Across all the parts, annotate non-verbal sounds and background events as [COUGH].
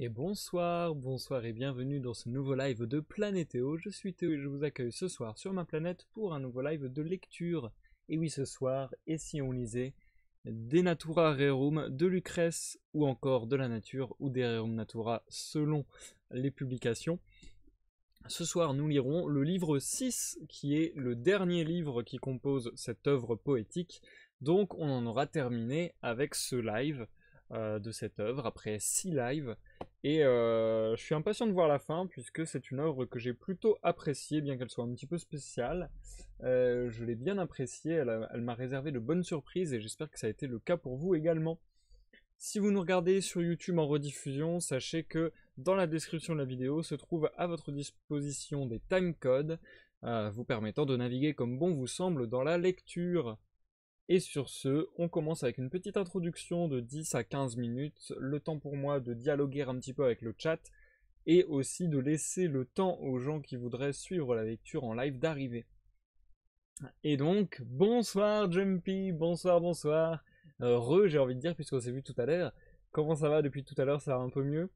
Et bonsoir, bonsoir et bienvenue dans ce nouveau live de Planétéo. Je suis Théo et je vous accueille ce soir sur ma planète pour un nouveau live de lecture. Et oui, ce soir, et si on lisait des Natura Rerum, de Lucrèce ou encore de la nature ou des Rerum Natura selon les publications. Ce soir, nous lirons le livre 6 qui est le dernier livre qui compose cette œuvre poétique. Donc, on en aura terminé avec ce live. Euh, de cette œuvre après 6 lives et euh, je suis impatient de voir la fin, puisque c'est une œuvre que j'ai plutôt appréciée, bien qu'elle soit un petit peu spéciale. Euh, je l'ai bien appréciée, elle, m'a réservé de bonnes surprises, et j'espère que ça a été le cas pour vous également. Si vous nous regardez sur YouTube en rediffusion, sachez que dans la description de la vidéo se trouvent à votre disposition des timecodes euh, vous permettant de naviguer comme bon vous semble dans la lecture. Et sur ce, on commence avec une petite introduction de 10 à 15 minutes, le temps pour moi de dialoguer un petit peu avec le chat et aussi de laisser le temps aux gens qui voudraient suivre la lecture en live d'arriver. Et donc, bonsoir Jumpy, bonsoir, bonsoir, heureux re j'ai envie de dire puisqu'on s'est vu tout à l'heure. Comment ça va depuis tout à l'heure, ça va un peu mieux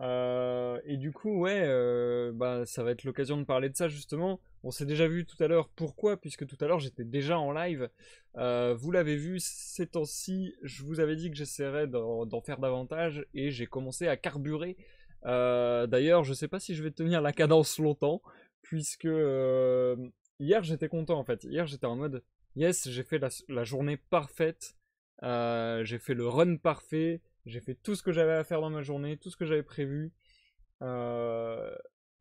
euh, et du coup, ouais, euh, bah, ça va être l'occasion de parler de ça justement. On s'est déjà vu tout à l'heure pourquoi, puisque tout à l'heure j'étais déjà en live. Euh, vous l'avez vu, ces temps-ci, je vous avais dit que j'essaierais d'en faire davantage et j'ai commencé à carburer. D'ailleurs, je sais pas si je vais tenir la cadence longtemps, puisque hier j'étais content en fait. Hier j'étais en mode yes, j'ai fait la, journée parfaite, j'ai fait le run parfait, j'ai fait tout ce que j'avais à faire dans ma journée, tout ce que j'avais prévu. Euh,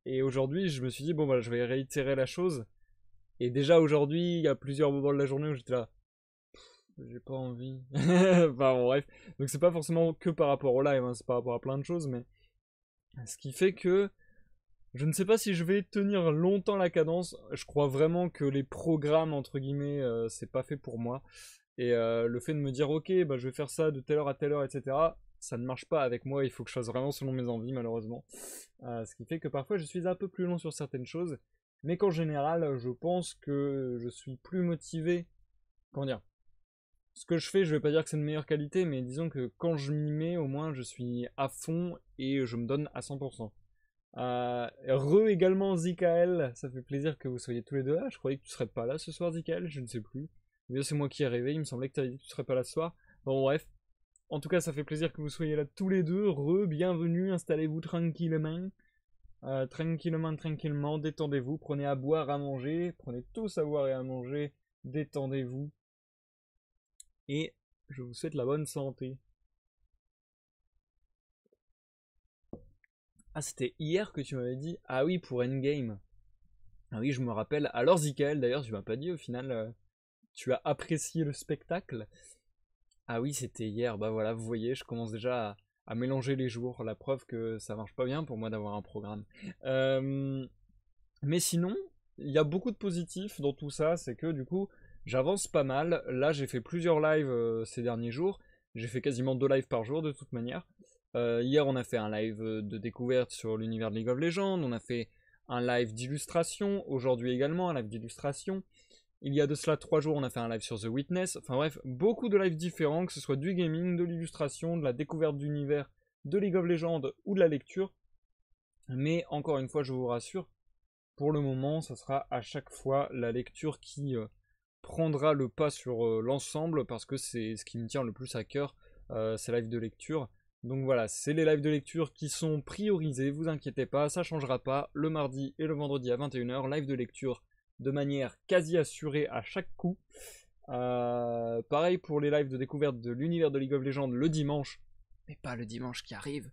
et aujourd'hui, je me suis dit, bon, bah je vais réitérer la chose. Et déjà aujourd'hui, il y a plusieurs moments de la journée où j'étais là, j'ai pas envie. [LAUGHS] enfin bon, bref. Donc c'est pas forcément que par rapport au live, hein, c'est par rapport à plein de choses, mais ce qui fait que je ne sais pas si je vais tenir longtemps la cadence. Je crois vraiment que les programmes entre guillemets, euh, c'est pas fait pour moi. Et euh, le fait de me dire, ok, bah, je vais faire ça de telle heure à telle heure, etc., ça ne marche pas avec moi. Il faut que je fasse vraiment selon mes envies, malheureusement. Euh, ce qui fait que parfois, je suis un peu plus long sur certaines choses. Mais qu'en général, je pense que je suis plus motivé. Comment dire ce que je fais, je vais pas dire que c'est de meilleure qualité, mais disons que quand je m'y mets, au moins je suis à fond et je me donne à 100%. Euh, re également Zikael, ça fait plaisir que vous soyez tous les deux là. Je croyais que tu serais pas là ce soir, Zikael, je ne sais plus c'est moi qui ai rêvé, il me semblait que tu serais pas là ce soir. Bon bref. En tout cas, ça fait plaisir que vous soyez là tous les deux. Re, bienvenue, installez-vous tranquillement. Euh, tranquillement, tranquillement, détendez-vous, prenez à boire, à manger, prenez tous à boire et à manger, détendez-vous. Et je vous souhaite la bonne santé. Ah, c'était hier que tu m'avais dit, ah oui, pour Endgame. Ah oui, je me rappelle. Alors, Zikael, d'ailleurs, tu m'as pas dit au final euh, tu as apprécié le spectacle Ah oui, c'était hier. Bah voilà, vous voyez, je commence déjà à, mélanger les jours. La preuve que ça marche pas bien pour moi d'avoir un programme. Euh, mais sinon, il y a beaucoup de positifs dans tout ça. C'est que du coup, j'avance pas mal. Là, j'ai fait plusieurs lives euh, ces derniers jours. J'ai fait quasiment deux lives par jour de toute manière. Euh, hier, on a fait un live de découverte sur l'univers de League of Legends. On a fait un live d'illustration. Aujourd'hui également, un live d'illustration. Il y a de cela trois jours, on a fait un live sur The Witness. Enfin bref, beaucoup de lives différents, que ce soit du gaming, de l'illustration, de la découverte d'univers, de League of Legends ou de la lecture. Mais encore une fois, je vous rassure, pour le moment, ça sera à chaque fois la lecture qui euh, prendra le pas sur euh, l'ensemble parce que c'est ce qui me tient le plus à cœur, euh, ces lives de lecture. Donc voilà, c'est les lives de lecture qui sont priorisés, vous inquiétez pas, ça changera pas. Le mardi et le vendredi à 21h, live de lecture de manière quasi assurée à chaque coup. Euh, pareil pour les lives de découverte de l'univers de League of Legends le dimanche, mais pas le dimanche qui arrive.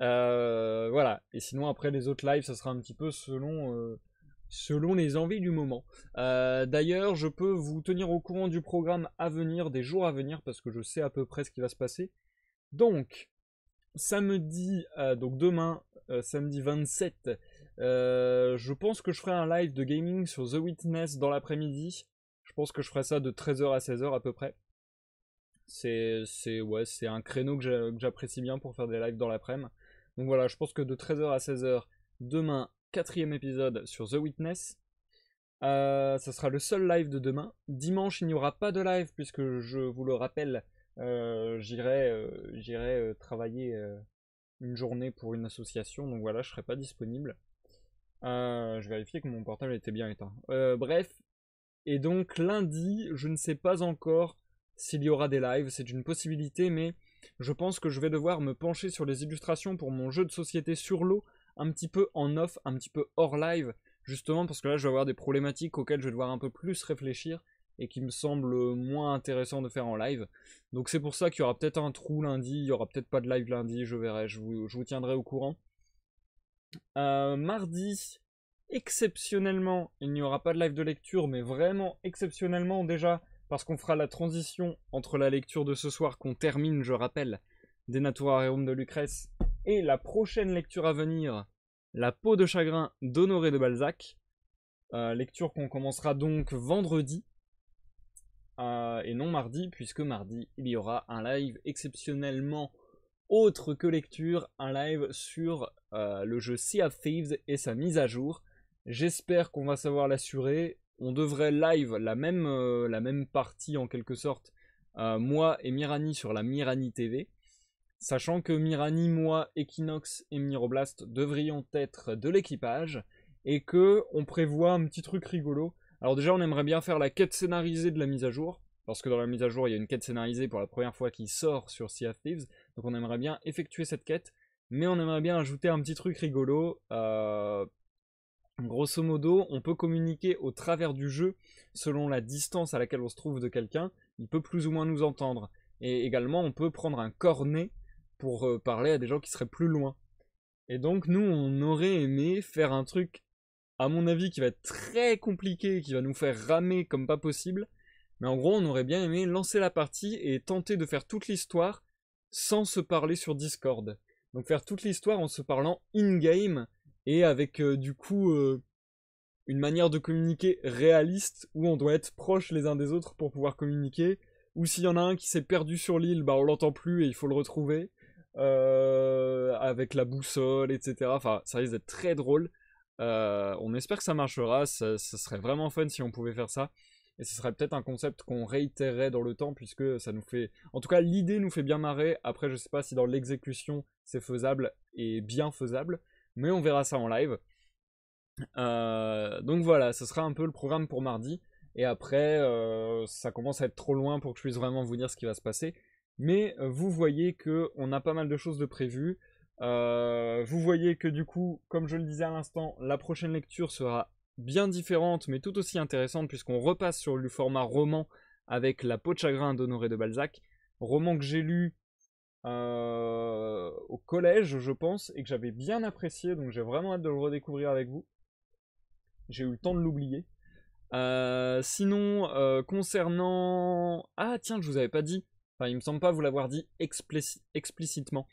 Euh, voilà. Et sinon, après les autres lives, ça sera un petit peu selon, euh, selon les envies du moment. D'ailleurs, je peux vous tenir au courant du programme à venir, des jours à venir, parce que je sais à peu près ce qui va se passer. Donc, samedi, donc demain, samedi 27, euh, je pense que je ferai un live de gaming sur The Witness dans l'après-midi. Je pense que je ferai ça de 13h à 16h à peu près. C'est ouais, un créneau que j'apprécie bien pour faire des lives dans l'après-midi. Donc voilà, je pense que de 13h à 16h, demain, quatrième épisode sur The Witness. Euh, ça sera le seul live de demain. Dimanche, il n'y aura pas de live puisque je vous le rappelle, euh, j'irai travailler une journée pour une association. Donc voilà, je serai pas disponible. Euh, je vérifiais que mon portable était bien éteint. Euh, bref. Et donc lundi, je ne sais pas encore s'il y aura des lives. C'est une possibilité, mais je pense que je vais devoir me pencher sur les illustrations pour mon jeu de société sur l'eau, un petit peu en off, un petit peu hors live, justement parce que là, je vais avoir des problématiques auxquelles je vais devoir un peu plus réfléchir et qui me semblent moins intéressant de faire en live. Donc c'est pour ça qu'il y aura peut-être un trou lundi, il y aura peut-être pas de live lundi, je verrai, je vous tiendrai au courant. Euh, mardi, exceptionnellement, il n'y aura pas de live de lecture, mais vraiment exceptionnellement déjà, parce qu'on fera la transition entre la lecture de ce soir qu'on termine, je rappelle, des Rerum de Lucrèce, et la prochaine lecture à venir, La peau de chagrin d'Honoré de Balzac. Euh, lecture qu'on commencera donc vendredi, euh, et non mardi, puisque mardi, il y aura un live exceptionnellement autre que lecture, un live sur euh, le jeu Sea of Thieves et sa mise à jour. J'espère qu'on va savoir l'assurer. On devrait live la même, euh, la même partie en quelque sorte, euh, moi et Mirani sur la Mirani TV. Sachant que Mirani, moi, Equinox et Miroblast devrions être de l'équipage et que on prévoit un petit truc rigolo. Alors déjà, on aimerait bien faire la quête scénarisée de la mise à jour, parce que dans la mise à jour, il y a une quête scénarisée pour la première fois qui sort sur Sea of Thieves, donc on aimerait bien effectuer cette quête mais on aimerait bien ajouter un petit truc rigolo. Euh, grosso modo, on peut communiquer au travers du jeu selon la distance à laquelle on se trouve de quelqu'un. Il peut plus ou moins nous entendre. Et également, on peut prendre un cornet pour euh, parler à des gens qui seraient plus loin. Et donc, nous, on aurait aimé faire un truc, à mon avis, qui va être très compliqué, qui va nous faire ramer comme pas possible. Mais en gros, on aurait bien aimé lancer la partie et tenter de faire toute l'histoire sans se parler sur Discord. Donc faire toute l'histoire en se parlant in-game et avec euh, du coup euh, une manière de communiquer réaliste où on doit être proche les uns des autres pour pouvoir communiquer. Ou s'il y en a un qui s'est perdu sur l'île, bah on l'entend plus et il faut le retrouver. Euh, avec la boussole, etc. Enfin, ça risque d'être très drôle. on espère que ça marchera. ce ça, serait vraiment fun si on pouvait faire ça. Et ce serait peut-être un concept qu'on réitérerait dans le temps, puisque ça nous fait... En tout cas, l'idée nous fait bien marrer. Après, je sais pas si dans l'exécution, c'est faisable et bien faisable. Mais on verra ça en live. Euh, donc voilà, ce sera un peu le programme pour mardi. Et après, euh, ça commence à être trop loin pour que je puisse vraiment vous dire ce qui va se passer. Mais euh, vous voyez que on a pas mal de choses de prévues. vous voyez que du coup, comme je le disais à l'instant, la prochaine lecture sera bien différente, mais tout aussi intéressante, puisqu'on repasse sur le format roman avec La peau de chagrin d'Honoré de Balzac, roman que j'ai lu euh, au collège, je pense, et que j'avais bien apprécié, donc j'ai vraiment hâte de le redécouvrir avec vous. J'ai eu le temps de l'oublier. Euh, sinon, euh, concernant... Ah tiens, je vous avais pas dit, enfin il me semble pas vous l'avoir dit explicitement,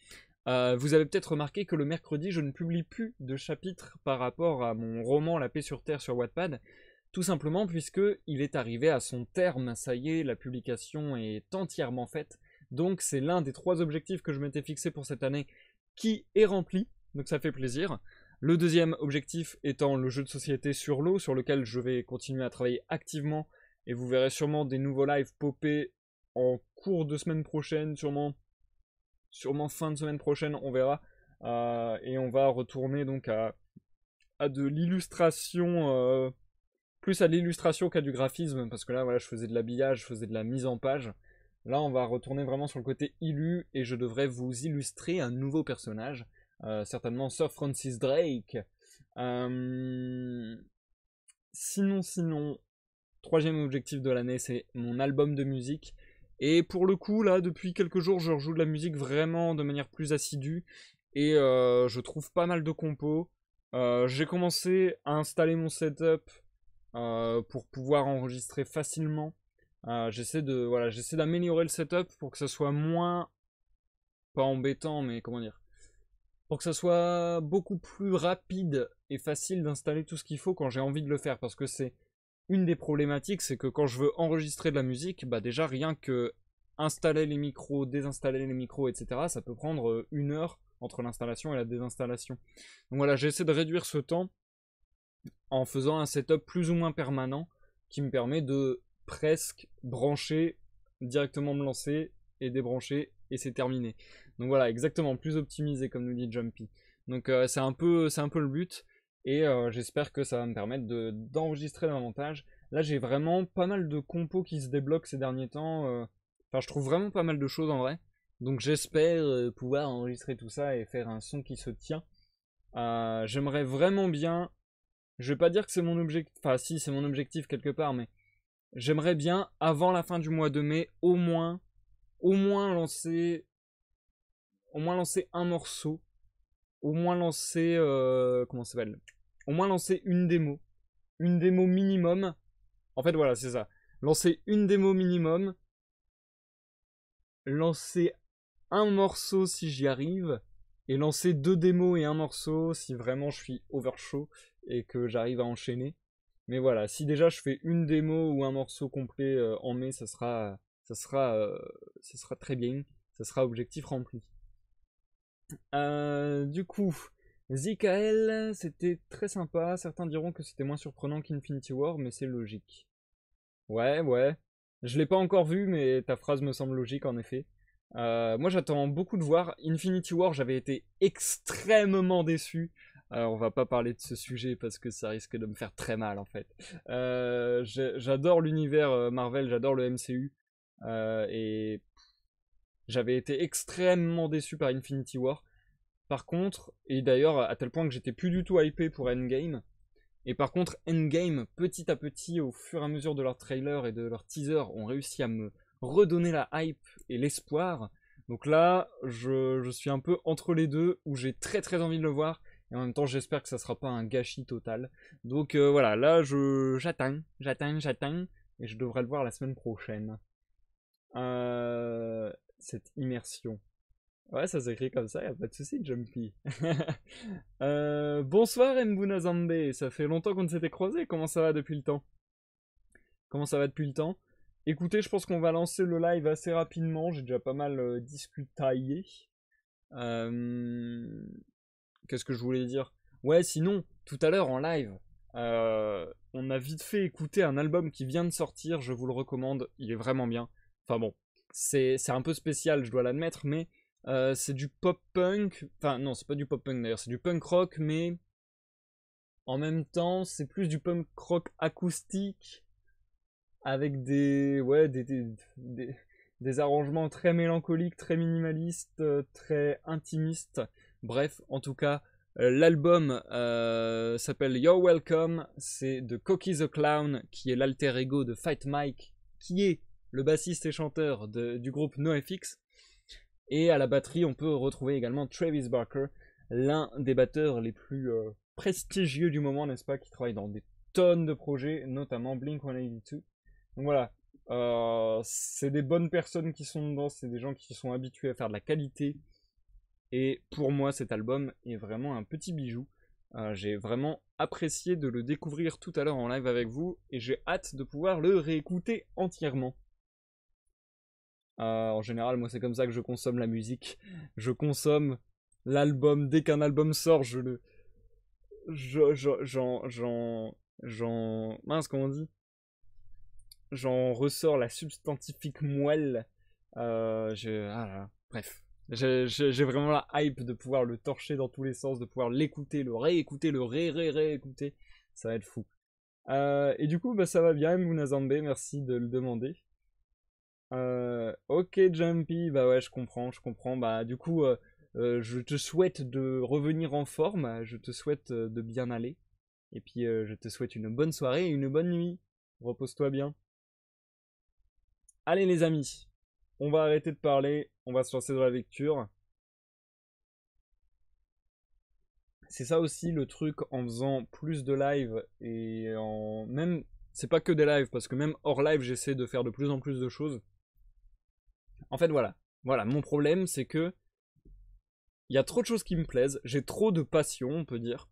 euh, vous avez peut-être remarqué que le mercredi, je ne publie plus de chapitres par rapport à mon roman La paix sur Terre sur Wattpad, tout simplement puisque il est arrivé à son terme, ça y est, la publication est entièrement faite. Donc c'est l'un des trois objectifs que je m'étais fixé pour cette année qui est rempli, donc ça fait plaisir. Le deuxième objectif étant le jeu de société sur l'eau, sur lequel je vais continuer à travailler activement, et vous verrez sûrement des nouveaux lives popés en cours de semaine prochaine, sûrement sûrement fin de semaine prochaine, on verra. Euh, et on va retourner donc à, de l'illustration, euh, plus à l'illustration qu'à du graphisme, parce que là voilà, je faisais de l'habillage, je faisais de la mise en page. Là, on va retourner vraiment sur le côté illu et je devrais vous illustrer un nouveau personnage, euh, certainement Sir Francis Drake. Sinon, sinon, troisième objectif de l'année, c'est mon album de musique. Et pour le coup, là, depuis quelques jours, je rejoue de la musique vraiment de manière plus assidue. Et euh, je trouve pas mal de compos. Euh, j'ai commencé à installer mon setup euh, pour pouvoir enregistrer facilement. j'essaie de voilà, j'essaie d'améliorer le setup pour que ça soit moins pas embêtant, mais comment dire, pour que ça soit beaucoup plus rapide et facile d'installer tout ce qu'il faut quand j'ai envie de le faire, parce que c'est une des problématiques, c'est que quand je veux enregistrer de la musique, bah déjà rien que installer les micros, désinstaller les micros, etc., ça peut prendre euh, une heure entre l'installation et la désinstallation. Donc voilà, j'essaie de réduire ce temps en faisant un setup plus ou moins permanent qui me permet de presque brancher, directement me lancer et débrancher et c'est terminé. Donc voilà, exactement, plus optimisé comme nous dit Jumpy. Donc euh, c'est un, peu, un peu le but et euh, j'espère que ça va me permettre d'enregistrer davantage. Là, j'ai vraiment pas mal de compos qui se débloquent ces derniers temps. Euh. Enfin, je trouve vraiment pas mal de choses en vrai. Donc j'espère euh, pouvoir enregistrer tout ça et faire un son qui se tient. J'aimerais vraiment bien. Je vais pas dire que c'est mon objectif. Enfin, si, c'est mon objectif quelque part, mais j'aimerais bien, avant la fin du mois de mai, au moins, au moins lancer, au moins lancer un morceau, au moins lancer, comment ça s'appelle au moins lancer une démo. Une démo minimum. En fait, voilà, c'est ça. Lancer une démo minimum. Lancer un morceau si j'y arrive. Et lancer deux démos et un morceau si vraiment je suis overshow. et que j'arrive à enchaîner. Mais voilà, si déjà je fais une démo ou un morceau complet euh, en mai, ça sera, ça sera, euh, sera très bien. Ça sera objectif rempli. Euh, du coup, Zikael, c'était très sympa. Certains diront que c'était moins surprenant qu'Infinity War, mais c'est logique. Ouais, ouais. Je l'ai pas encore vu, mais ta phrase me semble logique en effet. Euh, moi, j'attends beaucoup de voir. Infinity War, j'avais été extrêmement déçu. Alors, euh, on va pas parler de ce sujet parce que ça risque de me faire très mal en fait. Euh, j'adore l'univers Marvel, j'adore le MCU. et j'avais été extrêmement déçu par Infinity War. Par contre, et d'ailleurs à tel point que j'étais plus du tout hypé pour Endgame. Et par contre, Endgame, petit à petit, au fur et à mesure de leurs trailer et de leurs teaser, ont réussi à me redonner la hype et l'espoir. Donc là, je, suis un peu entre les deux, où j'ai très très envie de le voir. Et en même temps, j'espère que ça sera pas un gâchis total. Donc euh, voilà, là, je j'atteins, j'atteins, j'atteins. Et je devrais le voir la semaine prochaine. Euh, cette immersion. Ouais, ça s'écrit comme ça, y a pas de souci, Jumpy. [LAUGHS] Euh, bonsoir Mbuna ça fait longtemps qu'on ne s'était croisés, comment ça va depuis le temps Comment ça va depuis le temps Écoutez, je pense qu'on va lancer le live assez rapidement, j'ai déjà pas mal discuté. Euh, discutaillé. Euh, qu'est-ce que je voulais dire Ouais, sinon, tout à l'heure en live, on a vite fait écouter un album qui vient de sortir, je vous le recommande, il est vraiment bien. Enfin bon, c'est un peu spécial, je dois l'admettre, mais euh, c'est du pop punk. Enfin, non, c'est pas du pop punk d'ailleurs, c'est du punk rock, mais en même temps, c'est plus du punk rock acoustique avec des, ouais, des, arrangements très mélancoliques, très minimalistes, euh, très intimistes. Bref, en tout cas, l'album euh, s'appelle You're Welcome. C'est de Cookie the Clown, qui est l'alter ego de Fight Mike, qui est le bassiste et chanteur du groupe NoFX. Et à la batterie, on peut retrouver également Travis Barker, l'un des batteurs les plus euh, prestigieux du moment, n'est-ce pas, qui travaille dans des tonnes de projets, notamment Blink 182. Donc voilà, euh, c'est des bonnes personnes qui sont dedans, c'est des gens qui sont habitués à faire de la qualité. Et pour moi, cet album est vraiment un petit bijou. Euh, j'ai vraiment apprécié de le découvrir tout à l'heure en live avec vous et j'ai hâte de pouvoir le réécouter entièrement. Euh, en général, moi, c'est comme ça que je consomme la musique. Je consomme l'album. Dès qu'un album sort, je le. J'en. Je, J'en. Mince, comment on dit J'en ressors la substantifique moelle. Euh, ah bref. J'ai vraiment la hype de pouvoir le torcher dans tous les sens, de pouvoir l'écouter, le réécouter, le ré ré écouter Ça va être fou. Euh, et du coup, bah, ça va bien, Mounazambe, merci de le demander. Euh, ok Jumpy, bah ouais je comprends, je comprends. Bah du coup, euh, euh, je te souhaite de revenir en forme, je te souhaite de bien aller. Et puis je te souhaite une bonne soirée et une bonne nuit. Repose-toi bien. Allez les amis, on va arrêter de parler, on va se lancer dans la lecture. C'est ça aussi le truc en faisant plus de live et en même... C'est pas que des lives, parce que même hors live, j'essaie de faire de plus en plus de choses. En fait, voilà. Voilà, mon problème, c'est que il y a trop de choses qui me plaisent, j'ai trop de passions, on peut dire,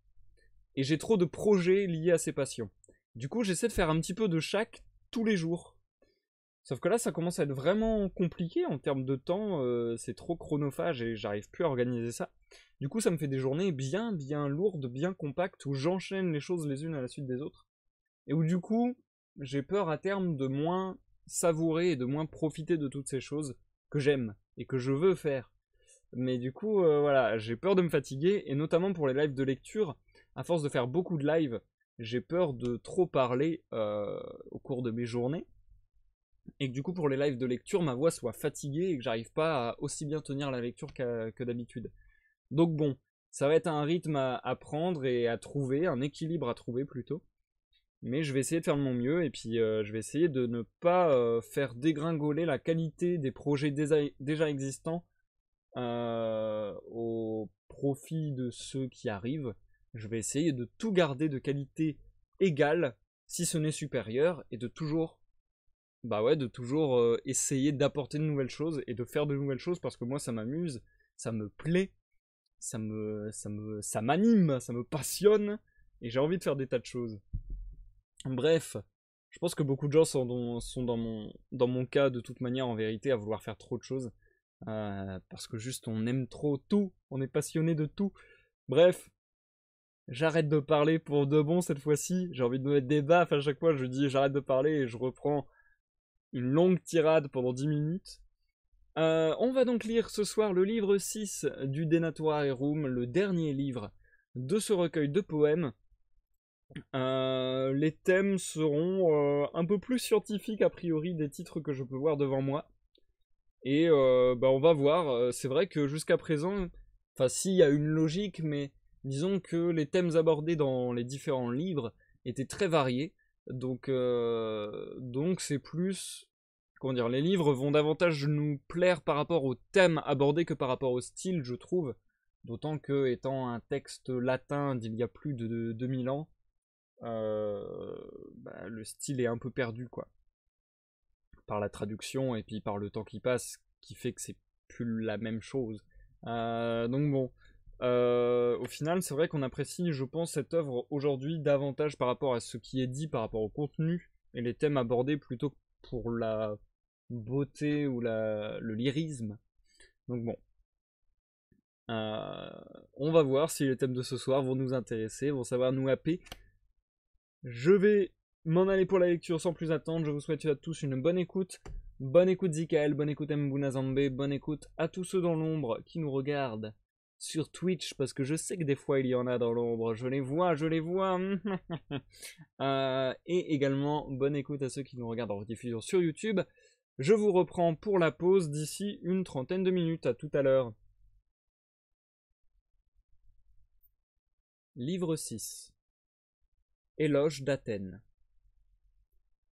et j'ai trop de projets liés à ces passions. Du coup, j'essaie de faire un petit peu de chaque tous les jours. Sauf que là, ça commence à être vraiment compliqué en termes de temps, euh, c'est trop chronophage et j'arrive plus à organiser ça. Du coup, ça me fait des journées bien, bien lourdes, bien compactes, où j'enchaîne les choses les unes à la suite des autres, et où du coup, j'ai peur à terme de moins savourer et de moins profiter de toutes ces choses, que j'aime et que je veux faire. Mais du coup, euh, voilà, j'ai peur de me fatiguer, et notamment pour les lives de lecture, à force de faire beaucoup de lives, j'ai peur de trop parler euh, au cours de mes journées, et que du coup pour les lives de lecture, ma voix soit fatiguée et que j'arrive pas à aussi bien tenir la lecture que d'habitude. Donc bon, ça va être un rythme à, à prendre et à trouver, un équilibre à trouver plutôt mais je vais essayer de faire de mon mieux et puis euh, je vais essayer de ne pas euh, faire dégringoler la qualité des projets déjà existants euh, au profit de ceux qui arrivent. Je vais essayer de tout garder de qualité égale, si ce n'est supérieure, et de toujours, bah ouais, de toujours essayer d'apporter de nouvelles choses et de faire de nouvelles choses parce que moi ça m'amuse, ça me plaît, ça me, ça me, ça m'anime, ça me passionne et j'ai envie de faire des tas de choses. Bref, je pense que beaucoup de gens sont, dans, mon, dans mon cas de toute manière en vérité à vouloir faire trop de choses. Euh, parce que juste on aime trop tout, on est passionné de tout. Bref, j'arrête de parler pour de bon cette fois-ci. J'ai envie de me mettre des baffes à chaque fois. Je dis j'arrête de parler et je reprends une longue tirade pendant 10 minutes. Euh, on va donc lire ce soir le livre 6 du Dénatoire et Room, le dernier livre de ce recueil de poèmes. Euh, les thèmes seront euh, un peu plus scientifiques a priori des titres que je peux voir devant moi. Et euh, bah, on va voir. C'est vrai que jusqu'à présent, enfin s'il y a une logique, mais disons que les thèmes abordés dans les différents livres étaient très variés. Donc donc c'est plus comment dire, les livres vont davantage nous plaire par rapport aux thèmes abordés que par rapport au style, je trouve. D'autant que étant un texte latin d'il y a plus de 2000 ans, euh, bah, le style est un peu perdu, quoi. Par la traduction et puis par le temps qui passe, qui fait que c'est plus la même chose. Euh, donc bon, euh, au final, c'est vrai qu'on apprécie, je pense, cette œuvre aujourd'hui davantage par rapport à ce qui est dit, par rapport au contenu et les thèmes abordés, plutôt pour la beauté ou le lyrisme. Donc bon. on va voir si les thèmes de ce soir vont nous intéresser, vont savoir nous happer. Je vais m'en aller pour la lecture sans plus attendre. Je vous souhaite à tous une bonne écoute. Bonne écoute Zikael, bonne écoute Mbunazambe, bonne écoute à tous ceux dans l'ombre qui nous regardent sur Twitch, parce que je sais que des fois il y en a dans l'ombre, je les vois, je les vois. [LAUGHS] Euh, et également, bonne écoute à ceux qui nous regardent en diffusion sur YouTube. Je vous reprends pour la pause d'ici une trentaine de minutes, à tout à l'heure. Livre 6 Éloge d'Athènes.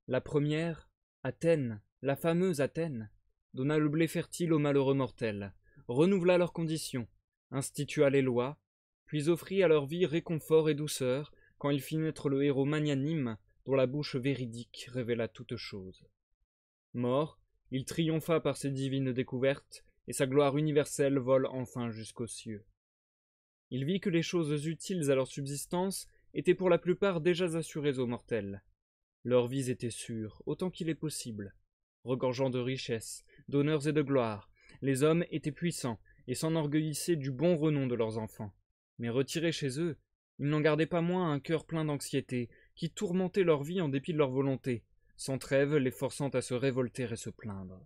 La première, Athènes, la fameuse Athènes, donna le blé fertile aux malheureux mortels, renouvela leurs conditions, institua les lois, puis offrit à leur vie réconfort et douceur quand il fit naître le héros magnanime dont la bouche véridique révéla toute chose. Mort, il triompha par ses divines découvertes, et sa gloire universelle vole enfin jusqu'aux cieux. Il vit que les choses utiles à leur subsistance étaient pour la plupart déjà assurés aux mortels. Leurs vies étaient sûres, autant qu'il est possible. Regorgeant de richesses, d'honneurs et de gloire, les hommes étaient puissants et s'enorgueillissaient du bon renom de leurs enfants. Mais retirés chez eux, ils n'en gardaient pas moins un cœur plein d'anxiété, qui tourmentait leur vie en dépit de leur volonté, sans trêve les forçant à se révolter et se plaindre.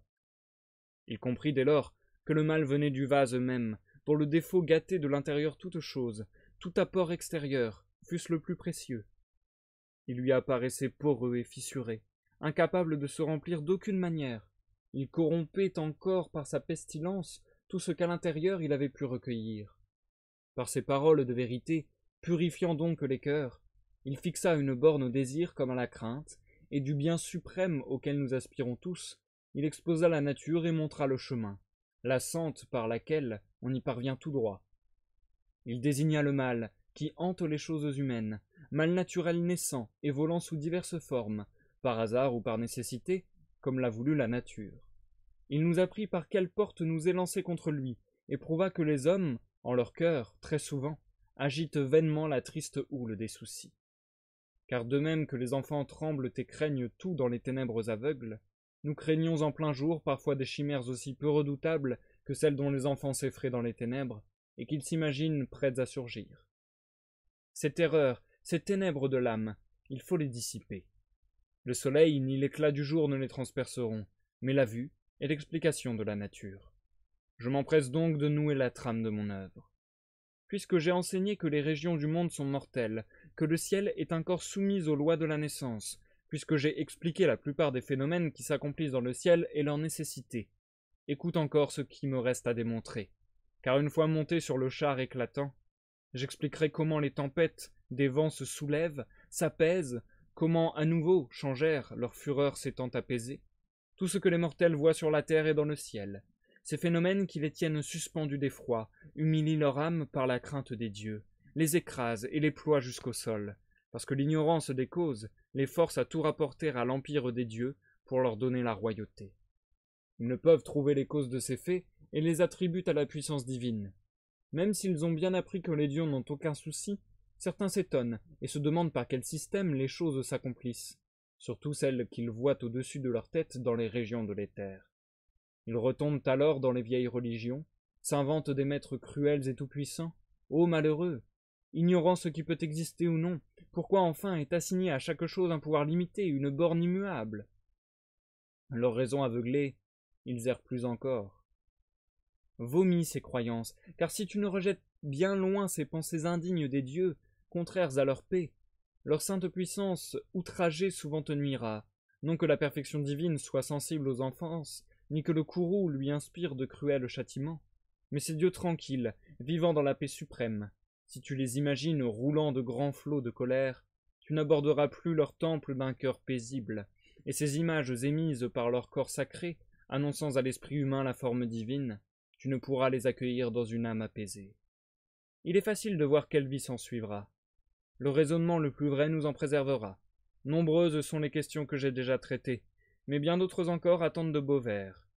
Il comprit dès lors que le mal venait du vase même, pour le défaut gâtait de l'intérieur toute chose, tout apport extérieur, fussent le plus précieux. Il lui apparaissait poreux et fissuré, incapable de se remplir d'aucune manière. Il corrompait encore par sa pestilence tout ce qu'à l'intérieur il avait pu recueillir. Par ses paroles de vérité, purifiant donc les cœurs, il fixa une borne au désir comme à la crainte, et du bien suprême auquel nous aspirons tous, il exposa la nature et montra le chemin, la sente par laquelle on y parvient tout droit. Il désigna le mal, qui hante les choses humaines, mal naturel naissant et volant sous diverses formes, par hasard ou par nécessité, comme l'a voulu la nature. Il nous apprit par quelle porte nous élancer contre lui, et prouva que les hommes, en leur cœur, très souvent, agitent vainement la triste houle des soucis. Car de même que les enfants tremblent et craignent tout dans les ténèbres aveugles, nous craignons en plein jour parfois des chimères aussi peu redoutables que celles dont les enfants s'effraient dans les ténèbres, et qu'ils s'imaginent prêtes à surgir. Ces terreurs, ces ténèbres de l'âme, il faut les dissiper. Le soleil ni l'éclat du jour ne les transperceront, mais la vue est l'explication de la nature. Je m'empresse donc de nouer la trame de mon œuvre. Puisque j'ai enseigné que les régions du monde sont mortelles, que le ciel est encore soumis aux lois de la naissance, puisque j'ai expliqué la plupart des phénomènes qui s'accomplissent dans le ciel et leur nécessité, écoute encore ce qui me reste à démontrer, car une fois monté sur le char éclatant, J'expliquerai comment les tempêtes des vents se soulèvent, s'apaisent, comment à nouveau changèrent leur fureur s'étant apaisée, tout ce que les mortels voient sur la terre et dans le ciel, ces phénomènes qui les tiennent suspendus d'effroi, humilient leur âme par la crainte des dieux, les écrasent et les ploient jusqu'au sol, parce que l'ignorance des causes les force à tout rapporter à l'empire des dieux pour leur donner la royauté. Ils ne peuvent trouver les causes de ces faits et les attribuent à la puissance divine, même s'ils ont bien appris que les dieux n'ont aucun souci, certains s'étonnent et se demandent par quel système les choses s'accomplissent, surtout celles qu'ils voient au-dessus de leur tête dans les régions de l'éther. Ils retombent alors dans les vieilles religions, s'inventent des maîtres cruels et tout-puissants. Ô malheureux Ignorant ce qui peut exister ou non, pourquoi enfin est assigné à chaque chose un pouvoir limité, une borne immuable Leur raison aveuglée, ils errent plus encore. Vomis ces croyances, car si tu ne rejettes bien loin ces pensées indignes des dieux, contraires à leur paix, leur sainte puissance outragée souvent te nuira. Non que la perfection divine soit sensible aux enfances, ni que le courroux lui inspire de cruels châtiments, mais ces dieux tranquilles, vivant dans la paix suprême, si tu les imagines roulant de grands flots de colère, tu n'aborderas plus leur temple d'un cœur paisible, et ces images émises par leur corps sacré, annonçant à l'esprit humain la forme divine, tu ne pourras les accueillir dans une âme apaisée. Il est facile de voir quelle vie s'en suivra. Le raisonnement le plus vrai nous en préservera. Nombreuses sont les questions que j'ai déjà traitées, mais bien d'autres encore attendent de beaux vers.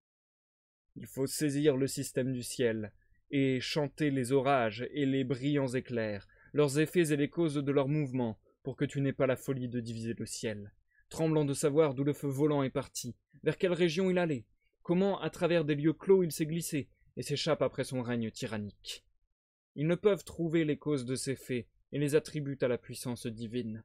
Il faut saisir le système du ciel, et chanter les orages et les brillants éclairs, leurs effets et les causes de leurs mouvements, pour que tu n'aies pas la folie de diviser le ciel, tremblant de savoir d'où le feu volant est parti, vers quelle région il allait, comment à travers des lieux clos il s'est glissé, et après son règne tyrannique. Ils ne peuvent trouver les causes de ces faits et les attribuent à la puissance divine.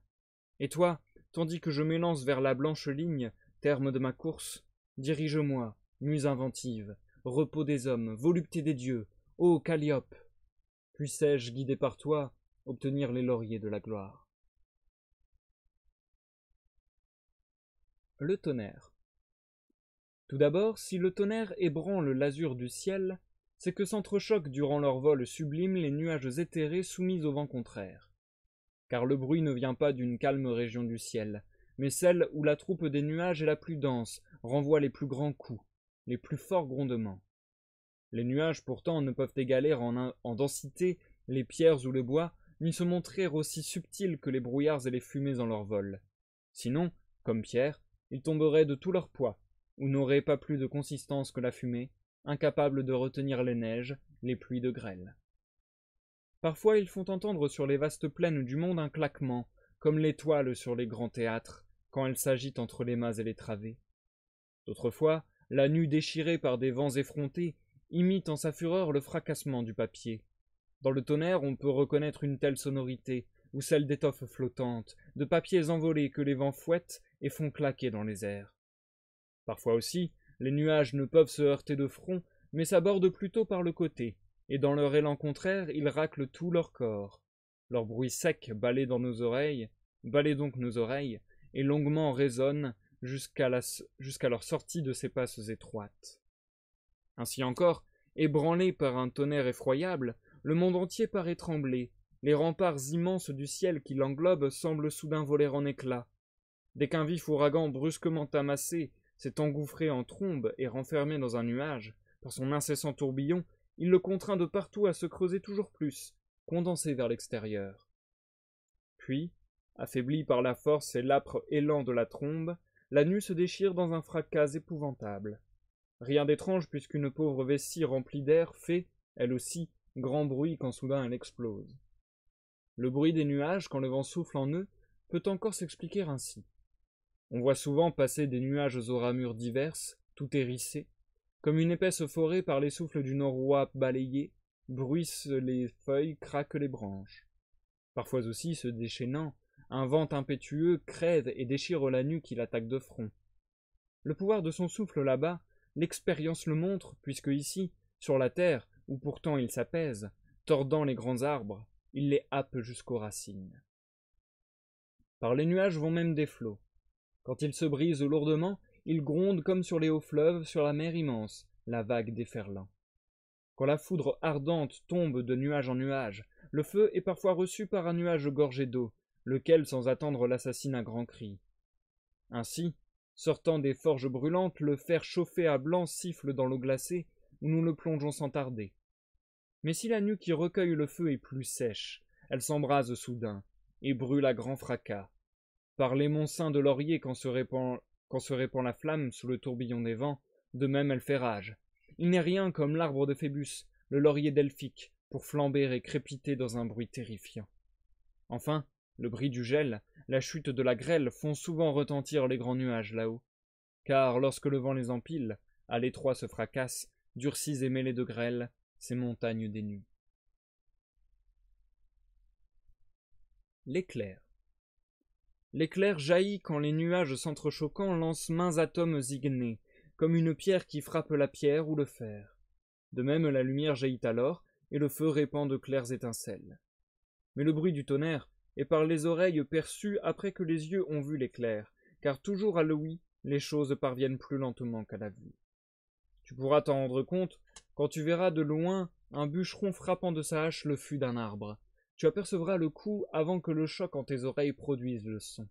Et toi, tandis que je m'élance vers la blanche ligne, terme de ma course, dirige-moi, muse inventive, repos des hommes, volupté des dieux, ô Calliope Puissais-je, guidé par toi, obtenir les lauriers de la gloire Le tonnerre. Tout d'abord, si le tonnerre ébranle l'azur du ciel, c'est que s'entrechoquent durant leur vol sublime les nuages éthérés soumis au vent contraire. Car le bruit ne vient pas d'une calme région du ciel, mais celle où la troupe des nuages est la plus dense, renvoie les plus grands coups, les plus forts grondements. Les nuages pourtant ne peuvent égaler en, densité les pierres ou le bois, ni se montrer aussi subtils que les brouillards et les fumées en leur vol. Sinon, comme pierre, ils tomberaient de tout leur poids, où n'aurait pas plus de consistance que la fumée, incapable de retenir les neiges, les pluies de grêle. Parfois ils font entendre sur les vastes plaines du monde un claquement, comme l'étoile sur les grands théâtres, quand elle s'agite entre les mâts et les travées. D'autres fois, la nue déchirée par des vents effrontés imite en sa fureur le fracassement du papier. Dans le tonnerre, on peut reconnaître une telle sonorité, ou celle d'étoffes flottantes, de papiers envolés que les vents fouettent et font claquer dans les airs. Parfois aussi, les nuages ne peuvent se heurter de front, mais s'abordent plutôt par le côté, et dans leur élan contraire, ils raclent tout leur corps. Leur bruit sec balaie dans nos oreilles, balaie donc nos oreilles, et longuement résonne jusqu'à leur sortie de ces passes étroites. Ainsi encore, ébranlé par un tonnerre effroyable, le monde entier paraît trembler, les remparts immenses du ciel qui l'englobe semblent soudain voler en éclats. Dès qu'un vif ouragan brusquement amassé s'est engouffré en trombe et renfermé dans un nuage, par son incessant tourbillon, il le contraint de partout à se creuser toujours plus, condensé vers l'extérieur. Puis, affaibli par la force et l'âpre élan de la trombe, la nue se déchire dans un fracas épouvantable. Rien d'étrange puisqu'une pauvre vessie remplie d'air fait, elle aussi, grand bruit quand soudain elle explose. Le bruit des nuages quand le vent souffle en eux peut encore s'expliquer ainsi. On voit souvent passer des nuages aux ramures diverses, tout hérissés, comme une épaisse forêt par les souffles du roi balayée, bruissent les feuilles, craquent les branches. Parfois aussi, se déchaînant, un vent impétueux crève et déchire la nuque qui l'attaque de front. Le pouvoir de son souffle là-bas, l'expérience le montre, puisque ici, sur la terre, où pourtant il s'apaise, tordant les grands arbres, il les happe jusqu'aux racines. Par les nuages vont même des flots, quand il se brise lourdement, il gronde comme sur les hauts fleuves, sur la mer immense, la vague déferlant. Quand la foudre ardente tombe de nuage en nuage, le feu est parfois reçu par un nuage gorgé d'eau, lequel sans attendre l'assassine un grand cri. Ainsi, sortant des forges brûlantes, le fer chauffé à blanc siffle dans l'eau glacée, où nous le plongeons sans tarder. Mais si la nuque qui recueille le feu est plus sèche, elle s'embrase soudain, et brûle à grand fracas, par les monts saints de laurier quand se, répand, la flamme sous le tourbillon des vents, de même elle fait rage. Il n'est rien comme l'arbre de Phébus, le laurier delphique, pour flamber et crépiter dans un bruit terrifiant. Enfin, le bruit du gel, la chute de la grêle font souvent retentir les grands nuages là-haut. Car lorsque le vent les empile, à l'étroit se fracasse, durcis et mêlés de grêle, ces montagnes dénues. L'éclair. L'éclair jaillit quand les nuages s'entrechoquant lancent mains atomes ignés, comme une pierre qui frappe la pierre ou le fer. De même la lumière jaillit alors, et le feu répand de claires étincelles. Mais le bruit du tonnerre est par les oreilles perçu après que les yeux ont vu l'éclair, car toujours à l'ouïe les choses parviennent plus lentement qu'à la vue. Tu pourras t'en rendre compte quand tu verras de loin un bûcheron frappant de sa hache le fût d'un arbre, tu apercevras le coup avant que le choc en tes oreilles produise le son.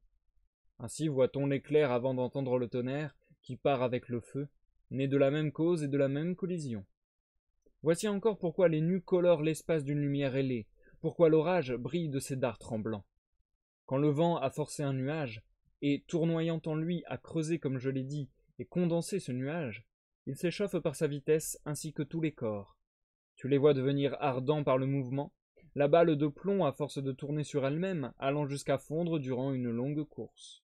Ainsi voit-on l'éclair avant d'entendre le tonnerre, qui part avec le feu, né de la même cause et de la même collision. Voici encore pourquoi les nues colorent l'espace d'une lumière ailée, pourquoi l'orage brille de ses dards tremblants. Quand le vent a forcé un nuage, et, tournoyant en lui, a creusé, comme je l'ai dit, et condensé ce nuage, il s'échauffe par sa vitesse ainsi que tous les corps. Tu les vois devenir ardents par le mouvement, la balle de plomb à force de tourner sur elle-même, allant jusqu'à fondre durant une longue course.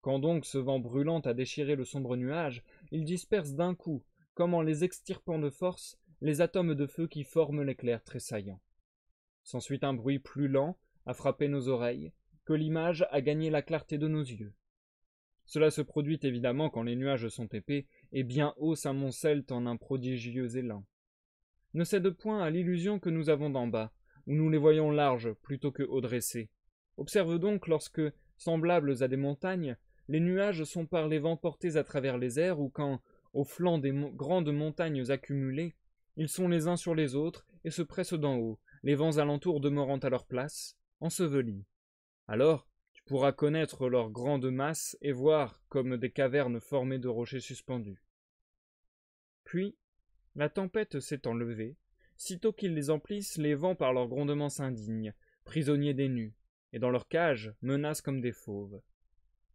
Quand donc ce vent brûlant a déchiré le sombre nuage, il disperse d'un coup, comme en les extirpant de force, les atomes de feu qui forment l'éclair tressaillant. S'ensuit un bruit plus lent à frapper nos oreilles, que l'image a gagné la clarté de nos yeux. Cela se produit évidemment quand les nuages sont épais et bien hauts s'amoncellent en un prodigieux élan ne cède point à l'illusion que nous avons d'en bas, où nous les voyons larges plutôt que haut dressés. Observe donc lorsque, semblables à des montagnes, les nuages sont par les vents portés à travers les airs ou quand, au flanc des grandes montagnes accumulées, ils sont les uns sur les autres et se pressent d'en haut, les vents alentours demeurant à leur place, ensevelis. Alors, tu pourras connaître leur grande masse et voir comme des cavernes formées de rochers suspendus. Puis, la tempête s'est enlevée, sitôt qu'ils les emplissent les vents par leurs grondements s'indignent prisonniers des nues et dans leurs cages menacent comme des fauves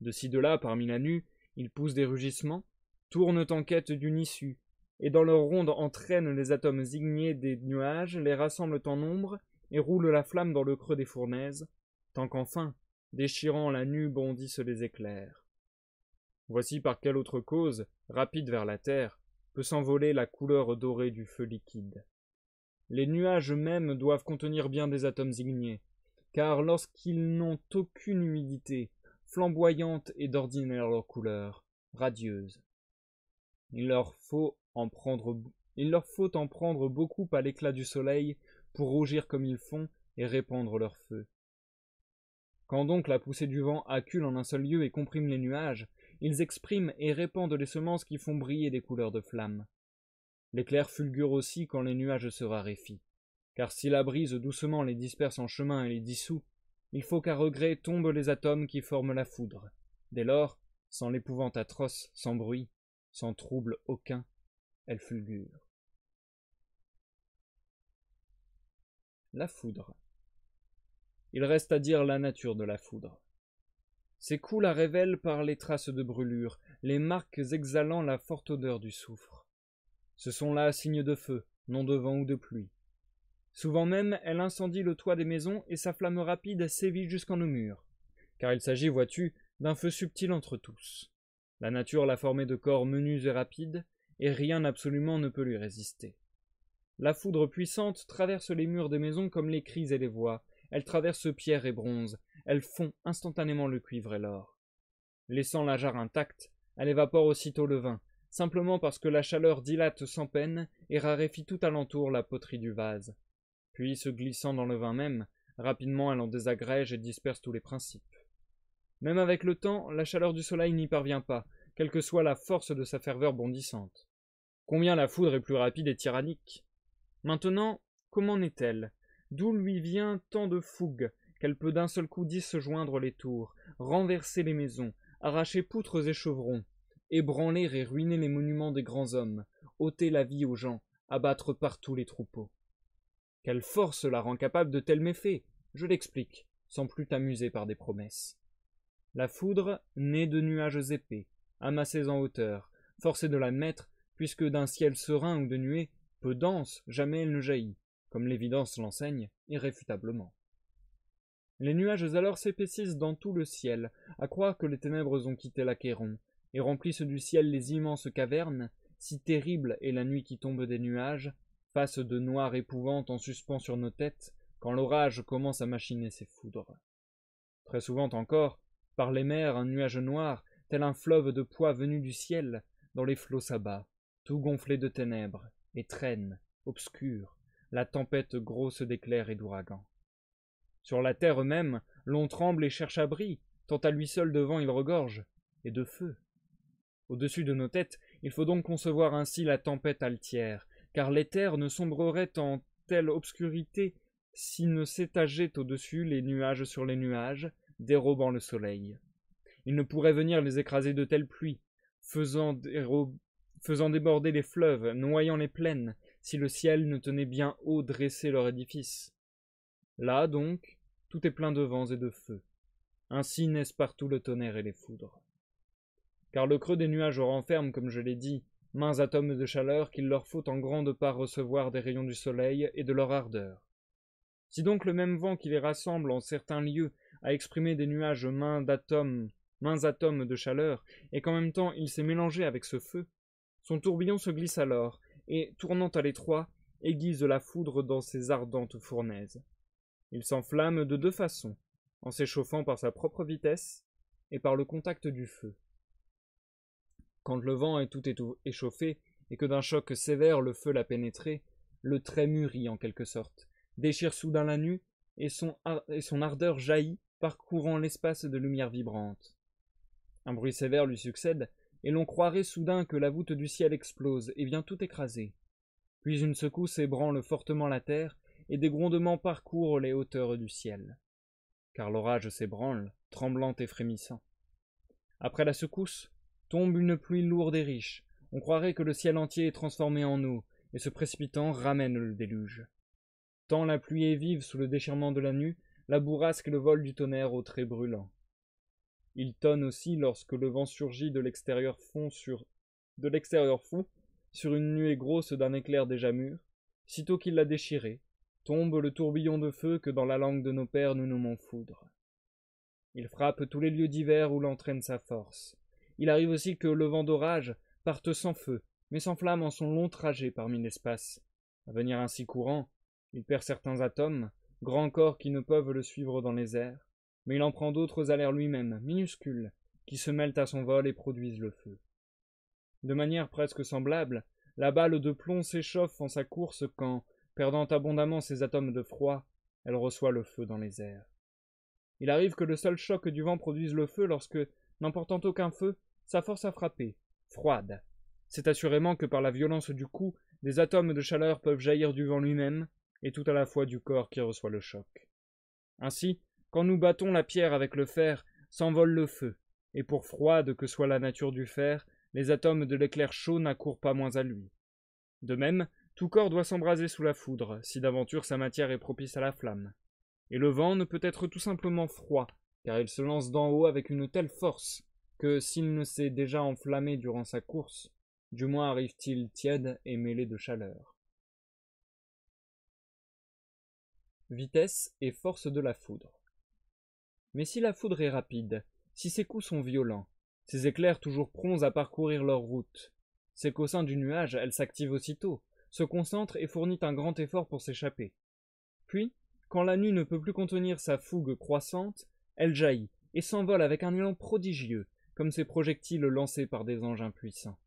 de ci de là parmi la nue ils poussent des rugissements tournent en quête d'une issue et dans leur ronde entraînent les atomes ignés des nuages les rassemblent en nombre et roulent la flamme dans le creux des fournaises tant qu'enfin déchirant la nue bondissent les éclairs voici par quelle autre cause rapide vers la terre peut s'envoler la couleur dorée du feu liquide. Les nuages mêmes doivent contenir bien des atomes ignés, car lorsqu'ils n'ont aucune humidité, flamboyante et d'ordinaire leur couleur, radieuse. Il leur faut en prendre, il leur faut en prendre beaucoup à l'éclat du soleil pour rougir comme ils font et répandre leur feu. Quand donc la poussée du vent accule en un seul lieu et comprime les nuages, ils expriment et répandent les semences qui font briller des couleurs de flammes. L'éclair fulgure aussi quand les nuages se raréfient, car si la brise doucement les disperse en chemin et les dissout, il faut qu'à regret tombent les atomes qui forment la foudre. Dès lors, sans l'épouvante atroce, sans bruit, sans trouble aucun, elle fulgure. La foudre. Il reste à dire la nature de la foudre. Ses coups la révèlent par les traces de brûlures, les marques exhalant la forte odeur du soufre. Ce sont là signes de feu, non de vent ou de pluie. Souvent même, elle incendie le toit des maisons et sa flamme rapide sévit jusqu'en nos murs. Car il s'agit, vois-tu, d'un feu subtil entre tous. La nature l'a formé de corps menus et rapides, et rien absolument ne peut lui résister. La foudre puissante traverse les murs des maisons comme les cris et les voix, elle traverse pierre et bronze, elle fond instantanément le cuivre et l'or. Laissant la jarre intacte, elle évapore aussitôt le vin, simplement parce que la chaleur dilate sans peine et raréfie tout alentour la poterie du vase. Puis, se glissant dans le vin même, rapidement elle en désagrège et disperse tous les principes. Même avec le temps, la chaleur du soleil n'y parvient pas, quelle que soit la force de sa ferveur bondissante. Combien la foudre est plus rapide et tyrannique. Maintenant, comment est-elle d'où lui vient tant de fougue, qu'elle peut d'un seul coup disjoindre les tours, renverser les maisons, arracher poutres et chevrons, ébranler et ruiner les monuments des grands hommes, ôter la vie aux gens, abattre partout les troupeaux. Quelle force la rend capable de tels méfaits Je l'explique, sans plus t'amuser par des promesses. La foudre, née de nuages épais, amassés en hauteur, forcée de la mettre, puisque d'un ciel serein ou de nuée, peu dense, jamais elle ne jaillit, comme l'évidence l'enseigne, irréfutablement. Les nuages alors s'épaississent dans tout le ciel, à croire que les ténèbres ont quitté l'Achéron, et remplissent du ciel les immenses cavernes, si terrible est la nuit qui tombe des nuages, face de noire épouvante en suspens sur nos têtes, quand l'orage commence à machiner ses foudres. Très souvent encore, par les mers, un nuage noir, tel un fleuve de poids venu du ciel, dans les flots s'abat, tout gonflé de ténèbres, et traîne, obscur, la tempête grosse d'éclairs et d'ouragans. Sur la terre même, l'on tremble et cherche abri, tant à lui seul devant il regorge, et de feu. Au-dessus de nos têtes, il faut donc concevoir ainsi la tempête altière, car l'éther ne sombrerait en telle obscurité S'il ne s'étageait au-dessus les nuages sur les nuages, dérobant le soleil. Il ne pourrait venir les écraser de telles pluies, faisant déborder les fleuves, noyant les plaines, si le ciel ne tenait bien haut dressé leur édifice. Là donc, tout est plein de vents et de feux. Ainsi naissent partout le tonnerre et les foudres. Car le creux des nuages renferme, comme je l'ai dit, mains atomes de chaleur qu'il leur faut en grande part recevoir des rayons du soleil et de leur ardeur. Si donc le même vent qui les rassemble en certains lieux a exprimé des nuages mains d'atomes, mains atomes de chaleur, et qu'en même temps il s'est mélangé avec ce feu, son tourbillon se glisse alors, et, tournant à l'étroit, aiguise la foudre dans ses ardentes fournaises. Il s'enflamme de deux façons, en s'échauffant par sa propre vitesse et par le contact du feu. Quand le vent est tout échauffé et que d'un choc sévère le feu l'a pénétré, le trait mûrit en quelque sorte, déchire soudain la nue et son, et son ardeur jaillit parcourant l'espace de lumière vibrante. Un bruit sévère lui succède, et l'on croirait soudain que la voûte du ciel explose et vient tout écraser. Puis une secousse ébranle fortement la terre, et des grondements parcourent les hauteurs du ciel. Car l'orage s'ébranle, tremblant et frémissant. Après la secousse, tombe une pluie lourde et riche, on croirait que le ciel entier est transformé en eau, et se précipitant ramène le déluge. Tant la pluie est vive sous le déchirement de la nuit, la bourrasque et le vol du tonnerre au trait brûlant. Il tonne aussi lorsque le vent surgit de l'extérieur fond sur de l'extérieur fou, sur une nuée grosse d'un éclair déjà mûr, sitôt qu'il l'a déchiré, tombe le tourbillon de feu que dans la langue de nos pères nous nommons foudre. Il frappe tous les lieux divers où l'entraîne sa force. Il arrive aussi que le vent d'orage parte sans feu, mais sans flamme en son long trajet parmi l'espace. À venir ainsi courant, il perd certains atomes, grands corps qui ne peuvent le suivre dans les airs, mais il en prend d'autres à l'air lui-même, minuscules, qui se mêlent à son vol et produisent le feu. De manière presque semblable, la balle de plomb s'échauffe en sa course quand, perdant abondamment ses atomes de froid, elle reçoit le feu dans les airs. Il arrive que le seul choc du vent produise le feu lorsque, n'emportant aucun feu, sa force a frappé, froide. C'est assurément que par la violence du coup, des atomes de chaleur peuvent jaillir du vent lui-même, et tout à la fois du corps qui reçoit le choc. Ainsi, quand nous battons la pierre avec le fer, s'envole le feu, et pour froide que soit la nature du fer, les atomes de l'éclair chaud n'accourent pas moins à lui. De même, tout corps doit s'embraser sous la foudre, si d'aventure sa matière est propice à la flamme. Et le vent ne peut être tout simplement froid, car il se lance d'en haut avec une telle force que s'il ne s'est déjà enflammé durant sa course, du moins arrive-t-il tiède et mêlé de chaleur. Vitesse et force de la foudre. Mais si la foudre est rapide, si ses coups sont violents, ses éclairs toujours prompts à parcourir leur route, c'est qu'au sein du nuage elle s'active aussitôt, se concentre et fournit un grand effort pour s'échapper. Puis, quand la nuit ne peut plus contenir sa fougue croissante, elle jaillit et s'envole avec un élan prodigieux, comme ces projectiles lancés par des engins puissants.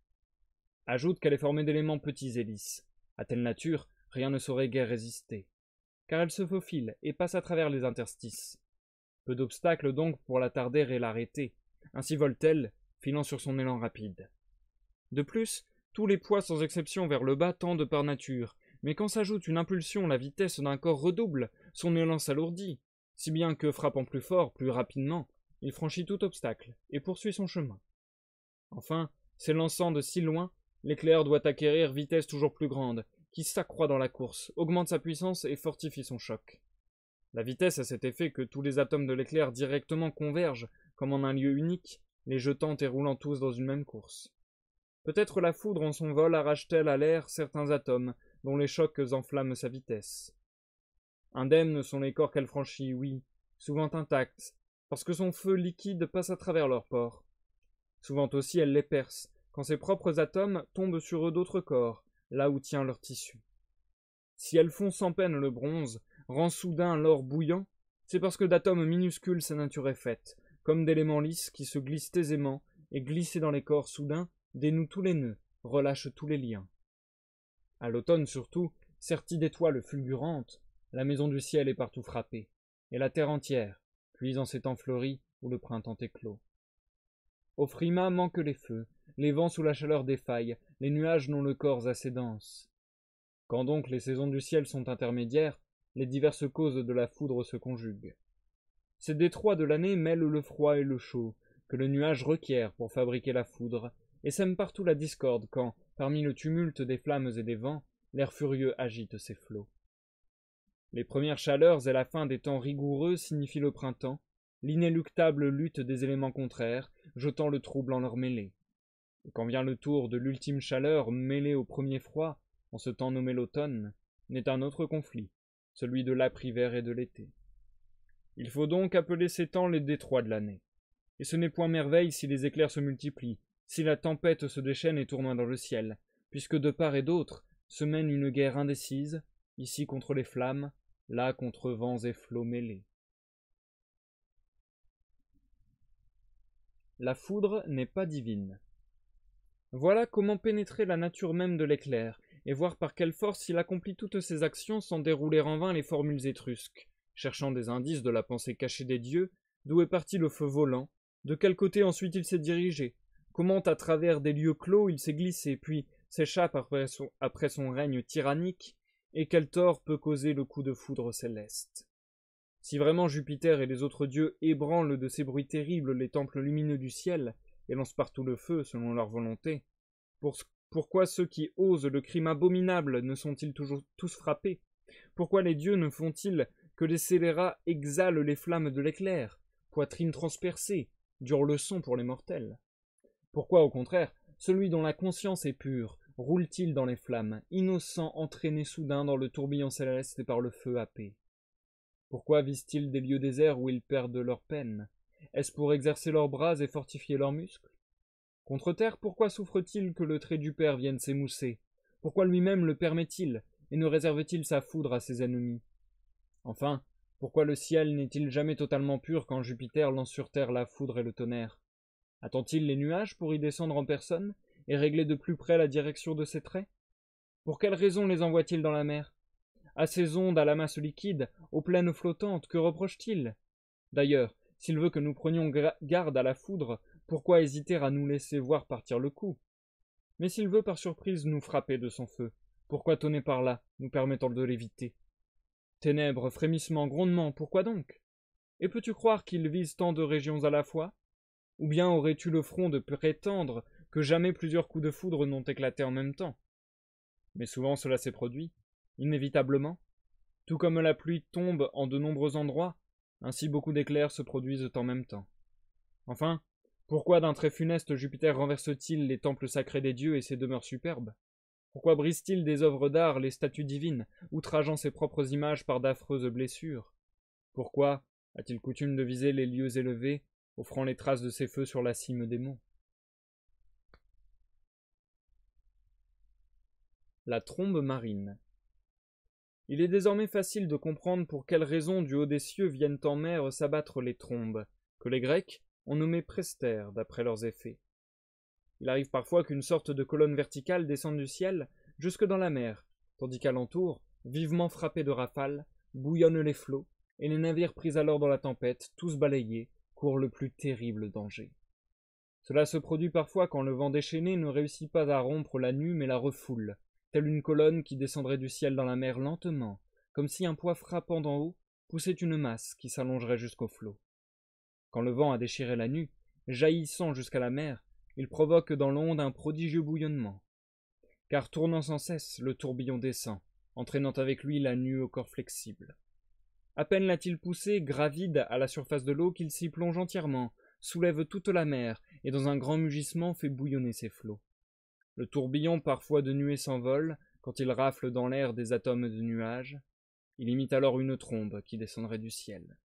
Ajoute qu'elle est formée d'éléments petits et lisses. À telle nature, rien ne saurait guère résister, car elle se faufile et passe à travers les interstices. Peu d'obstacles donc pour l'attarder et l'arrêter. Ainsi vole-t-elle, filant sur son élan rapide. De plus, tous les poids sans exception vers le bas tendent par nature, mais quand s'ajoute une impulsion, la vitesse d'un corps redouble, son élan s'alourdit, si bien que, frappant plus fort, plus rapidement, il franchit tout obstacle et poursuit son chemin. Enfin, s'élançant de si loin, l'éclair doit acquérir vitesse toujours plus grande, qui s'accroît dans la course, augmente sa puissance et fortifie son choc. La vitesse a cet effet que tous les atomes de l'éclair directement convergent, comme en un lieu unique, les jetant et roulant tous dans une même course. Peut-être la foudre en son vol arrache-t-elle à l'air certains atomes, dont les chocs enflamment sa vitesse. Indemnes sont les corps qu'elle franchit, oui, souvent intacts, parce que son feu liquide passe à travers leurs pores. Souvent aussi elle les perce, quand ses propres atomes tombent sur eux d'autres corps, là où tient leur tissu. Si elles font sans peine le bronze, rend soudain l'or bouillant, c'est parce que d'atomes minuscules sa nature est faite, comme d'éléments lisses qui se glissent aisément et glissés dans les corps soudains, dénouent tous les nœuds, relâchent tous les liens. À l'automne surtout, sertie d'étoiles fulgurantes, la maison du ciel est partout frappée, et la terre entière, puis en ces temps fleuris où le printemps éclos. Au frima manquent les feux, les vents sous la chaleur défaillent, les nuages n'ont le corps assez dense. Quand donc les saisons du ciel sont intermédiaires, les diverses causes de la foudre se conjuguent. Ces détroits de l'année mêlent le froid et le chaud, que le nuage requiert pour fabriquer la foudre, et sèment partout la discorde quand, parmi le tumulte des flammes et des vents, l'air furieux agite ses flots. Les premières chaleurs et la fin des temps rigoureux signifient le printemps, l'inéluctable lutte des éléments contraires, jetant le trouble en leur mêlée. Et quand vient le tour de l'ultime chaleur mêlée au premier froid, en ce temps nommé l'automne, n'est un autre conflit, celui de l'après-hiver et de l'été. Il faut donc appeler ces temps les détroits de l'année. Et ce n'est point merveille si les éclairs se multiplient, si la tempête se déchaîne et tournoie dans le ciel, puisque de part et d'autre se mène une guerre indécise, ici contre les flammes, là contre vents et flots mêlés. La foudre n'est pas divine. Voilà comment pénétrer la nature même de l'éclair, et voir par quelle force il accomplit toutes ses actions sans dérouler en vain les formules étrusques, cherchant des indices de la pensée cachée des dieux, d'où est parti le feu volant, de quel côté ensuite il s'est dirigé, comment à travers des lieux clos il s'est glissé, puis s'échappe après son, règne tyrannique, et quel tort peut causer le coup de foudre céleste. Si vraiment Jupiter et les autres dieux ébranlent de ces bruits terribles les temples lumineux du ciel, et lancent partout le feu selon leur volonté, pour pourquoi ceux qui osent le crime abominable ne sont-ils toujours tous frappés Pourquoi les dieux ne font-ils que les scélérats exhalent les flammes de l'éclair Poitrine transpercée, dure leçon pour les mortels. Pourquoi, au contraire, celui dont la conscience est pure roule-t-il dans les flammes, innocent entraîné soudain dans le tourbillon céleste et par le feu happé Pourquoi visent-ils des lieux déserts où ils perdent leur peine Est-ce pour exercer leurs bras et fortifier leurs muscles Contre terre, pourquoi souffre-t-il que le trait du Père vienne s'émousser Pourquoi lui-même le permet-il, et ne réserve-t-il sa foudre à ses ennemis Enfin, pourquoi le ciel n'est-il jamais totalement pur quand Jupiter lance sur terre la foudre et le tonnerre Attend-il les nuages pour y descendre en personne, et régler de plus près la direction de ses traits Pour quelle raison les envoie-t-il dans la mer À ces ondes à la masse liquide, aux plaines flottantes, que reproche-t-il D'ailleurs, s'il veut que nous prenions garde à la foudre, pourquoi hésiter à nous laisser voir partir le coup Mais s'il veut par surprise nous frapper de son feu, pourquoi tonner par là, nous permettant de l'éviter Ténèbres, frémissements, grondements, pourquoi donc Et peux-tu croire qu'il vise tant de régions à la fois Ou bien aurais-tu le front de prétendre que jamais plusieurs coups de foudre n'ont éclaté en même temps Mais souvent cela s'est produit, inévitablement. Tout comme la pluie tombe en de nombreux endroits, ainsi beaucoup d'éclairs se produisent en même temps. Enfin, pourquoi d'un trait funeste Jupiter renverse-t-il les temples sacrés des dieux et ses demeures superbes Pourquoi brise-t-il des œuvres d'art les statues divines, outrageant ses propres images par d'affreuses blessures Pourquoi a-t-il coutume de viser les lieux élevés, offrant les traces de ses feux sur la cime des monts La trombe marine. Il est désormais facile de comprendre pour quelles raisons du haut des cieux viennent en mer s'abattre les trombes, que les Grecs, on nommait d'après leurs effets. Il arrive parfois qu'une sorte de colonne verticale descende du ciel jusque dans la mer, tandis qu'alentour, vivement frappés de rafales, bouillonnent les flots, et les navires pris alors dans la tempête, tous balayés, courent le plus terrible danger. Cela se produit parfois quand le vent déchaîné ne réussit pas à rompre la nue mais la refoule, telle une colonne qui descendrait du ciel dans la mer lentement, comme si un poids frappant d'en haut poussait une masse qui s'allongerait jusqu'au flot. Quand le vent a déchiré la nue, jaillissant jusqu'à la mer, il provoque dans l'onde un prodigieux bouillonnement. Car tournant sans cesse, le tourbillon descend, entraînant avec lui la nue au corps flexible. À peine l'a-t-il poussé, gravide, à la surface de l'eau qu'il s'y plonge entièrement, soulève toute la mer, et dans un grand mugissement fait bouillonner ses flots. Le tourbillon parfois de nuée s'envole, quand il rafle dans l'air des atomes de nuages. Il imite alors une trombe qui descendrait du ciel.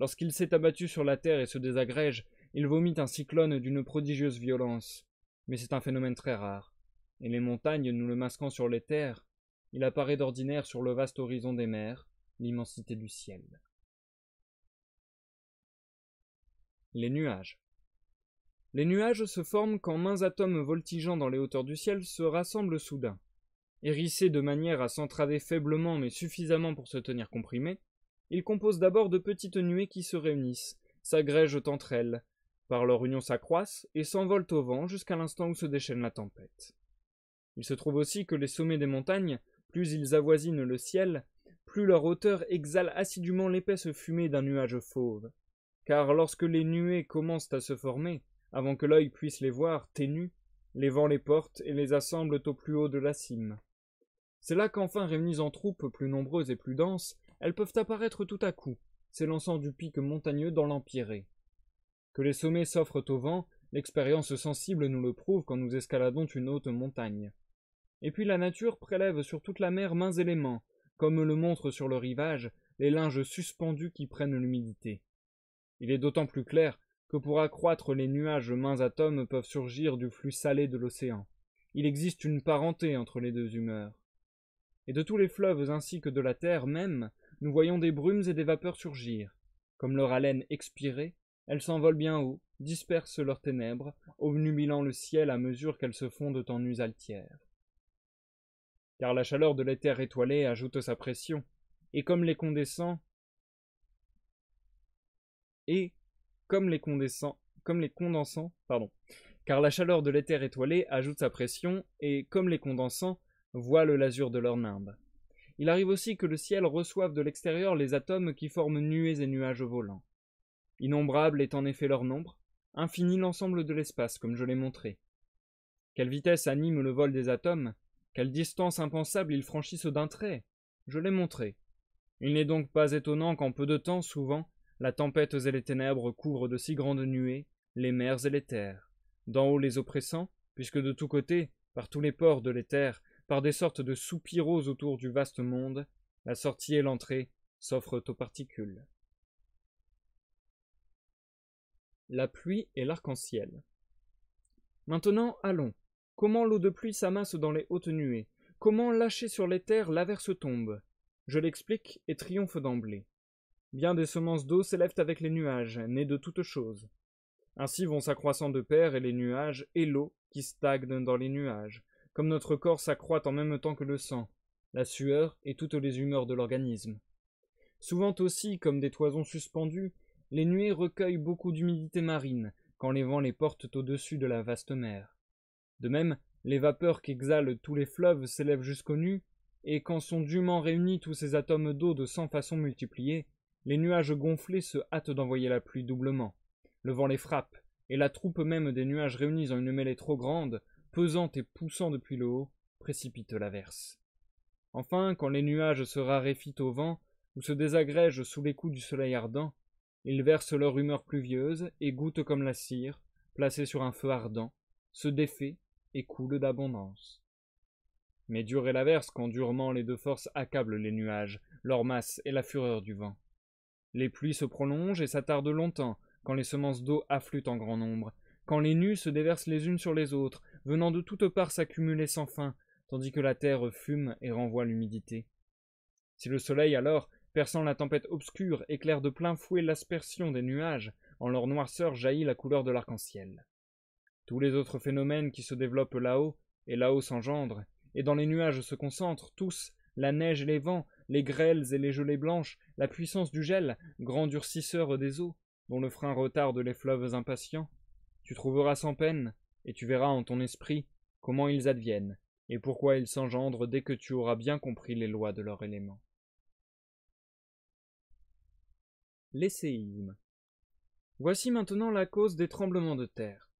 Lorsqu'il s'est abattu sur la terre et se désagrège, il vomit un cyclone d'une prodigieuse violence. Mais c'est un phénomène très rare. Et les montagnes, nous le masquant sur les terres, il apparaît d'ordinaire sur le vaste horizon des mers, l'immensité du ciel. Les nuages. Les nuages se forment quand mains atomes voltigeant dans les hauteurs du ciel se rassemblent soudain. Hérissés de manière à s'entraver faiblement mais suffisamment pour se tenir comprimés, ils composent d'abord de petites nuées qui se réunissent, s'agrègent entre elles, par leur union s'accroissent et s'envolent au vent jusqu'à l'instant où se déchaîne la tempête. Il se trouve aussi que les sommets des montagnes, plus ils avoisinent le ciel, plus leur hauteur exhale assidûment l'épaisse fumée d'un nuage fauve. Car lorsque les nuées commencent à se former, avant que l'œil puisse les voir, ténues, les vents les portent et les assemblent au plus haut de la cime. C'est là qu'enfin réunis en troupes plus nombreuses et plus denses, elles peuvent apparaître tout à coup, s'élançant du pic montagneux dans l'empyrée. Que les sommets s'offrent au vent, l'expérience sensible nous le prouve quand nous escaladons une haute montagne. Et puis la nature prélève sur toute la mer mains éléments, comme le montrent sur le rivage les linges suspendus qui prennent l'humidité. Il est d'autant plus clair que pour accroître les nuages mains atomes peuvent surgir du flux salé de l'océan. Il existe une parenté entre les deux humeurs. Et de tous les fleuves ainsi que de la terre même, nous voyons des brumes et des vapeurs surgir. Comme leur haleine expirée, elles s'envolent bien haut, dispersent leurs ténèbres, obnubilant le ciel à mesure qu'elles se fondent en altières. Car la chaleur de l'éther étoilé ajoute sa pression, et comme les condensants, et comme les comme les condensants, pardon, car la chaleur de l'éther étoilé ajoute sa pression, et comme les condensants, le l'azur de leur nimbe. Il arrive aussi que le ciel reçoive de l'extérieur les atomes qui forment nuées et nuages volants. Innombrable est en effet leur nombre, infini l'ensemble de l'espace, comme je l'ai montré. Quelle vitesse anime le vol des atomes, quelle distance impensable ils franchissent d'un trait, je l'ai montré. Il n'est donc pas étonnant qu'en peu de temps, souvent, la tempête et les ténèbres couvrent de si grandes nuées les mers et les terres, d'en haut les oppressants, puisque de tous côtés, par tous les ports de l'éther, par des sortes de soupiraux autour du vaste monde, la sortie et l'entrée s'offrent aux particules. La pluie et l'arc-en-ciel. Maintenant, allons. Comment l'eau de pluie s'amasse dans les hautes nuées Comment lâcher sur les terres l'averse tombe Je l'explique et triomphe d'emblée. Bien des semences d'eau s'élèvent avec les nuages, nées de toutes choses. Ainsi vont s'accroissant de pair et les nuages et l'eau qui stagne dans les nuages, comme notre corps s'accroît en même temps que le sang, la sueur et toutes les humeurs de l'organisme. Souvent aussi, comme des toisons suspendues, les nuées recueillent beaucoup d'humidité marine quand les vents les portent au-dessus de la vaste mer. De même, les vapeurs qu'exhalent tous les fleuves s'élèvent jusqu'aux nues, et quand sont dûment réunis tous ces atomes d'eau de cent façons multipliées, les nuages gonflés se hâtent d'envoyer la pluie doublement. Le vent les frappe, et la troupe même des nuages réunis en une mêlée trop grande pesant et poussant depuis le haut, précipite l'averse. Enfin, quand les nuages se raréfient au vent, ou se désagrègent sous les coups du soleil ardent, ils versent leur humeur pluvieuse, et goûtent comme la cire, placée sur un feu ardent, se défait et coule d'abondance. Mais dure l'averse quand durement les deux forces accablent les nuages, leur masse et la fureur du vent. Les pluies se prolongent et s'attardent longtemps, quand les semences d'eau affluent en grand nombre, quand les nues se déversent les unes sur les autres, venant de toutes parts s'accumuler sans fin, tandis que la terre fume et renvoie l'humidité. Si le soleil alors, perçant la tempête obscure, éclaire de plein fouet l'aspersion des nuages, en leur noirceur jaillit la couleur de l'arc-en-ciel. Tous les autres phénomènes qui se développent là-haut, et là-haut s'engendrent, et dans les nuages se concentrent, tous, la neige et les vents, les grêles et les gelées blanches, la puissance du gel, grand durcisseur des eaux, dont le frein retarde les fleuves impatients. Tu trouveras sans peine, et tu verras en ton esprit comment ils adviennent, et pourquoi ils s'engendrent dès que tu auras bien compris les lois de leur élément. L'essayisme. Voici maintenant la cause des tremblements de terre.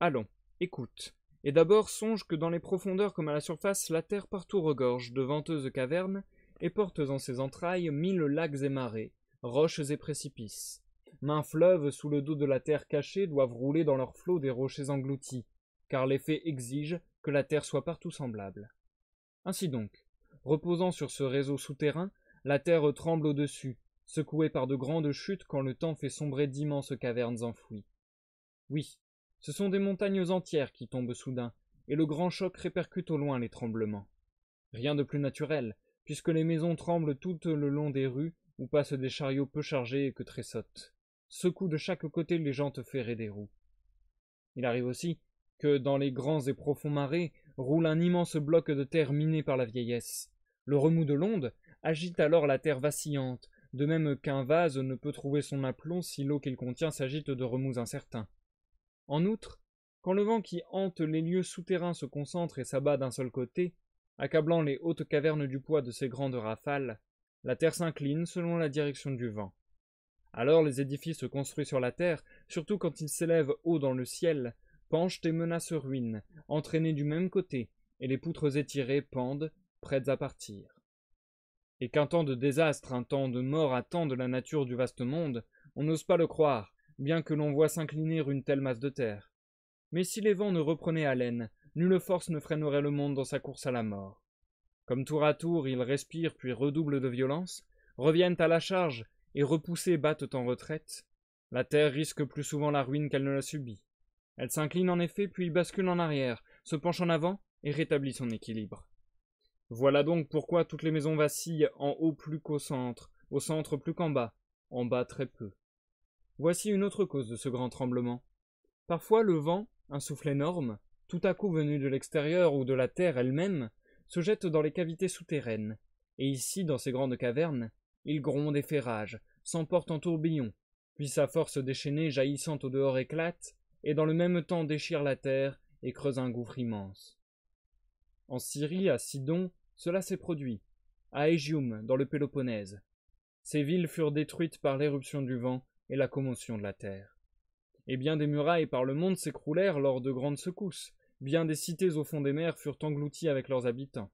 Allons, écoute, et d'abord songe que dans les profondeurs comme à la surface, la terre partout regorge de venteuses cavernes, et porte en ses entrailles mille lacs et marées, roches et précipices, Mains fleuves sous le dos de la terre cachée doivent rouler dans leurs flots des rochers engloutis, car l'effet exige que la terre soit partout semblable. Ainsi donc, reposant sur ce réseau souterrain, la terre tremble au-dessus, secouée par de grandes chutes quand le temps fait sombrer d'immenses cavernes enfouies. Oui, ce sont des montagnes entières qui tombent soudain, et le grand choc répercute au loin les tremblements. Rien de plus naturel, puisque les maisons tremblent toutes le long des rues où passent des chariots peu chargés et que tressotent secoue de chaque côté les jantes ferrées des roues. Il arrive aussi que, dans les grands et profonds marais, roule un immense bloc de terre miné par la vieillesse. Le remous de l'onde agite alors la terre vacillante, de même qu'un vase ne peut trouver son aplomb si l'eau qu'il contient s'agite de remous incertains. En outre, quand le vent qui hante les lieux souterrains se concentre et s'abat d'un seul côté, accablant les hautes cavernes du poids de ses grandes rafales, la terre s'incline selon la direction du vent. Alors les édifices construits sur la terre, surtout quand ils s'élèvent haut dans le ciel, penchent et menacent ruines, entraînés du même côté, et les poutres étirées pendent, prêtes à partir. Et qu'un temps de désastre, un temps de mort attend de la nature du vaste monde, on n'ose pas le croire, bien que l'on voie s'incliner une telle masse de terre. Mais si les vents ne reprenaient haleine, nulle force ne freinerait le monde dans sa course à la mort. Comme tour à tour ils respirent puis redoublent de violence, reviennent à la charge et repoussées battent en retraite, la terre risque plus souvent la ruine qu'elle ne la subit. Elle s'incline en effet, puis bascule en arrière, se penche en avant et rétablit son équilibre. Voilà donc pourquoi toutes les maisons vacillent en haut plus qu'au centre, au centre plus qu'en bas, en bas très peu. Voici une autre cause de ce grand tremblement. Parfois le vent, un souffle énorme, tout à coup venu de l'extérieur ou de la terre elle-même, se jette dans les cavités souterraines, et ici, dans ces grandes cavernes, il gronde et fait rage, s'emporte en tourbillon, puis sa force déchaînée jaillissant au dehors éclate, et dans le même temps déchire la terre et creuse un gouffre immense. En Syrie, à Sidon, cela s'est produit, à Egium, dans le Péloponnèse. Ces villes furent détruites par l'éruption du vent et la commotion de la terre. Et bien des murailles par le monde s'écroulèrent lors de grandes secousses, bien des cités au fond des mers furent englouties avec leurs habitants.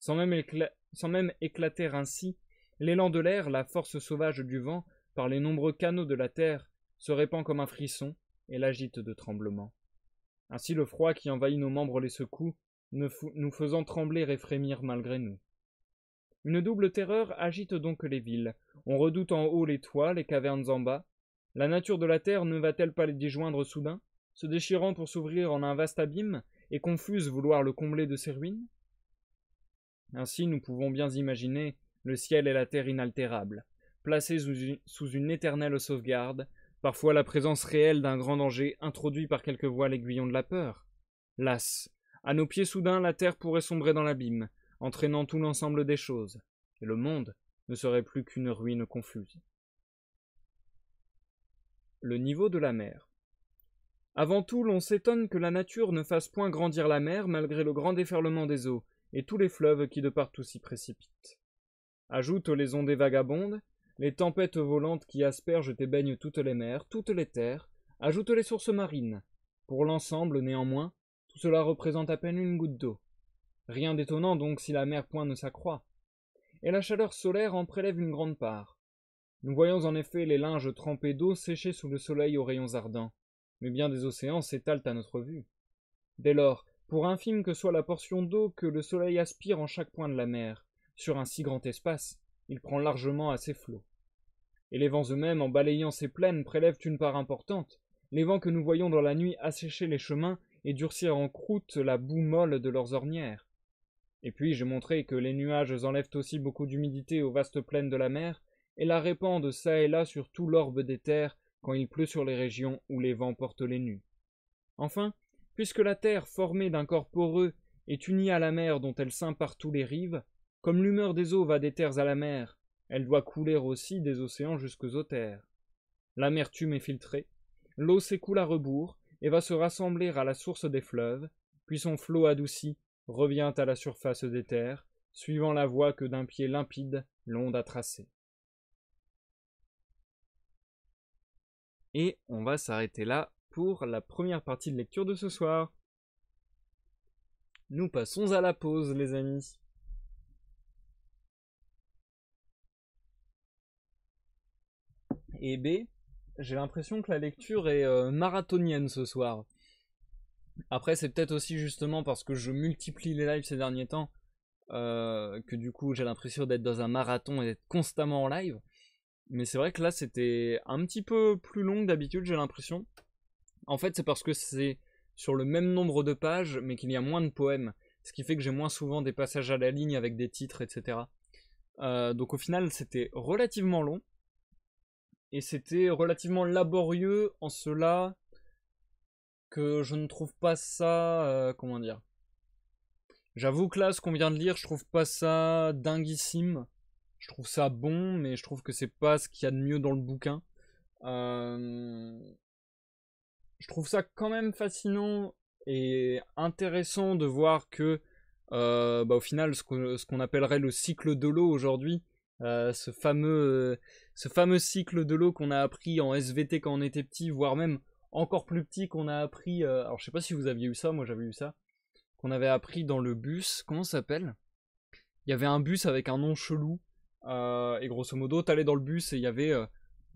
Sans même éclater ainsi, L'élan de l'air, la force sauvage du vent, par les nombreux canaux de la terre, se répand comme un frisson et l'agite de tremblements. Ainsi le froid qui envahit nos membres les secoue, nous faisant trembler et frémir malgré nous. Une double terreur agite donc les villes. On redoute en haut les toits, les cavernes en bas. La nature de la terre ne va-t-elle pas les disjoindre soudain, se déchirant pour s'ouvrir en un vaste abîme, et confuse vouloir le combler de ses ruines Ainsi nous pouvons bien imaginer le ciel et la terre inaltérables, placés sous une, éternelle sauvegarde, parfois la présence réelle d'un grand danger introduit par quelque voile aiguillon de la peur. Las, à nos pieds soudain la terre pourrait sombrer dans l'abîme, entraînant tout l'ensemble des choses, et le monde ne serait plus qu'une ruine confuse. Le niveau de la mer. Avant tout, l'on s'étonne que la nature ne fasse point grandir la mer malgré le grand déferlement des eaux et tous les fleuves qui de partout s'y précipitent. Ajoute les ondes vagabondes, les tempêtes volantes qui aspergent et baignent toutes les mers, toutes les terres, ajoute les sources marines. Pour l'ensemble, néanmoins, tout cela représente à peine une goutte d'eau. Rien d'étonnant donc si la mer point ne s'accroît. Et la chaleur solaire en prélève une grande part. Nous voyons en effet les linges trempés d'eau séchés sous le soleil aux rayons ardents, mais bien des océans s'étalent à notre vue. Dès lors, pour infime que soit la portion d'eau que le soleil aspire en chaque point de la mer, sur un si grand espace, il prend largement à ses flots. Et les vents eux-mêmes, en balayant ces plaines, prélèvent une part importante, les vents que nous voyons dans la nuit assécher les chemins et durcir en croûte la boue molle de leurs ornières. Et puis j'ai montré que les nuages enlèvent aussi beaucoup d'humidité aux vastes plaines de la mer, et la répandent çà et là sur tout l'orbe des terres quand il pleut sur les régions où les vents portent les nues. Enfin, puisque la terre formée d'un corps poreux est unie à la mer dont elle par tous les rives, comme l'humeur des eaux va des terres à la mer, elle doit couler aussi des océans jusqu'aux terres. L'amertume est filtrée, l'eau s'écoule à rebours et va se rassembler à la source des fleuves, puis son flot adouci revient à la surface des terres, suivant la voie que d'un pied limpide l'onde a tracée. Et on va s'arrêter là pour la première partie de lecture de ce soir. Nous passons à la pause, les amis. et B, j'ai l'impression que la lecture est euh, marathonienne ce soir. Après, c'est peut-être aussi justement parce que je multiplie les lives ces derniers temps euh, que du coup j'ai l'impression d'être dans un marathon et d'être constamment en live. Mais c'est vrai que là c'était un petit peu plus long que d'habitude, j'ai l'impression. En fait, c'est parce que c'est sur le même nombre de pages, mais qu'il y a moins de poèmes. Ce qui fait que j'ai moins souvent des passages à la ligne avec des titres, etc. Euh, donc au final, c'était relativement long et c'était relativement laborieux en cela que je ne trouve pas ça, euh, comment dire. J'avoue que là, ce qu'on vient de lire, je trouve pas ça dinguissime. Je trouve ça bon, mais je trouve que c'est pas ce qu'il y a de mieux dans le bouquin. Euh, je trouve ça quand même fascinant et intéressant de voir que, euh, bah, au final, ce qu'on appellerait le cycle de l'eau aujourd'hui, euh, ce, fameux, euh, ce fameux cycle de l'eau qu'on a appris en SVT quand on était petit, voire même encore plus petit qu'on a appris. Euh, alors je sais pas si vous aviez eu ça, moi j'avais eu ça. Qu'on avait appris dans le bus. Comment ça s'appelle Il y avait un bus avec un nom chelou. et grosso modo, t'allais dans le bus et il y avait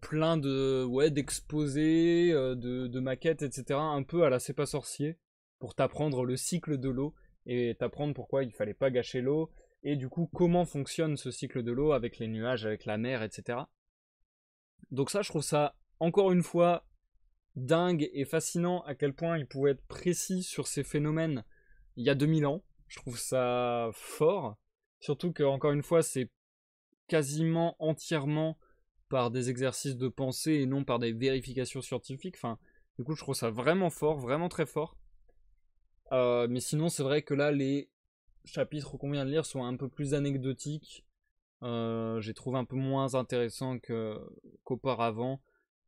plein de ouais d'exposés, de, de, maquettes, etc. Un peu à la C'est sorcier pour t'apprendre le cycle de l'eau et t'apprendre pourquoi il fallait pas gâcher l'eau, et du coup comment fonctionne ce cycle de l'eau avec les nuages, avec la mer, etc. Donc ça, je trouve ça encore une fois dingue et fascinant à quel point il pouvait être précis sur ces phénomènes il y a 2000 ans. Je trouve ça fort, surtout que encore une fois, c'est quasiment entièrement par des exercices de pensée et non par des vérifications scientifiques. Enfin, du coup, je trouve ça vraiment fort, vraiment très fort. Euh, mais sinon, c'est vrai que là, les chapitres qu'on vient de lire sont un peu plus anecdotiques. Euh, j'ai trouvé un peu moins intéressant qu'auparavant.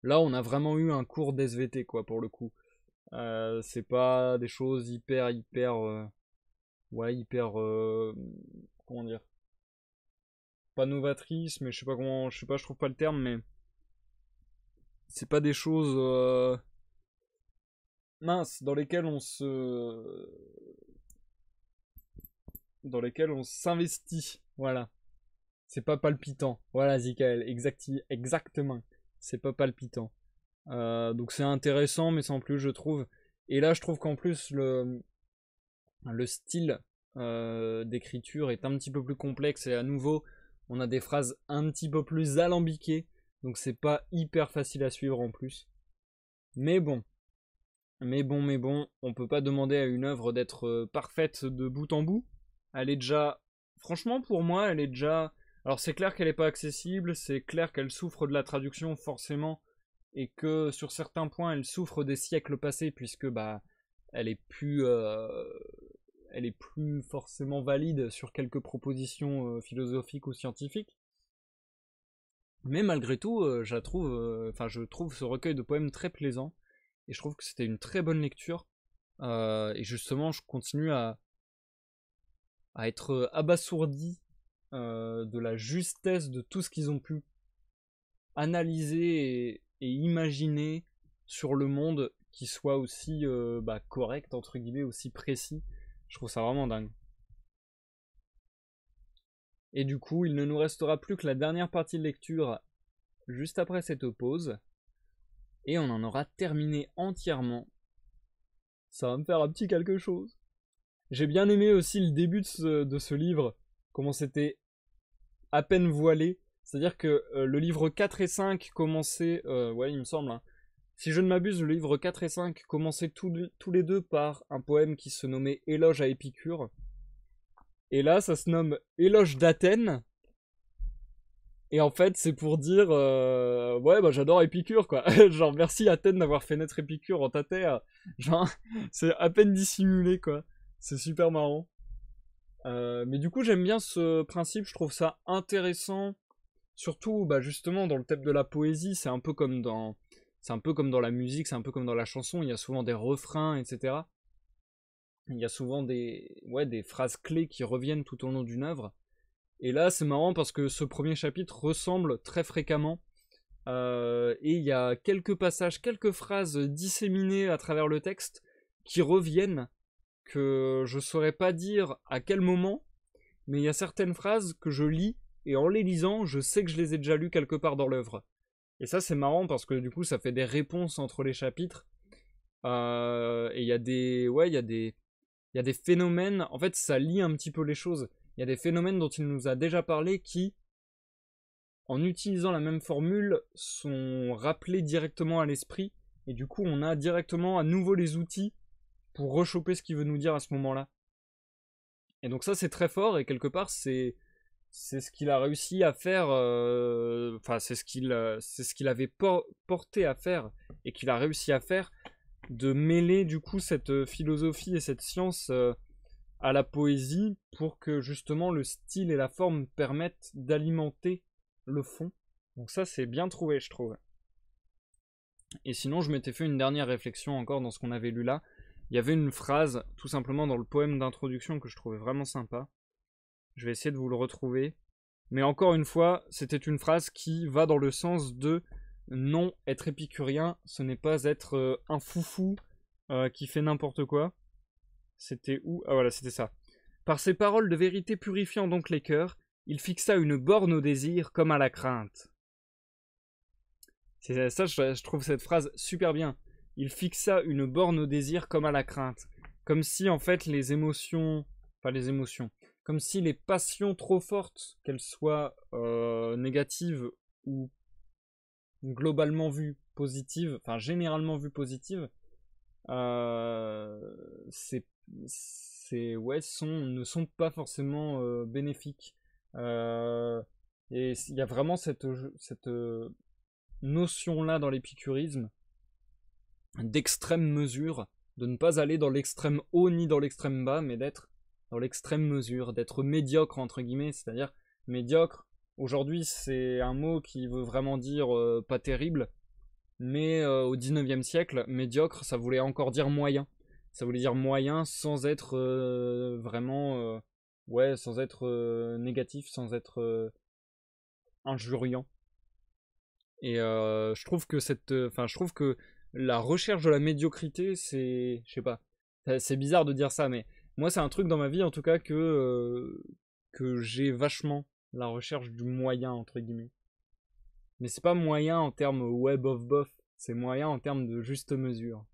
Là, on a vraiment eu un cours d'SVT, quoi, pour le coup. Euh, c'est pas des choses hyper, hyper. Euh, ouais, hyper. comment dire Pas novatrice, mais je sais pas comment. Je sais pas, je trouve pas le terme, mais. C'est pas des choses. minces, dans lesquelles on se dans lesquels on s'investit. Voilà. C'est pas palpitant. Voilà, Zikael, exacti exactement. C'est pas palpitant. Euh, donc c'est intéressant, mais sans plus, je trouve. Et là, je trouve qu'en plus, le, le style euh, d'écriture est un petit peu plus complexe. Et à nouveau, on a des phrases un petit peu plus alambiquées. Donc c'est pas hyper facile à suivre en plus. Mais bon. Mais bon, mais bon, on peut pas demander à une œuvre d'être euh, parfaite de bout en bout elle est déjà... Franchement, pour moi, elle est déjà... Alors c'est clair qu'elle n'est pas accessible, c'est clair qu'elle souffre de la traduction forcément, et que sur certains points, elle souffre des siècles passés, puisque bah, elle est plus... Euh, elle est plus forcément valide sur quelques propositions euh, philosophiques ou scientifiques. Mais malgré tout, euh, je, la trouve, enfin, je trouve ce recueil de poèmes très plaisant, et je trouve que c'était une très bonne lecture. et justement, je continue à, à être euh, abasourdis euh, de la justesse de tout ce qu'ils ont pu analyser et, imaginer sur le monde qui soit aussi euh, bah, correct, entre guillemets, aussi précis. Je trouve ça vraiment dingue. Et du coup, il ne nous restera plus que la dernière partie de lecture juste après cette pause. Et on en aura terminé entièrement. Ça va me faire un petit quelque chose. J'ai bien aimé aussi le début de ce, livre, comment c'était à peine voilé. C'est-à-dire que euh, le livre 4 et 5 commençait, euh, ouais, il me semble, hein. si je ne m'abuse, le livre 4 et 5 commençait tous les deux par un poème qui se nommait Éloge à Épicure. Et là, ça se nomme Éloge d'Athènes. Et en fait, c'est pour dire, euh, ouais, bah j'adore Épicure, quoi. [LAUGHS] genre, merci Athènes d'avoir fait naître Épicure en ta terre. Genre, [LAUGHS] c'est à peine dissimulé, quoi. C'est super marrant. Euh, mais du coup, j'aime bien ce principe, je trouve ça intéressant. Surtout, bah, justement, dans le thème de la poésie, c'est un peu comme dans, c'est un peu comme dans la musique, c'est un peu comme dans la chanson. Il y a souvent des refrains, etc. Il y a souvent des, ouais, des phrases clés qui reviennent tout au long d'une œuvre. Et là, c'est marrant parce que ce premier chapitre ressemble très fréquemment. Euh, et il y a quelques passages, quelques phrases disséminées à travers le texte qui reviennent que je saurais pas dire à quel moment, mais il y a certaines phrases que je lis et en les lisant, je sais que je les ai déjà lues quelque part dans l'œuvre. Et ça, c'est marrant parce que du coup, ça fait des réponses entre les chapitres. Euh, et il y a des, ouais, il y a des, il y a des phénomènes. En fait, ça lie un petit peu les choses. Il y a des phénomènes dont il nous a déjà parlé qui, en utilisant la même formule, sont rappelés directement à l'esprit. Et du coup, on a directement à nouveau les outils pour rechoper ce qu'il veut nous dire à ce moment-là. Et donc ça c'est très fort et quelque part c'est c'est ce qu'il a réussi à faire, euh, enfin c'est ce qu'il ce avait porté à faire et qu'il a réussi à faire de mêler du coup cette euh, philosophie et cette science euh, à la poésie pour que justement le style et la forme permettent d'alimenter le fond. Donc ça c'est bien trouvé je trouve. Et sinon je m'étais fait une dernière réflexion encore dans ce qu'on avait lu là, il y avait une phrase tout simplement dans le poème d'introduction que je trouvais vraiment sympa. Je vais essayer de vous le retrouver. Mais encore une fois, c'était une phrase qui va dans le sens de non, être épicurien, ce n'est pas être euh, un foufou euh, qui fait n'importe quoi. C'était où Ah voilà, c'était ça. Par ces paroles de vérité purifiant donc les cœurs, il fixa une borne au désir comme à la crainte. C'est ça, je trouve cette phrase super bien il fixa une borne au désir comme à la crainte, comme si en fait les émotions, pas les émotions, comme si les passions trop fortes, qu'elles soient euh, négatives ou globalement vues positives, enfin généralement vues positives, euh, ne sont pas forcément euh, bénéfiques et il y a vraiment cette notion là dans l'épicurisme d'extrême mesure, de ne pas aller dans l'extrême haut ni dans l'extrême bas, mais d'être dans l'extrême mesure, d'être médiocre entre guillemets, c'est-à-dire médiocre. Aujourd'hui, c'est un mot qui veut vraiment dire euh, pas terrible, mais euh, au 19e siècle, médiocre, ça voulait encore dire moyen. Ça voulait dire moyen sans être euh, vraiment ouais, sans être négatif, sans être injuriant. Et je trouve que cette enfin je trouve que la recherche de la médiocrité, c'est, je sais pas, c'est bizarre de dire ça, mais moi c'est un truc dans ma vie en tout cas que euh, que j'ai vachement la recherche du moyen entre guillemets. Mais c'est pas moyen en termes web of bof, c'est moyen en termes de juste mesure.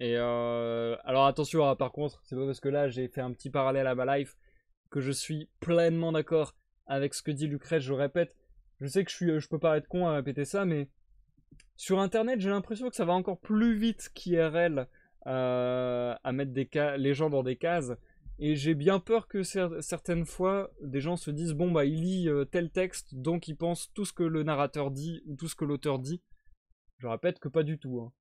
Et euh, alors attention, hein, par contre, c'est pas parce que là j'ai fait un petit parallèle à ma life que je suis pleinement d'accord avec ce que dit Lucrèce. Je répète, je sais que je suis, je peux paraître con à répéter ça, mais sur Internet, j'ai l'impression que ça va encore plus vite qu'IRL euh, à mettre des les gens dans des cases. Et j'ai bien peur que certaines fois, des gens se disent bon bah il lit euh, tel texte, donc il pense tout ce que le narrateur dit ou tout ce que l'auteur dit. Je répète que pas du tout. Hein.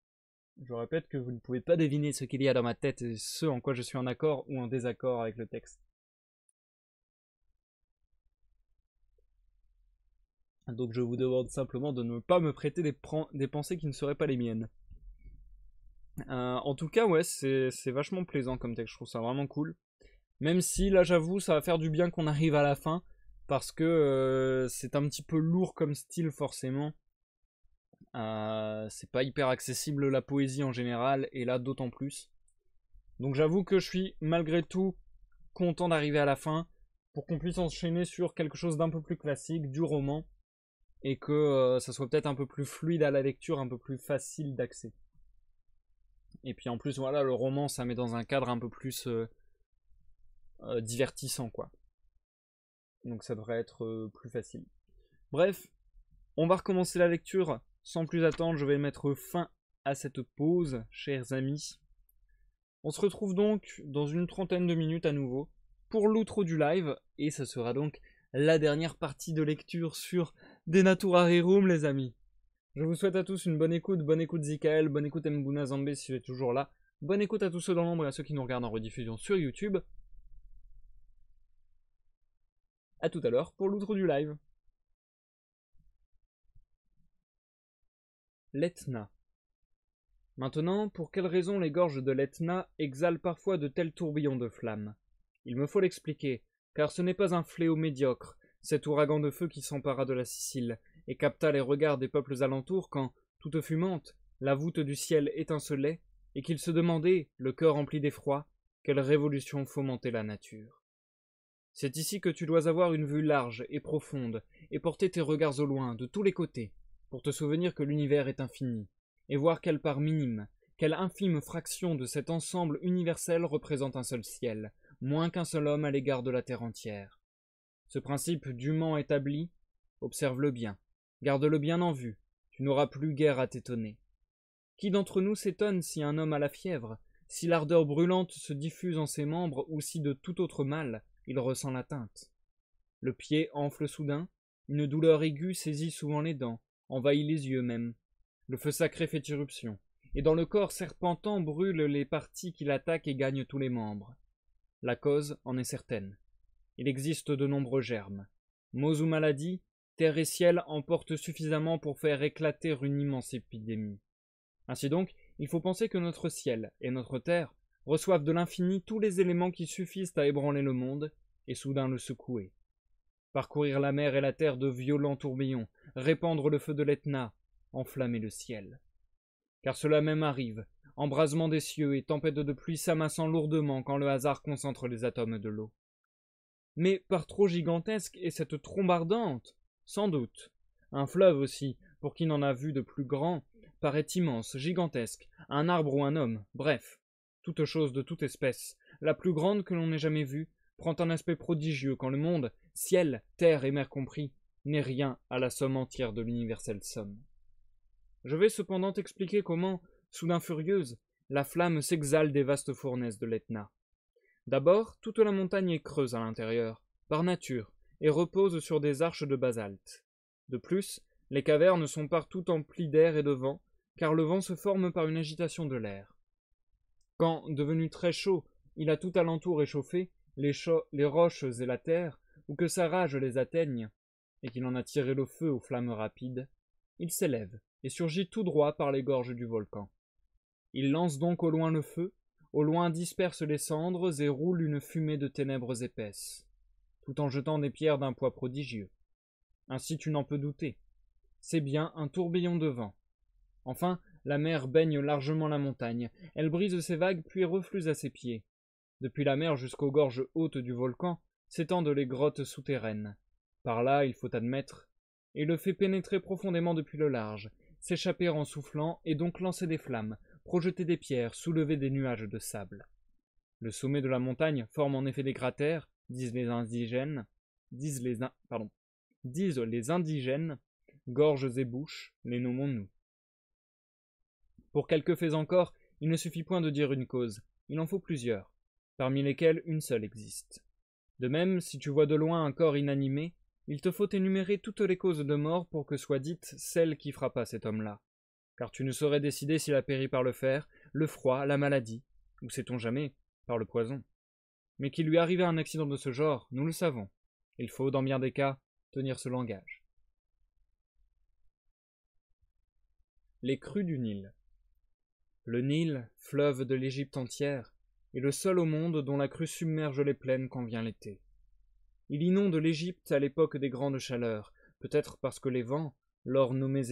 Je répète que vous ne pouvez pas deviner ce qu'il y a dans ma tête et ce en quoi je suis en accord ou en désaccord avec le texte. Donc je vous demande simplement de ne pas me prêter des, pensées qui ne seraient pas les miennes. Euh, en tout cas, ouais, c'est vachement plaisant comme texte, je trouve ça vraiment cool. Même si, là, j'avoue, ça va faire du bien qu'on arrive à la fin, parce que euh, c'est un petit peu lourd comme style, forcément. Euh, c'est pas hyper accessible la poésie en général, et là, d'autant plus. Donc j'avoue que je suis, malgré tout, content d'arriver à la fin, pour qu'on puisse enchaîner sur quelque chose d'un peu plus classique, du roman, et que euh, ça soit peut-être un peu plus fluide à la lecture, un peu plus facile d'accès. Et puis en plus, voilà, le roman, ça met dans un cadre un peu plus euh, euh, divertissant, quoi. Donc ça devrait être plus facile. Bref, on va recommencer la lecture. Sans plus attendre, je vais mettre fin à cette pause, chers amis. On se retrouve donc dans une trentaine de minutes à nouveau pour l'outro du live, et ça sera donc la dernière partie de lecture sur Denatura Rerum, les amis. Je vous souhaite à tous une bonne écoute, bonne écoute Zikael, bonne écoute Mbuna Zambé si vous êtes toujours là. Bonne écoute à tous ceux dans l'ombre et à ceux qui nous regardent en rediffusion sur YouTube. A tout à l'heure pour l'outre du live. L'Etna. Maintenant, pour quelles raisons les gorges de l'Etna exhalent parfois de tels tourbillons de flammes Il me faut l'expliquer car ce n'est pas un fléau médiocre, cet ouragan de feu qui s'empara de la Sicile, et capta les regards des peuples alentours quand, toute fumante, la voûte du ciel étincelait, et qu'ils se demandaient, le cœur rempli d'effroi, quelle révolution fomentait la nature. C'est ici que tu dois avoir une vue large et profonde, et porter tes regards au loin, de tous les côtés, pour te souvenir que l'univers est infini, et voir quelle part minime, quelle infime fraction de cet ensemble universel représente un seul ciel, moins qu'un seul homme à l'égard de la terre entière. Ce principe dûment établi, observe-le bien, garde-le bien en vue, tu n'auras plus guère à t'étonner. Qui d'entre nous s'étonne si un homme a la fièvre, si l'ardeur brûlante se diffuse en ses membres ou si de tout autre mal il ressent l'atteinte Le pied enfle soudain, une douleur aiguë saisit souvent les dents, envahit les yeux même. Le feu sacré fait irruption, et dans le corps serpentant brûle les parties qui l'attaquent et gagnent tous les membres. La cause en est certaine. Il existe de nombreux germes. Maux ou maladies, terre et ciel emportent suffisamment pour faire éclater une immense épidémie. Ainsi donc, il faut penser que notre ciel et notre terre reçoivent de l'infini tous les éléments qui suffisent à ébranler le monde et soudain le secouer. Parcourir la mer et la terre de violents tourbillons, répandre le feu de l'Etna, enflammer le ciel. Car cela même arrive, Embrasement des cieux et tempête de pluie s'amassant lourdement quand le hasard concentre les atomes de l'eau. Mais par trop gigantesque est cette trombe ardente Sans doute. Un fleuve aussi, pour qui n'en a vu de plus grand, paraît immense, gigantesque, un arbre ou un homme, bref. Toute chose de toute espèce, la plus grande que l'on ait jamais vue, prend un aspect prodigieux quand le monde, ciel, terre et mer compris, n'est rien à la somme entière de l'universelle somme. Je vais cependant expliquer comment, Soudain furieuse, la flamme s'exhale des vastes fournaises de l'Etna. D'abord, toute la montagne est creuse à l'intérieur, par nature, et repose sur des arches de basalte. De plus, les cavernes sont partout emplies d'air et de vent, car le vent se forme par une agitation de l'air. Quand, devenu très chaud, il a tout alentour échauffé, les, les roches et la terre, ou que sa rage les atteigne, et qu'il en a tiré le feu aux flammes rapides, il s'élève et surgit tout droit par les gorges du volcan. Il lance donc au loin le feu, au loin disperse les cendres et roule une fumée de ténèbres épaisses, tout en jetant des pierres d'un poids prodigieux. Ainsi tu n'en peux douter. C'est bien un tourbillon de vent. Enfin, la mer baigne largement la montagne, elle brise ses vagues puis reflue à ses pieds. Depuis la mer jusqu'aux gorges hautes du volcan s'étendent les grottes souterraines. Par là, il faut admettre, et le fait pénétrer profondément depuis le large, s'échapper en soufflant et donc lancer des flammes, projeter des pierres, soulever des nuages de sable. Le sommet de la montagne forme en effet des cratères, disent les indigènes, disent les, Pardon. disent les indigènes, gorges et bouches, les nommons-nous. Pour quelques faits encore, il ne suffit point de dire une cause, il en faut plusieurs, parmi lesquelles une seule existe. De même, si tu vois de loin un corps inanimé, il te faut énumérer toutes les causes de mort pour que soit dite celle qui frappa cet homme-là car tu ne saurais décider s'il a péri par le fer, le froid, la maladie, ou sait-on jamais, par le poison. Mais qu'il lui arrivait un accident de ce genre, nous le savons. Il faut, dans bien des cas, tenir ce langage. Les crues du Nil. Le Nil, fleuve de l'Égypte entière, est le seul au monde dont la crue submerge les plaines quand vient l'été. Il inonde l'Égypte à l'époque des grandes chaleurs, peut-être parce que les vents, lors nommés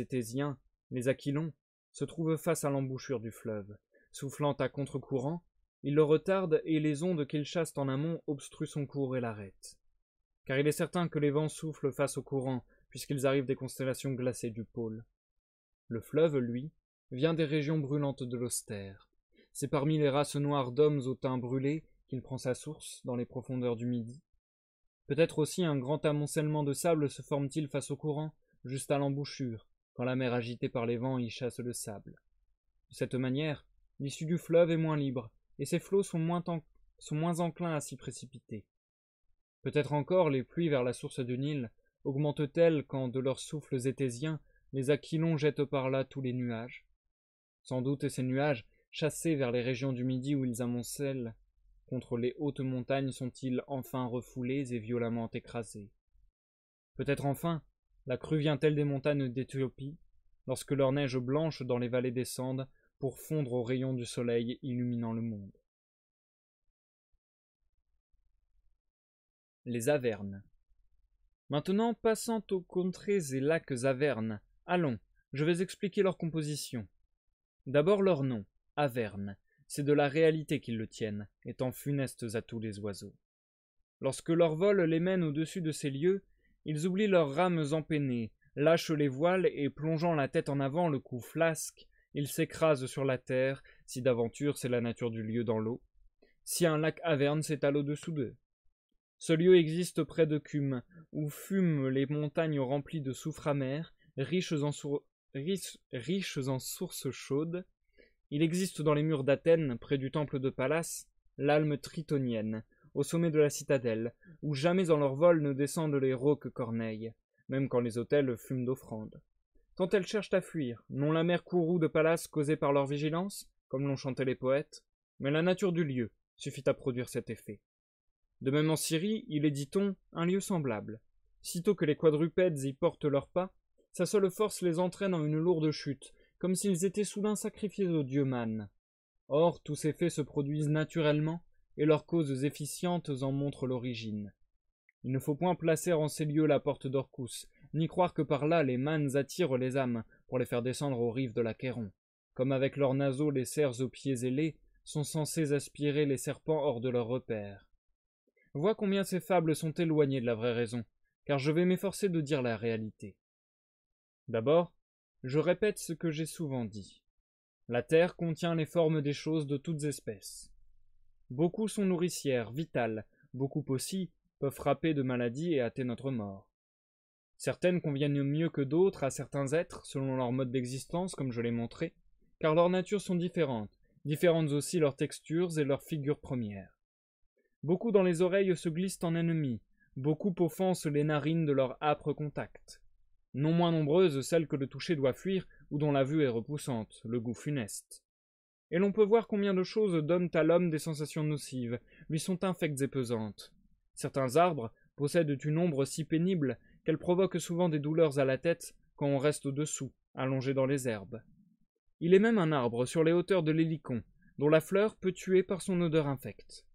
les Aquilons se trouvent face à l'embouchure du fleuve. Soufflant à contre-courant, ils le retardent et les ondes qu'ils chassent en amont obstruent son cours et l'arrêtent. Car il est certain que les vents soufflent face au courant, puisqu'ils arrivent des constellations glacées du pôle. Le fleuve, lui, vient des régions brûlantes de l'austère. C'est parmi les races noires d'hommes au teint brûlé qu'il prend sa source dans les profondeurs du Midi. Peut-être aussi un grand amoncellement de sable se forme-t-il face au courant, juste à l'embouchure, quand la mer agitée par les vents y chasse le sable. De cette manière, l'issue du fleuve est moins libre, et ses flots sont moins, sont moins enclins à s'y précipiter. Peut-être encore les pluies vers la source du Nil augmentent-elles quand de leurs souffles éthésiens, les aquilons jettent par là tous les nuages. Sans doute ces nuages, chassés vers les régions du Midi où ils amoncellent, contre les hautes montagnes sont-ils enfin refoulés et violemment écrasés. Peut-être enfin la crue vient-elle des montagnes d'Éthiopie Lorsque leur neige blanche dans les vallées descendent, pour fondre aux rayons du soleil illuminant le monde. Les Avernes. Maintenant, passant aux contrées et lacs Avernes, allons, je vais expliquer leur composition. D'abord leur nom, Avernes, c'est de la réalité qu'ils le tiennent, étant funestes à tous les oiseaux. Lorsque leur vol les mène au-dessus de ces lieux, ils oublient leurs rames empennées, lâchent les voiles et plongeant la tête en avant, le cou flasque, ils s'écrasent sur la terre, si d'aventure c'est la nature du lieu dans l'eau, si un lac averne à au-dessous d'eux. Ce lieu existe près de Cume, où fument les montagnes remplies de soufre amer, riches en, riches en sources chaudes. Il existe dans les murs d'Athènes, près du temple de Pallas, l'alme tritonienne, au sommet de la citadelle, où jamais en leur vol ne descendent les rauques corneilles, même quand les hôtels fument d'offrandes. Tant elles cherchent à fuir, non la mer courroux de palace causée par leur vigilance, comme l'ont chanté les poètes, mais la nature du lieu suffit à produire cet effet. De même en Syrie, il est, dit-on, un lieu semblable. Sitôt que les quadrupèdes y portent leurs pas, sa seule force les entraîne en une lourde chute, comme s'ils étaient soudain sacrifiés au dieu man. Or, tous ces faits se produisent naturellement et leurs causes efficientes en montrent l'origine. Il ne faut point placer en ces lieux la porte d'Orcus, ni croire que par là les mânes attirent les âmes pour les faire descendre aux rives de la l'Achéron. Comme avec leurs naseaux les cerfs aux pieds ailés sont censés aspirer les serpents hors de leurs repères. Vois combien ces fables sont éloignées de la vraie raison, car je vais m'efforcer de dire la réalité. D'abord, je répète ce que j'ai souvent dit. La terre contient les formes des choses de toutes espèces. Beaucoup sont nourricières, vitales, beaucoup aussi peuvent frapper de maladies et hâter notre mort. Certaines conviennent mieux que d'autres à certains êtres, selon leur mode d'existence, comme je l'ai montré, car leurs natures sont différentes, différentes aussi leurs textures et leurs figures premières. Beaucoup dans les oreilles se glissent en ennemis, beaucoup offensent les narines de leur âpre contact. Non moins nombreuses celles que le toucher doit fuir ou dont la vue est repoussante, le goût funeste et l'on peut voir combien de choses donnent à l'homme des sensations nocives, lui sont infectes et pesantes. Certains arbres possèdent une ombre si pénible qu'elle provoque souvent des douleurs à la tête quand on reste au dessous, allongé dans les herbes. Il est même un arbre sur les hauteurs de l'hélicon, dont la fleur peut tuer par son odeur infecte.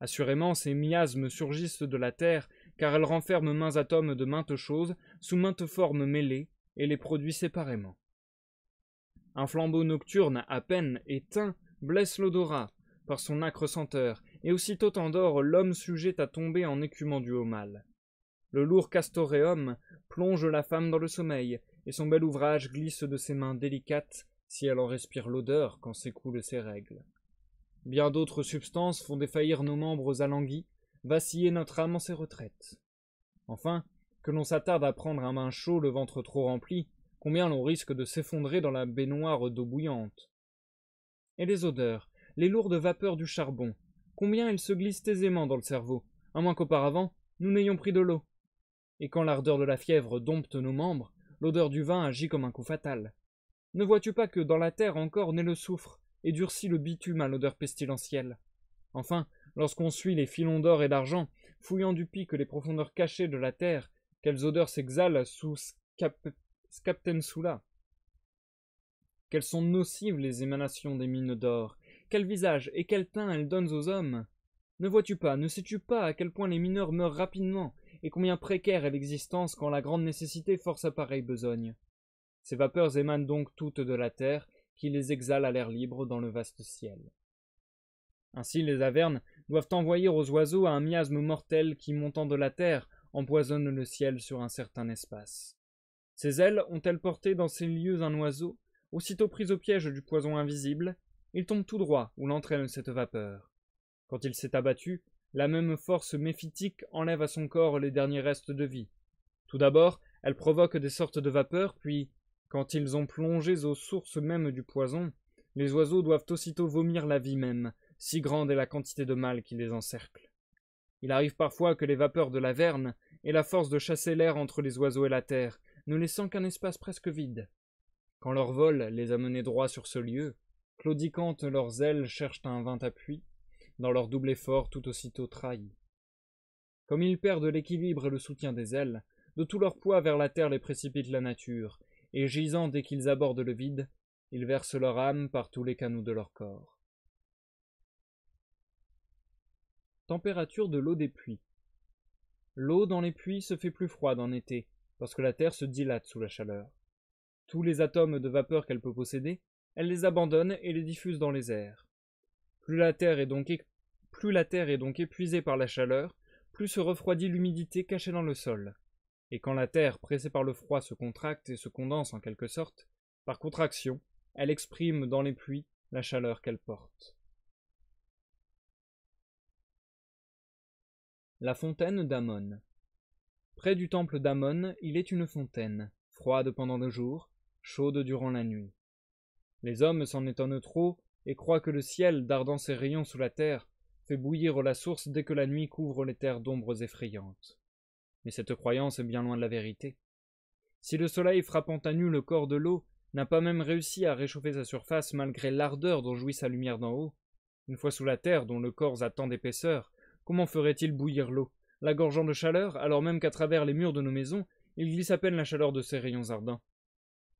Assurément, ces miasmes surgissent de la terre, car elles renferme mains atomes de maintes choses, sous maintes formes mêlées, et les produit séparément. Un flambeau nocturne, à peine éteint, blesse l'odorat par son âcre senteur, et aussitôt endort l'homme sujet à tomber en écumant du haut mal. Le lourd castoréum plonge la femme dans le sommeil, et son bel ouvrage glisse de ses mains délicates si elle en respire l'odeur quand s'écoulent ses règles. Bien d'autres substances font défaillir nos membres alanguis, vaciller notre âme en ses retraites. Enfin, que l'on s'attarde à prendre un main chaud le ventre trop rempli, combien l'on risque de s'effondrer dans la baignoire d'eau bouillante. Et les odeurs, les lourdes vapeurs du charbon, combien elles se glissent aisément dans le cerveau, à moins qu'auparavant nous n'ayons pris de l'eau. Et quand l'ardeur de la fièvre dompte nos membres, l'odeur du vin agit comme un coup fatal. Ne vois-tu pas que dans la terre encore naît le soufre, et durcit le bitume à l'odeur pestilentielle Enfin, lorsqu'on suit les filons d'or et d'argent, fouillant du pic les profondeurs cachées de la terre, quelles odeurs s'exhalent sous cap... Captain Sula. Quelles sont nocives les émanations des mines d'or Quel visage et quel teint elles donnent aux hommes Ne vois-tu pas, ne sais-tu pas à quel point les mineurs meurent rapidement et combien précaire est l'existence quand la grande nécessité force à pareille besogne Ces vapeurs émanent donc toutes de la terre qui les exhale à l'air libre dans le vaste ciel. Ainsi les avernes doivent envoyer aux oiseaux un miasme mortel qui, montant de la terre, empoisonne le ciel sur un certain espace. Ses ailes ont-elles porté dans ces lieux un oiseau Aussitôt pris au piège du poison invisible, il tombe tout droit où l'entraîne cette vapeur. Quand il s'est abattu, la même force méphitique enlève à son corps les derniers restes de vie. Tout d'abord, elle provoque des sortes de vapeurs, puis, quand ils ont plongé aux sources mêmes du poison, les oiseaux doivent aussitôt vomir la vie même, si grande est la quantité de mal qui les encercle. Il arrive parfois que les vapeurs de la verne aient la force de chasser l'air entre les oiseaux et la terre, ne laissant qu'un espace presque vide. Quand leur vol les a menés droit sur ce lieu, claudiquantes leurs ailes cherchent un vain appui, dans leur double effort tout aussitôt trahi. Comme ils perdent l'équilibre et le soutien des ailes, de tout leur poids vers la terre les précipite la nature, et gisant dès qu'ils abordent le vide, ils versent leur âme par tous les canaux de leur corps. Température de l'eau des puits. L'eau dans les puits se fait plus froide en été, Lorsque la Terre se dilate sous la chaleur, tous les atomes de vapeur qu'elle peut posséder, elle les abandonne et les diffuse dans les airs. Plus la Terre est donc, plus la terre est donc épuisée par la chaleur, plus se refroidit l'humidité cachée dans le sol. Et quand la Terre, pressée par le froid, se contracte et se condense en quelque sorte, par contraction, elle exprime dans les pluies la chaleur qu'elle porte. La fontaine d'Amon. Près du temple d'Amon, il est une fontaine, froide pendant le jour, chaude durant la nuit. Les hommes s'en étonnent trop et croient que le ciel, dardant ses rayons sous la terre, fait bouillir la source dès que la nuit couvre les terres d'ombres effrayantes. Mais cette croyance est bien loin de la vérité. Si le soleil frappant à nu le corps de l'eau n'a pas même réussi à réchauffer sa surface malgré l'ardeur dont jouit sa lumière d'en haut, une fois sous la terre dont le corps a tant d'épaisseur, comment ferait-il bouillir l'eau la l'agorgeant de chaleur, alors même qu'à travers les murs de nos maisons, il glisse à peine la chaleur de ses rayons ardents.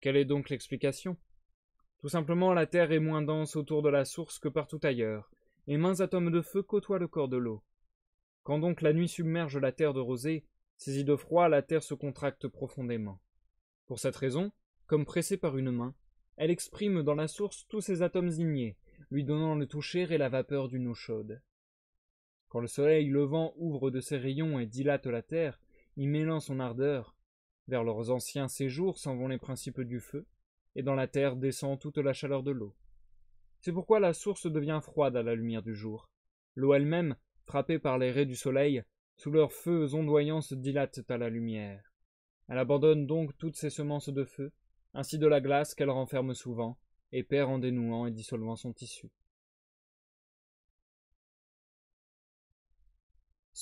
Quelle est donc l'explication Tout simplement, la terre est moins dense autour de la source que partout ailleurs, et maints atomes de feu côtoient le corps de l'eau. Quand donc la nuit submerge la terre de rosée, saisie de froid, la terre se contracte profondément. Pour cette raison, comme pressée par une main, elle exprime dans la source tous ses atomes ignés, lui donnant le toucher et la vapeur d'une eau chaude. Quand le soleil levant ouvre de ses rayons et dilate la terre, y mêlant son ardeur, vers leurs anciens séjours s'en vont les principes du feu, et dans la terre descend toute la chaleur de l'eau. C'est pourquoi la source devient froide à la lumière du jour. L'eau elle-même, frappée par les raies du soleil, sous leurs feux ondoyants se dilate à la lumière. Elle abandonne donc toutes ses semences de feu, ainsi de la glace qu'elle renferme souvent, et perd en dénouant et dissolvant son tissu.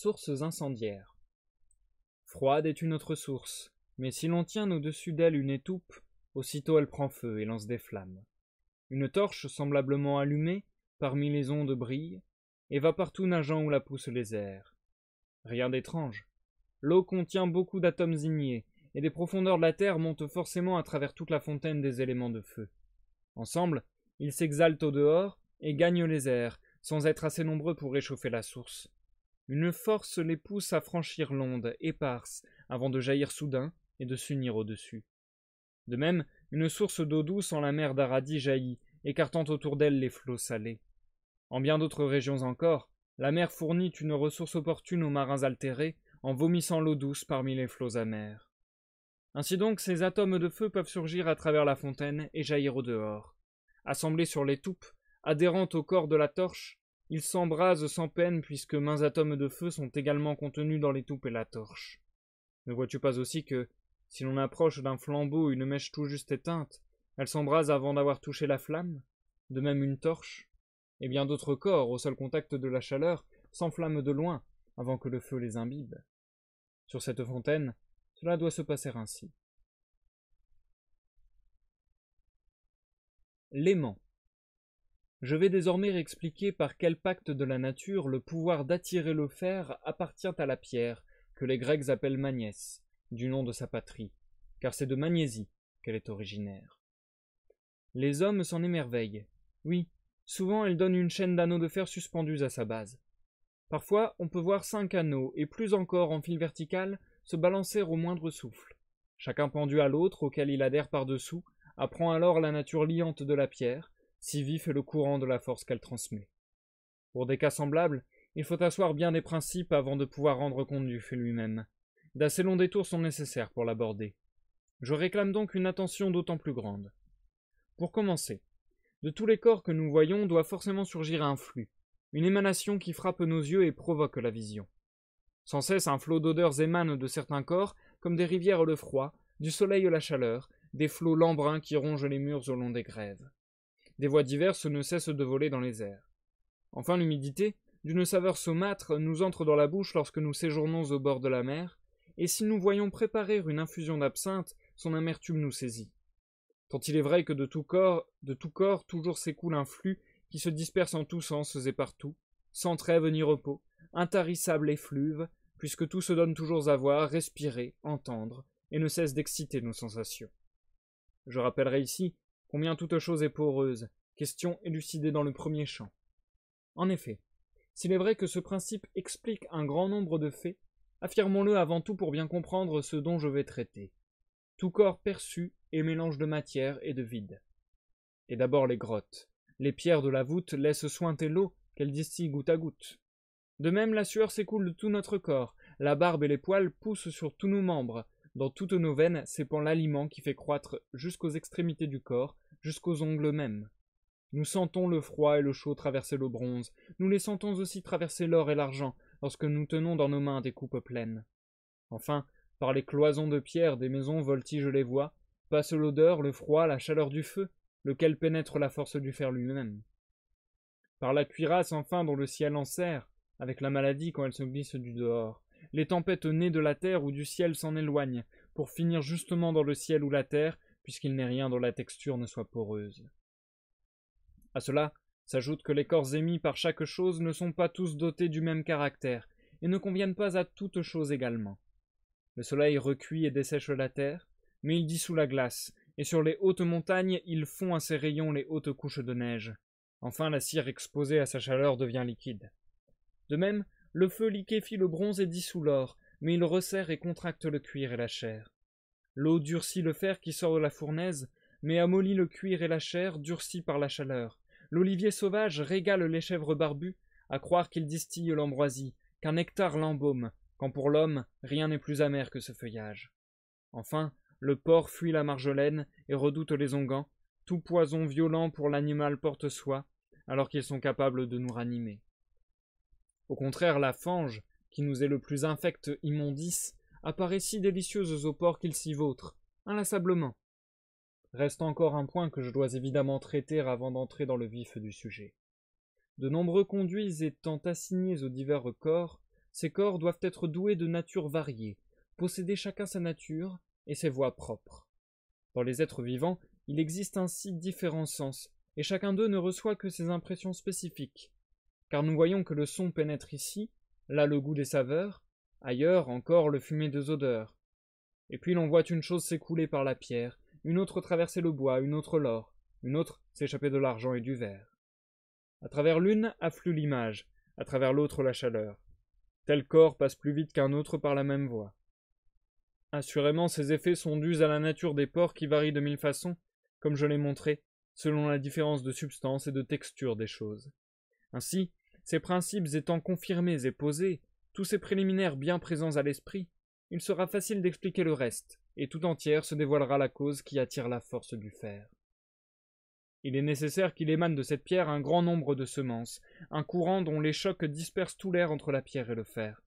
sources incendiaires. Froide est une autre source, mais si l'on tient au-dessus d'elle une étoupe, aussitôt elle prend feu et lance des flammes. Une torche semblablement allumée, parmi les ondes brille, et va partout nageant où la poussent les airs. Rien d'étrange. L'eau contient beaucoup d'atomes ignés, et des profondeurs de la Terre montent forcément à travers toute la fontaine des éléments de feu. Ensemble, ils s'exaltent au dehors et gagnent les airs, sans être assez nombreux pour réchauffer la source. Une force les pousse à franchir l'onde éparse avant de jaillir soudain et de s'unir au-dessus. De même, une source d'eau douce en la mer d'Aradi jaillit, écartant autour d'elle les flots salés. En bien d'autres régions encore, la mer fournit une ressource opportune aux marins altérés en vomissant l'eau douce parmi les flots amers. Ainsi donc, ces atomes de feu peuvent surgir à travers la fontaine et jaillir au dehors. Assemblés sur les toupes, au corps de la torche, ils s'embrasent sans peine puisque mains atomes de feu sont également contenus dans l'étoupe et la torche. Ne vois-tu pas aussi que, si l'on approche d'un flambeau une mèche tout juste éteinte, elle s'embrase avant d'avoir touché la flamme De même une torche Et bien d'autres corps, au seul contact de la chaleur, s'enflamment de loin avant que le feu les imbibe. Sur cette fontaine, cela doit se passer ainsi. L'aimant. Je vais désormais expliquer par quel pacte de la nature le pouvoir d'attirer le fer appartient à la pierre, que les Grecs appellent Magnès, du nom de sa patrie, car c'est de Magnésie qu'elle est originaire. Les hommes s'en émerveillent. Oui, souvent elle donne une chaîne d'anneaux de fer suspendus à sa base. Parfois, on peut voir cinq anneaux, et plus encore en fil vertical, se balancer au moindre souffle. Chacun pendu à l'autre, auquel il adhère par-dessous, apprend alors la nature liante de la pierre, si vif est le courant de la force qu'elle transmet. Pour des cas semblables, il faut asseoir bien des principes avant de pouvoir rendre compte du fait lui-même. D'assez longs détours sont nécessaires pour l'aborder. Je réclame donc une attention d'autant plus grande. Pour commencer, de tous les corps que nous voyons doit forcément surgir un flux, une émanation qui frappe nos yeux et provoque la vision. Sans cesse un flot d'odeurs émane de certains corps, comme des rivières le froid, du soleil la chaleur, des flots lambrins qui rongent les murs au long des grèves. Des voix diverses ne cessent de voler dans les airs. Enfin, l'humidité, d'une saveur saumâtre, nous entre dans la bouche lorsque nous séjournons au bord de la mer, et si nous voyons préparer une infusion d'absinthe, son amertume nous saisit. Tant il est vrai que de tout corps, de tout corps, toujours s'écoule un flux qui se disperse en tous sens et partout, sans trêve ni repos, intarissable effluve, puisque tout se donne toujours à voir, respirer, entendre, et ne cesse d'exciter nos sensations. Je rappellerai ici Combien toute chose est poreuse Question élucidée dans le premier champ. En effet, s'il est vrai que ce principe explique un grand nombre de faits, affirmons-le avant tout pour bien comprendre ce dont je vais traiter. Tout corps perçu est mélange de matière et de vide. Et d'abord les grottes. Les pierres de la voûte laissent sointer l'eau qu'elle distille goutte à goutte. De même, la sueur s'écoule de tout notre corps, la barbe et les poils poussent sur tous nos membres, dans toutes nos veines s'épand l'aliment qui fait croître jusqu'aux extrémités du corps jusqu'aux ongles mêmes. Nous sentons le froid et le chaud traverser le bronze, nous les sentons aussi traverser l'or et l'argent, lorsque nous tenons dans nos mains des coupes pleines. Enfin, par les cloisons de pierre des maisons voltige les voix, passe l'odeur, le froid, la chaleur du feu, lequel pénètre la force du fer lui-même. Par la cuirasse enfin dont le ciel serre, avec la maladie quand elle se glisse du dehors, les tempêtes nées de la terre ou du ciel s'en éloignent, pour finir justement dans le ciel ou la terre, puisqu'il n'est rien dont la texture ne soit poreuse. À cela s'ajoute que les corps émis par chaque chose ne sont pas tous dotés du même caractère, et ne conviennent pas à toute chose également. Le soleil recuit et dessèche la terre, mais il dissout la glace, et sur les hautes montagnes il fond à ses rayons les hautes couches de neige. Enfin la cire exposée à sa chaleur devient liquide. De même, le feu liquéfie le bronze et dissout l'or, mais il resserre et contracte le cuir et la chair. L'eau durcit le fer qui sort de la fournaise, mais amollit le cuir et la chair, durcis par la chaleur. L'olivier sauvage régale les chèvres barbues, à croire qu'il distille l'ambroisie, qu'un nectar l'embaume, quand pour l'homme rien n'est plus amer que ce feuillage. Enfin, le porc fuit la marjolaine et redoute les onguents, tout poison violent pour l'animal porte soi, alors qu'ils sont capables de nous ranimer. Au contraire, la fange, qui nous est le plus infecte immondice, apparaît si délicieuse au port qu'il s'y vautre, inlassablement. Reste encore un point que je dois évidemment traiter avant d'entrer dans le vif du sujet. De nombreux conduits étant assignés aux divers corps, ces corps doivent être doués de natures variées, posséder chacun sa nature et ses voies propres. Dans les êtres vivants, il existe ainsi différents sens, et chacun d'eux ne reçoit que ses impressions spécifiques. Car nous voyons que le son pénètre ici, là le goût des saveurs, ailleurs encore le fumet des odeurs. Et puis l'on voit une chose s'écouler par la pierre, une autre traverser le bois, une autre l'or, une autre s'échapper de l'argent et du verre. À travers l'une afflue l'image, à travers l'autre la chaleur. Tel corps passe plus vite qu'un autre par la même voie. Assurément, ces effets sont dus à la nature des pores qui varient de mille façons, comme je l'ai montré, selon la différence de substance et de texture des choses. Ainsi, ces principes étant confirmés et posés, tous ces préliminaires bien présents à l'esprit, il sera facile d'expliquer le reste, et tout entière se dévoilera la cause qui attire la force du fer. Il est nécessaire qu'il émane de cette pierre un grand nombre de semences, un courant dont les chocs dispersent tout l'air entre la pierre et le fer.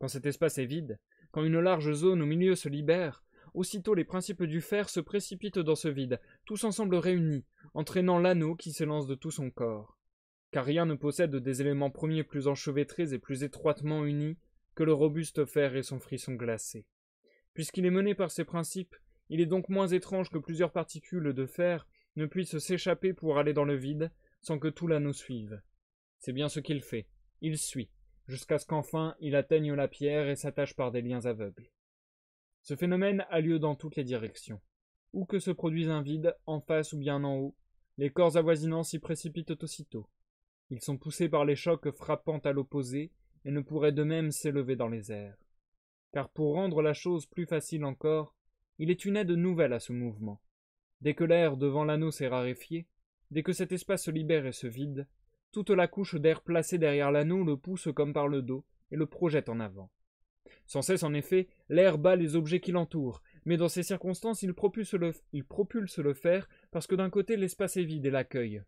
Quand cet espace est vide, quand une large zone au milieu se libère, aussitôt les principes du fer se précipitent dans ce vide, tous ensemble réunis, entraînant l'anneau qui s'élance de tout son corps car rien ne possède des éléments premiers plus enchevêtrés et plus étroitement unis que le robuste fer et son frisson glacé. Puisqu'il est mené par ces principes, il est donc moins étrange que plusieurs particules de fer ne puissent s'échapper pour aller dans le vide sans que tout l'anneau suive. C'est bien ce qu'il fait. Il suit, jusqu'à ce qu'enfin il atteigne la pierre et s'attache par des liens aveugles. Ce phénomène a lieu dans toutes les directions. Où que se produise un vide, en face ou bien en haut, les corps avoisinants s'y précipitent aussitôt. Ils sont poussés par les chocs frappant à l'opposé et ne pourraient de même s'élever dans les airs. Car pour rendre la chose plus facile encore, il est une aide nouvelle à ce mouvement. Dès que l'air devant l'anneau s'est raréfié, dès que cet espace se libère et se vide, toute la couche d'air placée derrière l'anneau le pousse comme par le dos et le projette en avant. Sans cesse, en effet, l'air bat les objets qui l'entourent, mais dans ces circonstances, il propulse le, il propulse le fer parce que d'un côté l'espace est vide et l'accueille.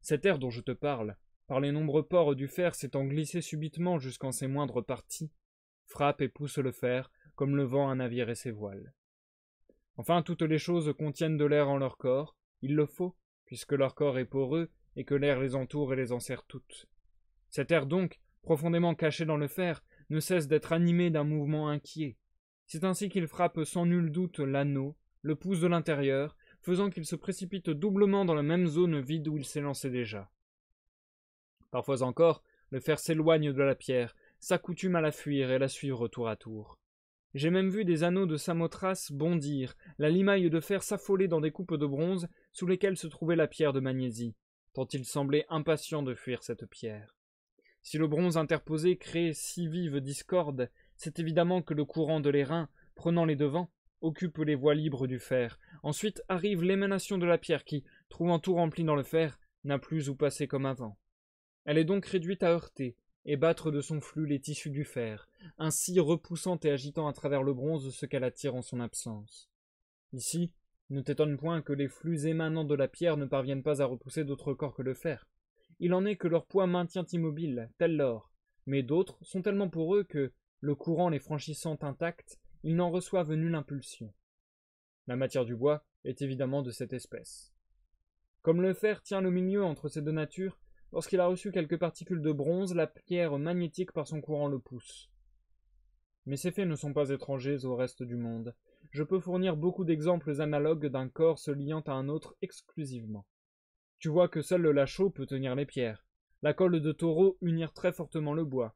Cet air dont je te parle, par les nombreux pores du fer s'étant glissés subitement jusqu'en ses moindres parties, frappe et pousse le fer, comme le vent un navire et ses voiles. Enfin, toutes les choses contiennent de l'air en leur corps, il le faut, puisque leur corps est poreux et que l'air les entoure et les enserre toutes. Cet air donc, profondément caché dans le fer, ne cesse d'être animé d'un mouvement inquiet. C'est ainsi qu'il frappe sans nul doute l'anneau, le pousse de l'intérieur, faisant qu'il se précipite doublement dans la même zone vide où il s'est lancé déjà. Parfois encore, le fer s'éloigne de la pierre, s'accoutume à la fuir et la suivre tour à tour. J'ai même vu des anneaux de Samothrace bondir, la limaille de fer s'affoler dans des coupes de bronze sous lesquelles se trouvait la pierre de Magnésie, tant il semblait impatient de fuir cette pierre. Si le bronze interposé crée si vive discorde, c'est évidemment que le courant de l'airain, prenant les devants, occupe les voies libres du fer. Ensuite arrive l'émanation de la pierre qui, trouvant tout rempli dans le fer, n'a plus où passer comme avant. Elle est donc réduite à heurter, et battre de son flux les tissus du fer, ainsi repoussant et agitant à travers le bronze ce qu'elle attire en son absence. Ici, ne t'étonne point que les flux émanant de la pierre ne parviennent pas à repousser d'autres corps que le fer. Il en est que leur poids maintient immobile, tel l'or, mais d'autres sont tellement pour eux que, le courant les franchissant intacts, ils n'en reçoivent nulle impulsion. La matière du bois est évidemment de cette espèce. Comme le fer tient le milieu entre ces deux natures, Lorsqu'il a reçu quelques particules de bronze, la pierre magnétique par son courant le pousse. Mais ces faits ne sont pas étrangers au reste du monde. Je peux fournir beaucoup d'exemples analogues d'un corps se liant à un autre exclusivement. Tu vois que seul le chaux peut tenir les pierres. La colle de taureau unir très fortement le bois.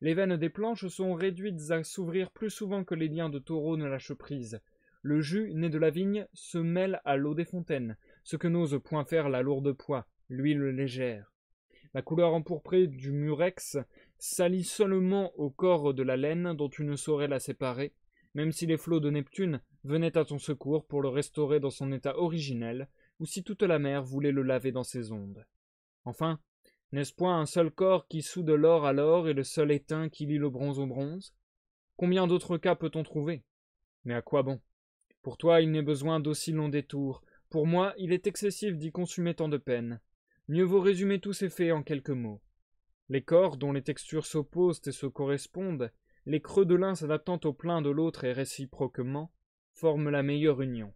Les veines des planches sont réduites à s'ouvrir plus souvent que les liens de taureau ne lâchent prise. Le jus né de la vigne se mêle à l'eau des fontaines, ce que n'ose point faire la lourde poix, l'huile légère. La couleur empourprée du murex s'allie seulement au corps de la laine dont tu ne saurais la séparer, même si les flots de Neptune venaient à ton secours pour le restaurer dans son état originel, ou si toute la mer voulait le laver dans ses ondes. Enfin, n'est-ce point un seul corps qui soude l'or à l'or et le seul étain qui lie le bronze au bronze Combien d'autres cas peut-on trouver Mais à quoi bon Pour toi, il n'est besoin d'aussi longs détours. Pour moi, il est excessif d'y consumer tant de peine mieux vaut résumer tous ces faits en quelques mots. Les corps dont les textures s'opposent et se correspondent, les creux de l'un s'adaptant au plein de l'autre et réciproquement, forment la meilleure union.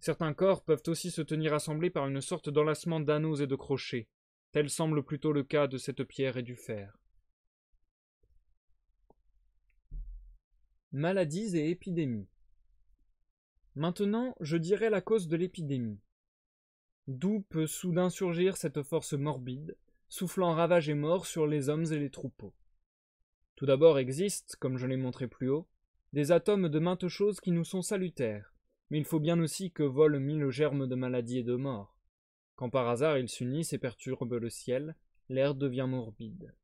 Certains corps peuvent aussi se tenir assemblés par une sorte d'enlacement d'anneaux et de crochets. Tel semble plutôt le cas de cette pierre et du fer. Maladies et épidémies. Maintenant, je dirai la cause de l'épidémie. D'où peut soudain surgir cette force morbide, soufflant ravage et mort sur les hommes et les troupeaux. Tout d'abord existent, comme je l'ai montré plus haut, des atomes de maintes choses qui nous sont salutaires, mais il faut bien aussi que volent mille germes de maladie et de mort. Quand par hasard ils s'unissent et perturbent le ciel, l'air devient morbide.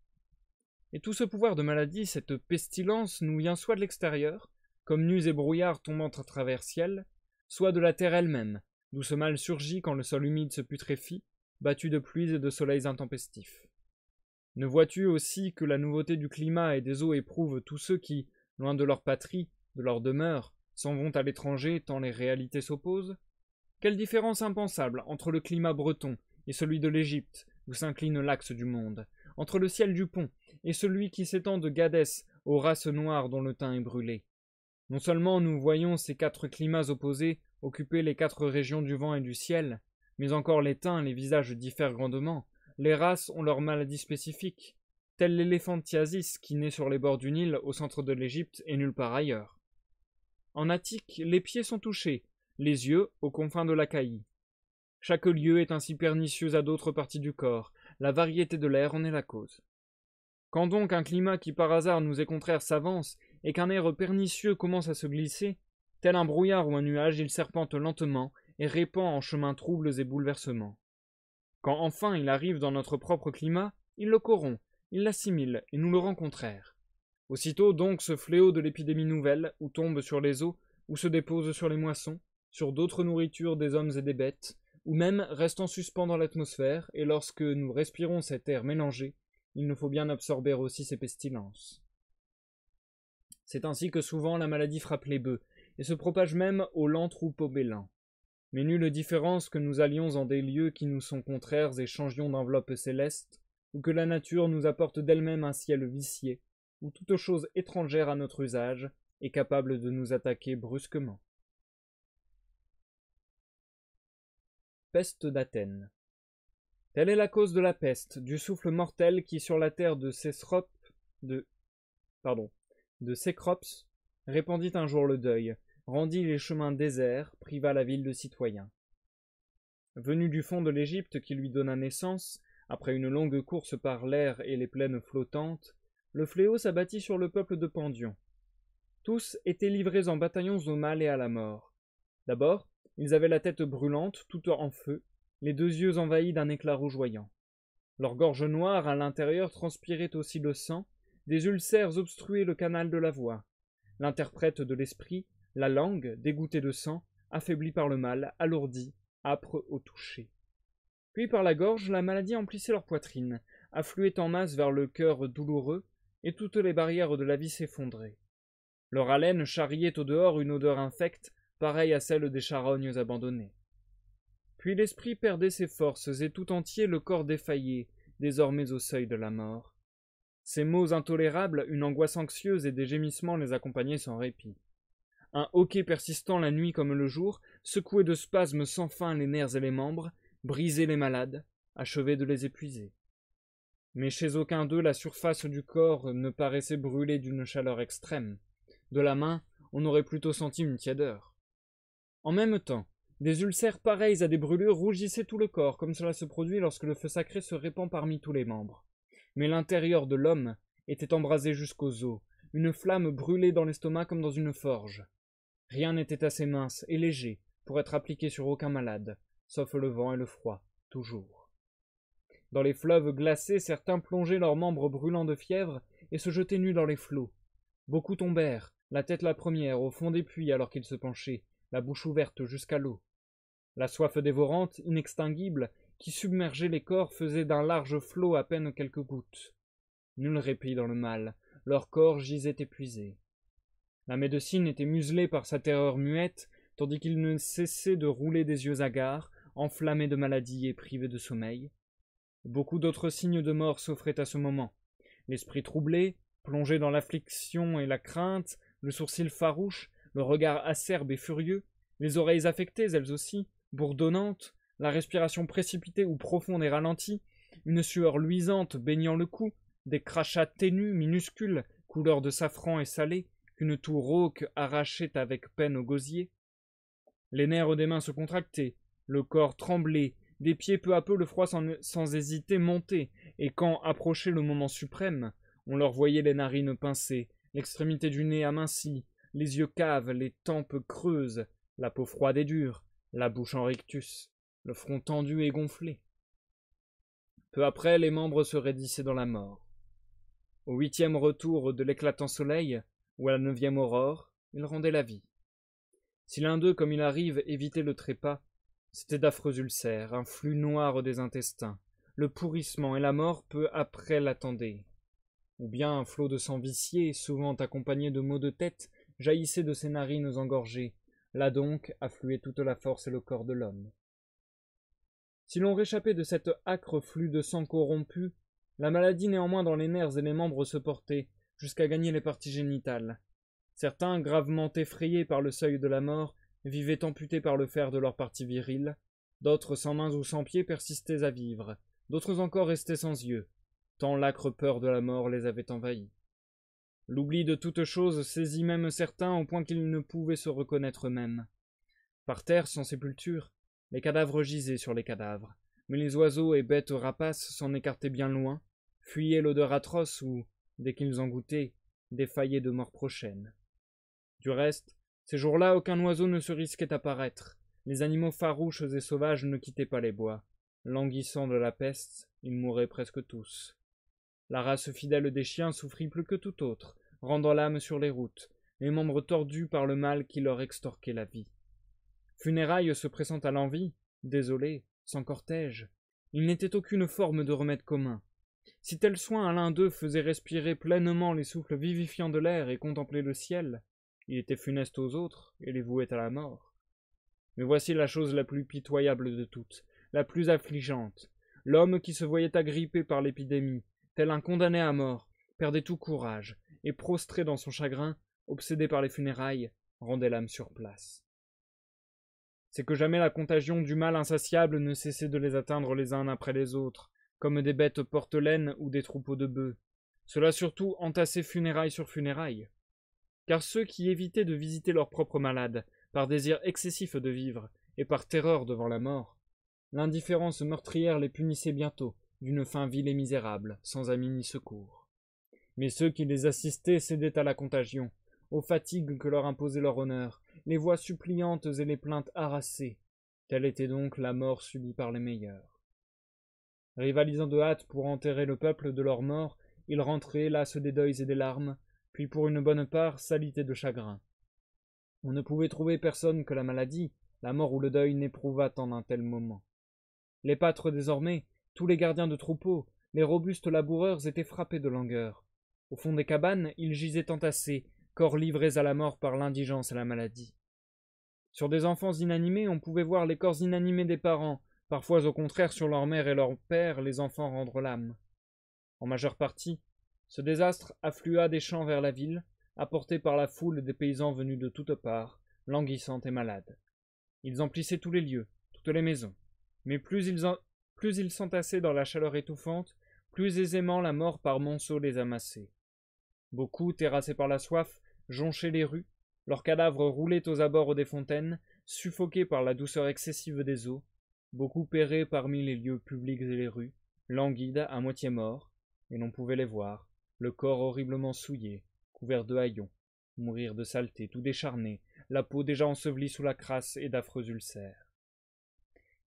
Et tout ce pouvoir de maladie, cette pestilence, nous vient soit de l'extérieur, comme nues et brouillards tombant à travers ciel, soit de la terre elle-même, d'où ce mal surgit quand le sol humide se putréfie, battu de pluies et de soleils intempestifs. Ne vois-tu aussi que la nouveauté du climat et des eaux éprouve tous ceux qui, loin de leur patrie, de leur demeure, s'en vont à l'étranger tant les réalités s'opposent Quelle différence impensable entre le climat breton et celui de l'Égypte, où s'incline l'axe du monde, entre le ciel du pont et celui qui s'étend de Gadès aux races noires dont le teint est brûlé. Non seulement nous voyons ces quatre climats opposés occupaient les quatre régions du vent et du ciel, mais encore les teints, les visages diffèrent grandement, les races ont leurs maladies spécifiques, tel Thiasis qui naît sur les bords du Nil au centre de l'Égypte et nulle part ailleurs. En Attique, les pieds sont touchés, les yeux aux confins de l'Achaïe. Chaque lieu est ainsi pernicieux à d'autres parties du corps, la variété de l'air en est la cause. Quand donc un climat qui par hasard nous est contraire s'avance, et qu'un air pernicieux commence à se glisser, Tel un brouillard ou un nuage, il serpente lentement et répand en chemin troubles et bouleversements. Quand enfin il arrive dans notre propre climat, il le corrompt, il l'assimile et nous le rencontrèrent. Aussitôt donc ce fléau de l'épidémie nouvelle, où tombe sur les eaux, où se dépose sur les moissons, sur d'autres nourritures des hommes et des bêtes, ou même restant suspend suspens dans l'atmosphère, et lorsque nous respirons cet air mélangé, il nous faut bien absorber aussi ces pestilences. C'est ainsi que souvent la maladie frappe les bœufs, et se propage même aux lents troupeaux bélins. Mais nulle différence que nous allions en des lieux qui nous sont contraires et changions d'enveloppe céleste, ou que la nature nous apporte d'elle-même un ciel vicié, ou toute chose étrangère à notre usage est capable de nous attaquer brusquement. Peste d'Athènes. Telle est la cause de la peste, du souffle mortel qui sur la terre de de, pardon, de Cécrops, répandit un jour le deuil, rendit les chemins déserts, priva la ville de citoyens. Venu du fond de l'Égypte qui lui donna naissance, après une longue course par l'air et les plaines flottantes, le fléau s'abattit sur le peuple de Pendion. Tous étaient livrés en bataillons au mal et à la mort. D'abord, ils avaient la tête brûlante, tout en feu, les deux yeux envahis d'un éclat rougeoyant. Leur gorge noire à l'intérieur transpirait aussi le sang, des ulcères obstruaient le canal de la voix. L'interprète de l'esprit la langue, dégoûtée de sang, affaiblie par le mal, alourdie, âpre au toucher. Puis par la gorge, la maladie emplissait leur poitrine, affluait en masse vers le cœur douloureux, et toutes les barrières de la vie s'effondraient. Leur haleine charriait au dehors une odeur infecte, pareille à celle des charognes abandonnées. Puis l'esprit perdait ses forces, et tout entier le corps défaillait, désormais au seuil de la mort. Ces maux intolérables, une angoisse anxieuse et des gémissements les accompagnaient sans répit un hoquet persistant la nuit comme le jour, secouait de spasmes sans fin les nerfs et les membres, brisait les malades, achevait de les épuiser. Mais chez aucun d'eux la surface du corps ne paraissait brûler d'une chaleur extrême. De la main, on aurait plutôt senti une tièdeur. En même temps, des ulcères pareils à des brûlures rougissaient tout le corps, comme cela se produit lorsque le feu sacré se répand parmi tous les membres. Mais l'intérieur de l'homme était embrasé jusqu'aux os, une flamme brûlait dans l'estomac comme dans une forge. Rien n'était assez mince et léger pour être appliqué sur aucun malade, sauf le vent et le froid, toujours. Dans les fleuves glacés, certains plongeaient leurs membres brûlants de fièvre et se jetaient nus dans les flots. Beaucoup tombèrent, la tête la première, au fond des puits alors qu'ils se penchaient, la bouche ouverte jusqu'à l'eau. La soif dévorante, inextinguible, qui submergeait les corps faisait d'un large flot à peine quelques gouttes. Nul répit dans le mal, leurs corps gisaient épuisés. La médecine était muselée par sa terreur muette, tandis qu'il ne cessait de rouler des yeux hagards, enflammés de maladie et privé de sommeil. Beaucoup d'autres signes de mort s'offraient à ce moment. L'esprit troublé, plongé dans l'affliction et la crainte, le sourcil farouche, le regard acerbe et furieux, les oreilles affectées elles aussi, bourdonnantes, la respiration précipitée ou profonde et ralentie, une sueur luisante baignant le cou, des crachats ténus, minuscules, couleur de safran et salé, qu'une toux rauque arrachait avec peine au gosier. Les nerfs des mains se contractaient, le corps tremblait, des pieds peu à peu le froid sans, hésiter montait, et quand approchait le moment suprême, on leur voyait les narines pincées, l'extrémité du nez amincie, les yeux caves, les tempes creuses, la peau froide et dure, la bouche en rictus, le front tendu et gonflé. Peu après, les membres se raidissaient dans la mort. Au huitième retour de l'éclatant soleil, ou à la neuvième aurore, il rendait la vie. Si l'un d'eux, comme il arrive, évitait le trépas, c'était d'affreux ulcères, un flux noir des intestins. Le pourrissement et la mort peu après l'attendaient. Ou bien un flot de sang vicié, souvent accompagné de maux de tête, jaillissait de ses narines engorgées. Là donc affluait toute la force et le corps de l'homme. Si l'on réchappait de cet acre flux de sang corrompu, la maladie néanmoins dans les nerfs et les membres se portait, jusqu'à gagner les parties génitales. Certains, gravement effrayés par le seuil de la mort, vivaient amputés par le fer de leurs parties viriles, d'autres sans mains ou sans pieds persistaient à vivre, d'autres encore restaient sans yeux, tant l'âcre peur de la mort les avait envahis. L'oubli de toute chose saisit même certains au point qu'ils ne pouvaient se reconnaître eux-mêmes. Par terre, sans sépulture, les cadavres gisaient sur les cadavres, mais les oiseaux et bêtes rapaces s'en écartaient bien loin, fuyaient l'odeur atroce ou, dès qu'ils en goûtaient, défaillaient de mort prochaine. Du reste, ces jours-là, aucun oiseau ne se risquait à paraître. Les animaux farouches et sauvages ne quittaient pas les bois. Languissant de la peste, ils mouraient presque tous. La race fidèle des chiens souffrit plus que tout autre, rendant l'âme sur les routes, les membres tordus par le mal qui leur extorquait la vie. Funérailles se pressant à l'envie, désolées, sans cortège, il n'était aucune forme de remède commun. Si tel soin à l'un d'eux faisait respirer pleinement les souffles vivifiants de l'air et contempler le ciel, il était funeste aux autres et les vouait à la mort. Mais voici la chose la plus pitoyable de toutes, la plus affligeante. L'homme qui se voyait agrippé par l'épidémie, tel un condamné à mort, perdait tout courage, et prostré dans son chagrin, obsédé par les funérailles, rendait l'âme sur place. C'est que jamais la contagion du mal insatiable ne cessait de les atteindre les uns après les autres, comme des bêtes portelaines ou des troupeaux de bœufs. Cela surtout entassait funérailles sur funérailles. Car ceux qui évitaient de visiter leurs propres malades, par désir excessif de vivre, et par terreur devant la mort, l'indifférence meurtrière les punissait bientôt, d'une fin vile et misérable, sans amis ni secours. Mais ceux qui les assistaient cédaient à la contagion, aux fatigues que leur imposait leur honneur, les voix suppliantes et les plaintes harassées. Telle était donc la mort subie par les meilleurs. Rivalisant de hâte pour enterrer le peuple de leur mort, ils rentraient lasses des deuils et des larmes, puis pour une bonne part salités de chagrin. On ne pouvait trouver personne que la maladie, la mort ou le deuil n'éprouvât en un tel moment. Les pâtres désormais, tous les gardiens de troupeaux, les robustes laboureurs étaient frappés de langueur. Au fond des cabanes, ils gisaient entassés, corps livrés à la mort par l'indigence et la maladie. Sur des enfants inanimés, on pouvait voir les corps inanimés des parents, Parfois, au contraire, sur leur mère et leur père, les enfants rendent l'âme. En majeure partie, ce désastre afflua des champs vers la ville, apporté par la foule des paysans venus de toutes parts, languissants et malades. Ils emplissaient tous les lieux, toutes les maisons. Mais plus ils, plus ils s'entassaient dans la chaleur étouffante, plus aisément la mort par monceaux les amassait. Beaucoup, terrassés par la soif, jonchaient les rues, leurs cadavres roulaient aux abords des fontaines, suffoqués par la douceur excessive des eaux, beaucoup erraient parmi les lieux publics et les rues, languides, à moitié morts, et l'on pouvait les voir, le corps horriblement souillé, couvert de haillons, mourir de saleté, tout décharné, la peau déjà ensevelie sous la crasse et d'affreux ulcères.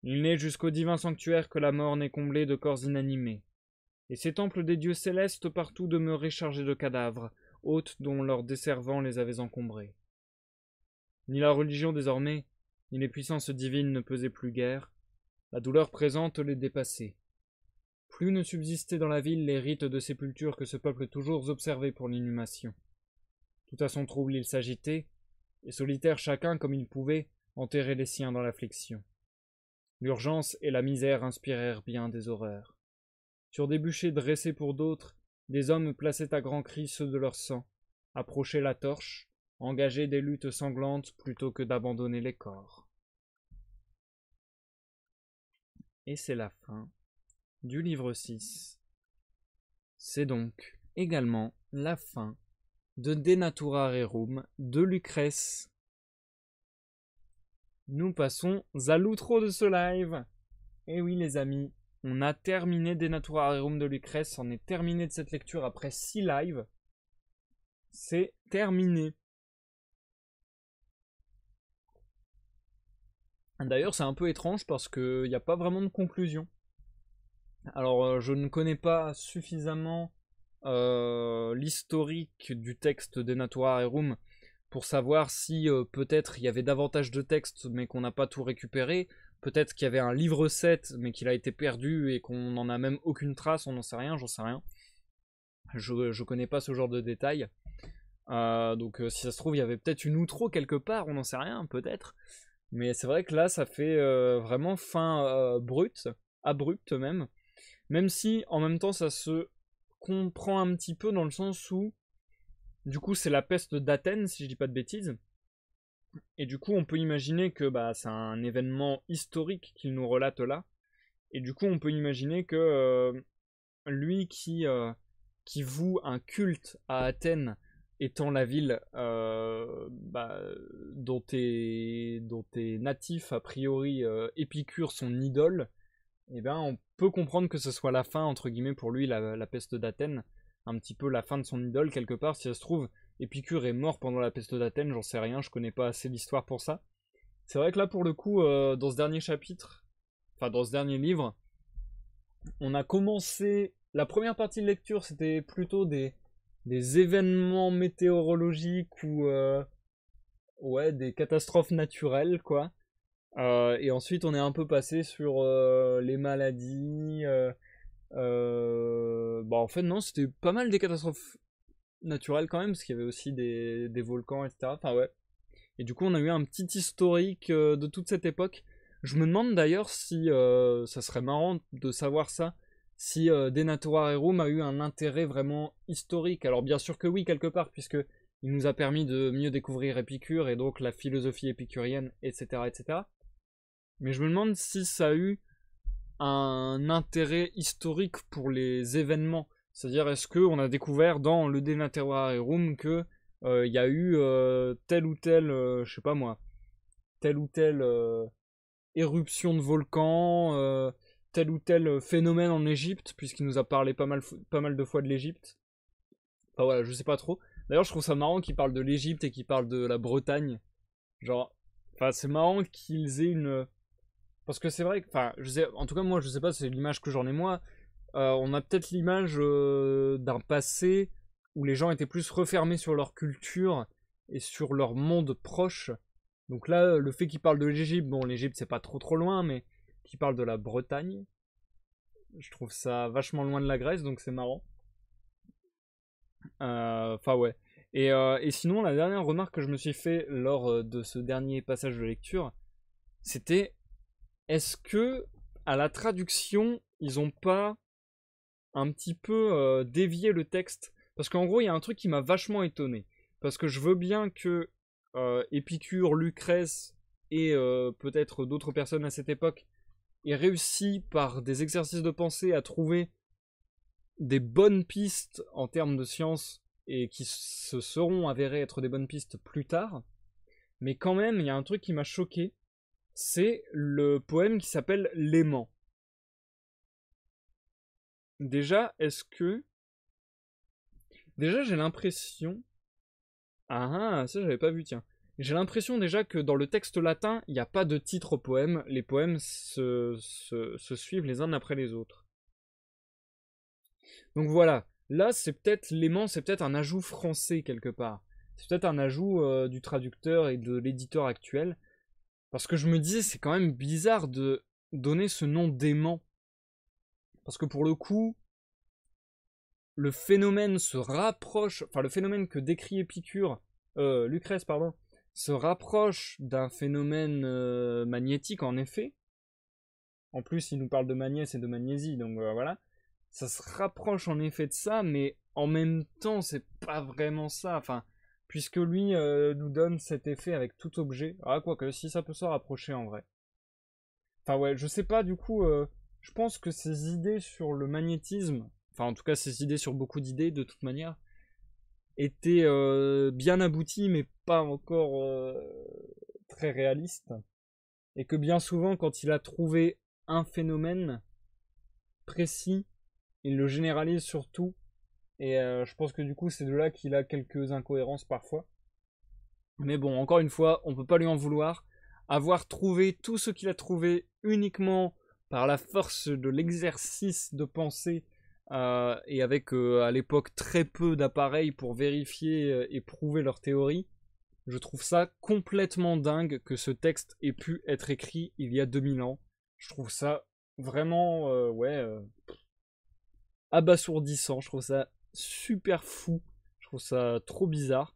Il n'est jusqu'au divin sanctuaire que la mort n'est comblée de corps inanimés, et ces temples des dieux célestes partout demeuraient chargés de cadavres, hôtes dont leurs desservants les avaient encombrés. Ni la religion désormais, ni les puissances divines ne pesaient plus guère, la douleur présente les dépassait. Plus ne subsistaient dans la ville les rites de sépulture que ce peuple toujours observait pour l'inhumation. Tout à son trouble il s'agitait, et solitaire chacun comme il pouvait, enterrait les siens dans l'affliction. L'urgence et la misère inspirèrent bien des horreurs. Sur des bûchers dressés pour d'autres, des hommes plaçaient à grands cris ceux de leur sang, approchaient la torche, engageaient des luttes sanglantes plutôt que d'abandonner les corps. Et c'est la fin du livre 6. C'est donc également la fin de De Rerum de Lucrèce. Nous passons à l'outro de ce live. Et eh oui les amis, on a terminé De Rerum de Lucrèce, on est terminé de cette lecture après 6 lives. C'est terminé. D'ailleurs, c'est un peu étrange parce qu'il n'y a pas vraiment de conclusion. Alors, euh, je ne connais pas suffisamment euh, l'historique du texte des Natura Rerum pour savoir si euh, peut-être il y avait davantage de textes mais qu'on n'a pas tout récupéré, peut-être qu'il y avait un livre 7 mais qu'il a été perdu et qu'on n'en a même aucune trace, on n'en sait rien, j'en sais rien. Je ne connais pas ce genre de détails. donc si ça se trouve, il y avait peut-être une outro quelque part, on n'en sait rien, peut-être. Mais c'est vrai que là, ça fait euh, vraiment fin euh, brute, abrupte même. Même si en même temps, ça se comprend un petit peu dans le sens où, du coup, c'est la peste d'Athènes, si je dis pas de bêtises. Et du coup, on peut imaginer que bah, c'est un événement historique qu'il nous relate là. Et du coup, on peut imaginer que euh, lui qui, qui voue un culte à Athènes étant la ville dont, euh, est bah, dont tes a priori euh, Épicure, son idole, eh ben, on peut comprendre que ce soit la fin, entre guillemets, pour lui, la, peste d'Athènes, un petit peu la fin de son idole, quelque part, si ça se trouve, Épicure est mort pendant la peste d'Athènes, j'en sais rien, je connais pas assez l'histoire pour ça. C'est vrai que là, pour le coup, euh, dans ce dernier chapitre, enfin, dans ce dernier livre, on a commencé... La première partie de lecture, c'était plutôt des des événements météorologiques ou euh, ouais, des catastrophes naturelles, quoi. Euh, et ensuite, on est un peu passé sur euh, les maladies. Bah, en fait, non, c'était pas mal des catastrophes naturelles quand même, parce qu'il y avait aussi des, des, volcans, etc. Enfin, ouais. Et du coup, on a eu un petit historique de toute cette époque. Je me demande d'ailleurs si ça serait marrant de savoir ça si et euh, Rerum a eu un intérêt vraiment historique. Alors bien sûr que oui, quelque part, puisque il nous a permis de mieux découvrir Épicure et donc la philosophie épicurienne, etc. etc. Mais je me demande si ça a eu un intérêt historique pour les événements. C'est-à-dire, est-ce qu'on a découvert dans le et Rerum que euh, il y a eu euh, ou telle, je sais pas moi, telle ou telle éruption de volcan, tel ou tel euh, phénomène en Égypte, puisqu'il nous a parlé pas mal, pas mal de fois de l'Égypte. Enfin voilà, je sais pas trop. D'ailleurs, je trouve ça marrant qu'il parle de l'Égypte et qu'il parle de la Bretagne. Genre, enfin, c'est marrant qu'ils aient une. Euh, parce que c'est vrai que, enfin, en tout cas, moi, je sais pas, c'est l'image que j'en ai moi. Euh, on a peut-être l'image d'un passé où les gens étaient plus refermés sur leur culture et sur leur monde proche. Donc là, le fait qu'il parle de l'Égypte, bon, l'Égypte, c'est pas trop trop loin, mais qui parle de la Bretagne. Je trouve ça vachement loin de la Grèce, donc c'est marrant. Euh, enfin ouais. Euh, et, sinon, la dernière remarque que je me suis fait lors euh, de ce dernier passage de lecture, c'était est-ce que à la traduction, ils ont pas un petit peu dévié le texte Parce qu'en gros, il y a un truc qui m'a vachement étonné. Parce que je veux bien que Épicure, Lucrèce et peut-être d'autres personnes à cette époque et réussi par des exercices de pensée à trouver des bonnes pistes en termes de science et qui se seront avérées être des bonnes pistes plus tard. Mais quand même, il y a un truc qui m'a choqué, c'est le poème qui s'appelle L'aimant. Déjà, est-ce que... Déjà, j'ai l'impression... Ah, ah ça j'avais pas vu, tiens. J'ai l'impression déjà que dans le texte latin, il n'y a pas de titre au poème, les poèmes se, suivent les uns après les autres. Donc voilà, là c'est peut-être l'aimant, c'est peut-être un ajout français quelque part. C'est peut-être un ajout euh, du traducteur et de l'éditeur actuel. Parce que je me disais, c'est quand même bizarre de donner ce nom d'aimant. Parce que pour le coup, le phénomène se rapproche, enfin le phénomène que décrit Épicure, euh, Lucrèce, pardon, se rapproche d'un phénomène euh, magnétique, en effet. En plus, il nous parle de magnès et de magnésie, donc euh, voilà. Ça se rapproche en effet de ça, mais en même temps, c'est pas vraiment ça. Enfin, puisque lui euh, nous donne cet effet avec tout objet. Ah, quoique, si ça peut se rapprocher en vrai. Enfin, ouais, je sais pas, du coup, je pense que ses idées sur le magnétisme, enfin, en tout cas, ses idées sur beaucoup d'idées, de toute manière, était euh, bien abouti mais pas encore euh, très réaliste et que bien souvent quand il a trouvé un phénomène précis il le généralise sur tout et euh, je pense que du coup c'est de là qu'il a quelques incohérences parfois mais bon encore une fois on peut pas lui en vouloir avoir trouvé tout ce qu'il a trouvé uniquement par la force de l'exercice de pensée euh, et avec euh, à l'époque très peu d'appareils pour vérifier euh, et prouver leur théorie, je trouve ça complètement dingue que ce texte ait pu être écrit il y a 2000 ans. Je trouve ça vraiment, ouais, abasourdissant. Je trouve ça super fou. Je trouve ça trop bizarre.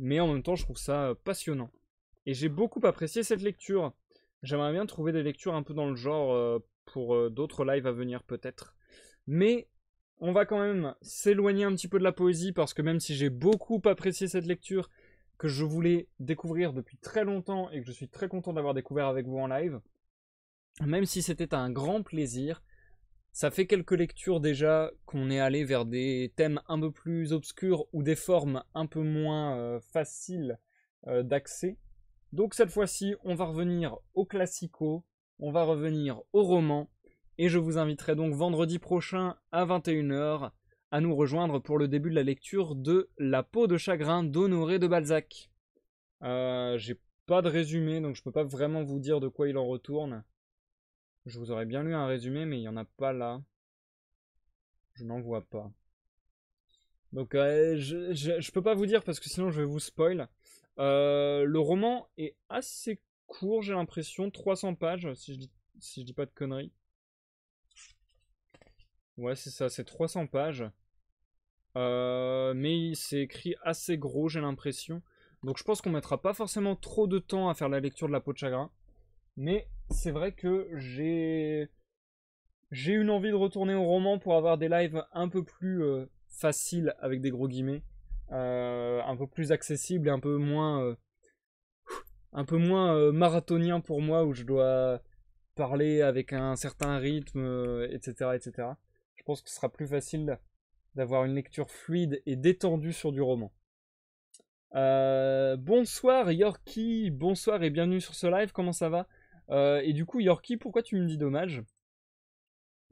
Mais en même temps, je trouve ça passionnant. Et j'ai beaucoup apprécié cette lecture. J'aimerais bien trouver des lectures un peu dans le genre pour d'autres lives à venir peut-être. Mais on va quand même s'éloigner un petit peu de la poésie parce que même si j'ai beaucoup apprécié cette lecture, que je voulais découvrir depuis très longtemps et que je suis très content d'avoir découvert avec vous en live, même si c'était un grand plaisir, ça fait quelques lectures déjà qu'on est allé vers des thèmes un peu plus obscurs ou des formes un peu moins euh, faciles euh, d'accès. Donc cette fois-ci, on va revenir aux classico, on va revenir au roman, et je vous inviterai donc vendredi prochain à 21h à nous rejoindre pour le début de la lecture de La peau de chagrin d'Honoré de Balzac. Euh, j'ai pas de résumé, donc je peux pas vraiment vous dire de quoi il en retourne. Je vous aurais bien lu un résumé, mais il n'y en a pas là. Je n'en vois pas. Donc euh, je, peux pas vous dire parce que sinon je vais vous spoil. Euh, le roman est assez court, j'ai l'impression, 300 pages, si je dis pas de conneries. Ouais, c'est ça, c'est 300 pages. Euh, mais c'est écrit assez gros, j'ai l'impression. Donc je pense qu'on mettra pas forcément trop de temps à faire la lecture de la peau de chagrin. Mais c'est vrai que j'ai j'ai une envie de retourner au roman pour avoir des lives un peu plus euh, faciles avec des gros guillemets, euh, un peu plus accessibles et un peu moins un peu moins marathonien pour moi où je dois parler avec un certain rythme, etc., etc pense que ce sera plus facile d'avoir une lecture fluide et détendue sur du roman. Euh, bonsoir Yorkie, bonsoir et bienvenue sur ce live, comment ça va euh, Et du coup Yorkie, pourquoi tu me dis dommage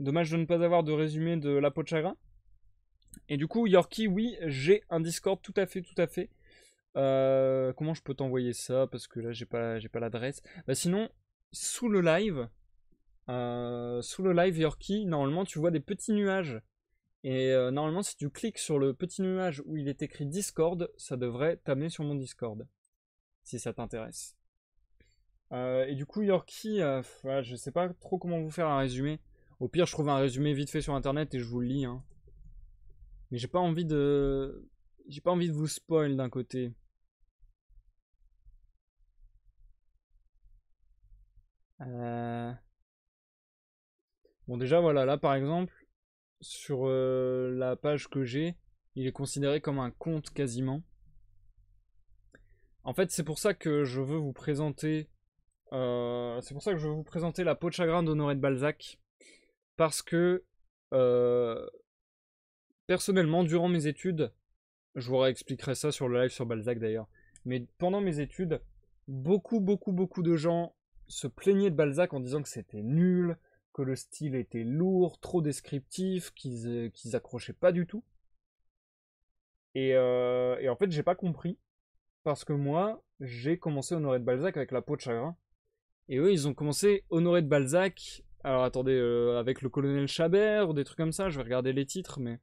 Dommage de ne pas avoir de résumé de La peau de chagrin Et du coup Yorkie, oui, j'ai un Discord tout à fait, tout à fait. Euh, comment je peux t'envoyer ça Parce que là j'ai pas, j'ai pas l'adresse. Bah sinon, sous le live, euh, sous le live Yorkie, normalement, tu vois des petits nuages. Et euh, normalement, si tu cliques sur le petit nuage où il est écrit Discord, ça devrait t'amener sur mon Discord, si ça t'intéresse. Euh, et du coup, Yorkie, voilà, je sais pas trop comment vous faire un résumé. Au pire, je trouve un résumé vite fait sur internet et je vous le lis. Hein. Mais j'ai pas envie de. J'ai pas envie de vous spoil d'un côté. Euh. Bon, déjà, voilà, là par exemple, sur euh, la page que j'ai, il est considéré comme un compte quasiment. En fait, c'est pour ça que je veux vous présenter. Euh, c'est pour ça que je veux vous présenter la peau de chagrin d'Honoré de Balzac. Parce que. Euh, personnellement, durant mes études, je vous réexpliquerai ça sur le live sur Balzac d'ailleurs. Mais pendant mes études, beaucoup, beaucoup, beaucoup de gens se plaignaient de Balzac en disant que c'était nul, que le style était lourd, trop descriptif, qu'ils euh, accrochaient pas du tout. Euh, et, en fait, j'ai pas compris. Parce que moi, j'ai commencé Honoré de Balzac avec la peau de chagrin. Et eux, ils ont commencé Honoré de Balzac. Alors attendez, euh, avec le colonel Chabert ou des trucs comme ça, je vais regarder les titres, mais.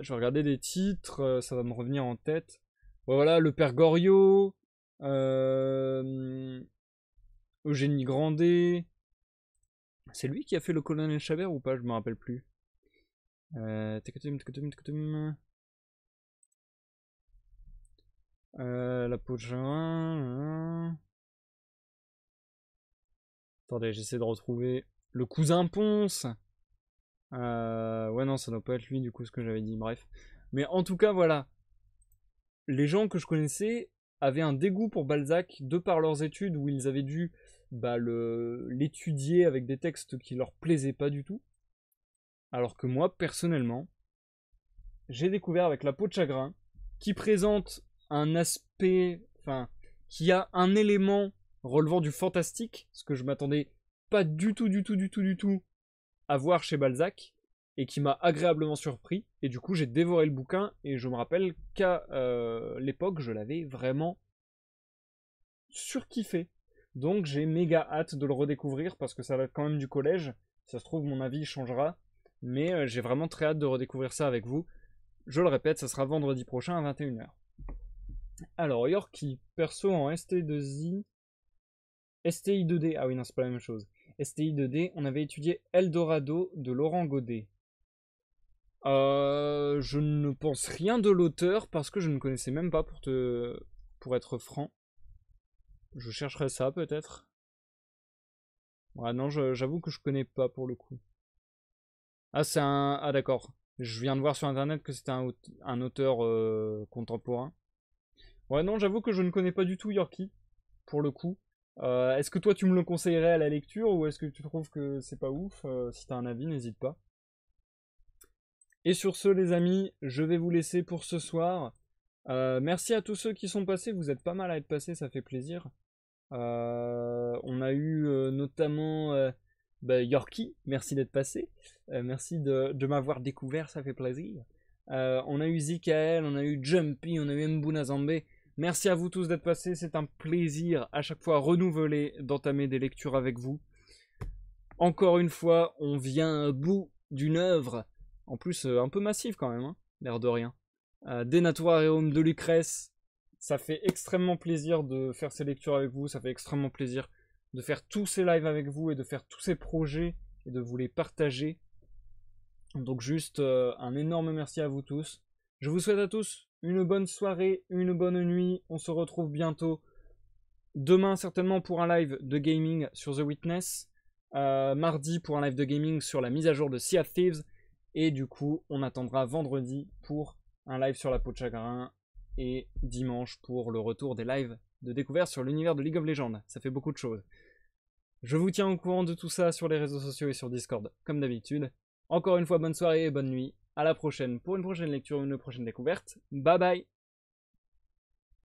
je vais regarder des titres, ça va me revenir en tête. voilà, le père Goriot, euh, Eugénie Grandet. C'est lui qui a fait le colonel Chabert ou pas Je me rappelle plus. Euh, euh, la peau de juin Attendez, j'essaie de retrouver le cousin Ponce. Euh, ouais, non, ça doit pas être lui, du coup, ce que j'avais dit. Bref. Mais en tout cas, voilà. Les gens que je connaissais avaient un dégoût pour Balzac de par leurs études où ils avaient dû bah, l'étudier avec des textes qui leur plaisaient pas du tout. Alors que moi, personnellement, j'ai découvert avec La peau de chagrin, qui présente un aspect, enfin, qui a un élément relevant du fantastique, ce que je m'attendais pas du tout, du tout, du tout, du tout à voir chez Balzac, et qui m'a agréablement surpris. Et du coup, j'ai dévoré le bouquin, et je me rappelle qu'à euh, l'époque, je l'avais vraiment surkiffé. Donc j'ai méga hâte de le redécouvrir parce que ça va être quand même du collège. ça se trouve, mon avis changera. Mais euh, j'ai vraiment très hâte de redécouvrir ça avec vous. Je le répète, ça sera vendredi prochain à 21h. Alors, Yorkie, perso en ST2I. STI2D, ah oui, non, c'est pas la même chose. STI2D, on avait étudié Eldorado de Laurent Godet. Euh, je ne pense rien de l'auteur parce que je ne connaissais même pas pour te pour être franc. Je chercherai ça peut-être. Ouais, non, j'avoue que je connais pas pour le coup. Ah, c'est un. Ah, d'accord. Je viens de voir sur internet que c'était un, auteur euh, contemporain. Ouais, non, j'avoue que je ne connais pas du tout Yorkie, pour le coup. Euh, est-ce que toi tu me le conseillerais à la lecture ou est-ce que tu trouves que c'est pas ouf euh, Si t'as un avis, n'hésite pas. Et sur ce, les amis, je vais vous laisser pour ce soir. merci à tous ceux qui sont passés, vous êtes pas mal à être passés, ça fait plaisir. Euh, on a eu euh, notamment euh, bah, Yorkie, merci d'être passé. merci de, m'avoir découvert, ça fait plaisir. on a eu Zikael, on a eu Jumpy, on a eu Mbuna Merci à vous tous d'être passé, c'est un plaisir à chaque fois renouvelé d'entamer des lectures avec vous. Encore une fois, on vient à bout d'une œuvre, en plus un peu massive quand même, hein, l'air de rien. Euh, de Lucrèce, ça fait extrêmement plaisir de faire ces lectures avec vous, ça fait extrêmement plaisir de faire tous ces lives avec vous et de faire tous ces projets et de vous les partager. Donc juste euh, un énorme merci à vous tous. Je vous souhaite à tous une bonne soirée, une bonne nuit. On se retrouve bientôt. Demain certainement pour un live de gaming sur The Witness. Euh, mardi pour un live de gaming sur la mise à jour de Sea of Thieves. Et du coup, on attendra vendredi pour un live sur la peau de chagrin et dimanche pour le retour des lives de découverte sur l'univers de League of Legends. Ça fait beaucoup de choses. Je vous tiens au courant de tout ça sur les réseaux sociaux et sur Discord, comme d'habitude. Encore une fois, bonne soirée et bonne nuit. À la prochaine pour une prochaine lecture ou une prochaine découverte. Bye bye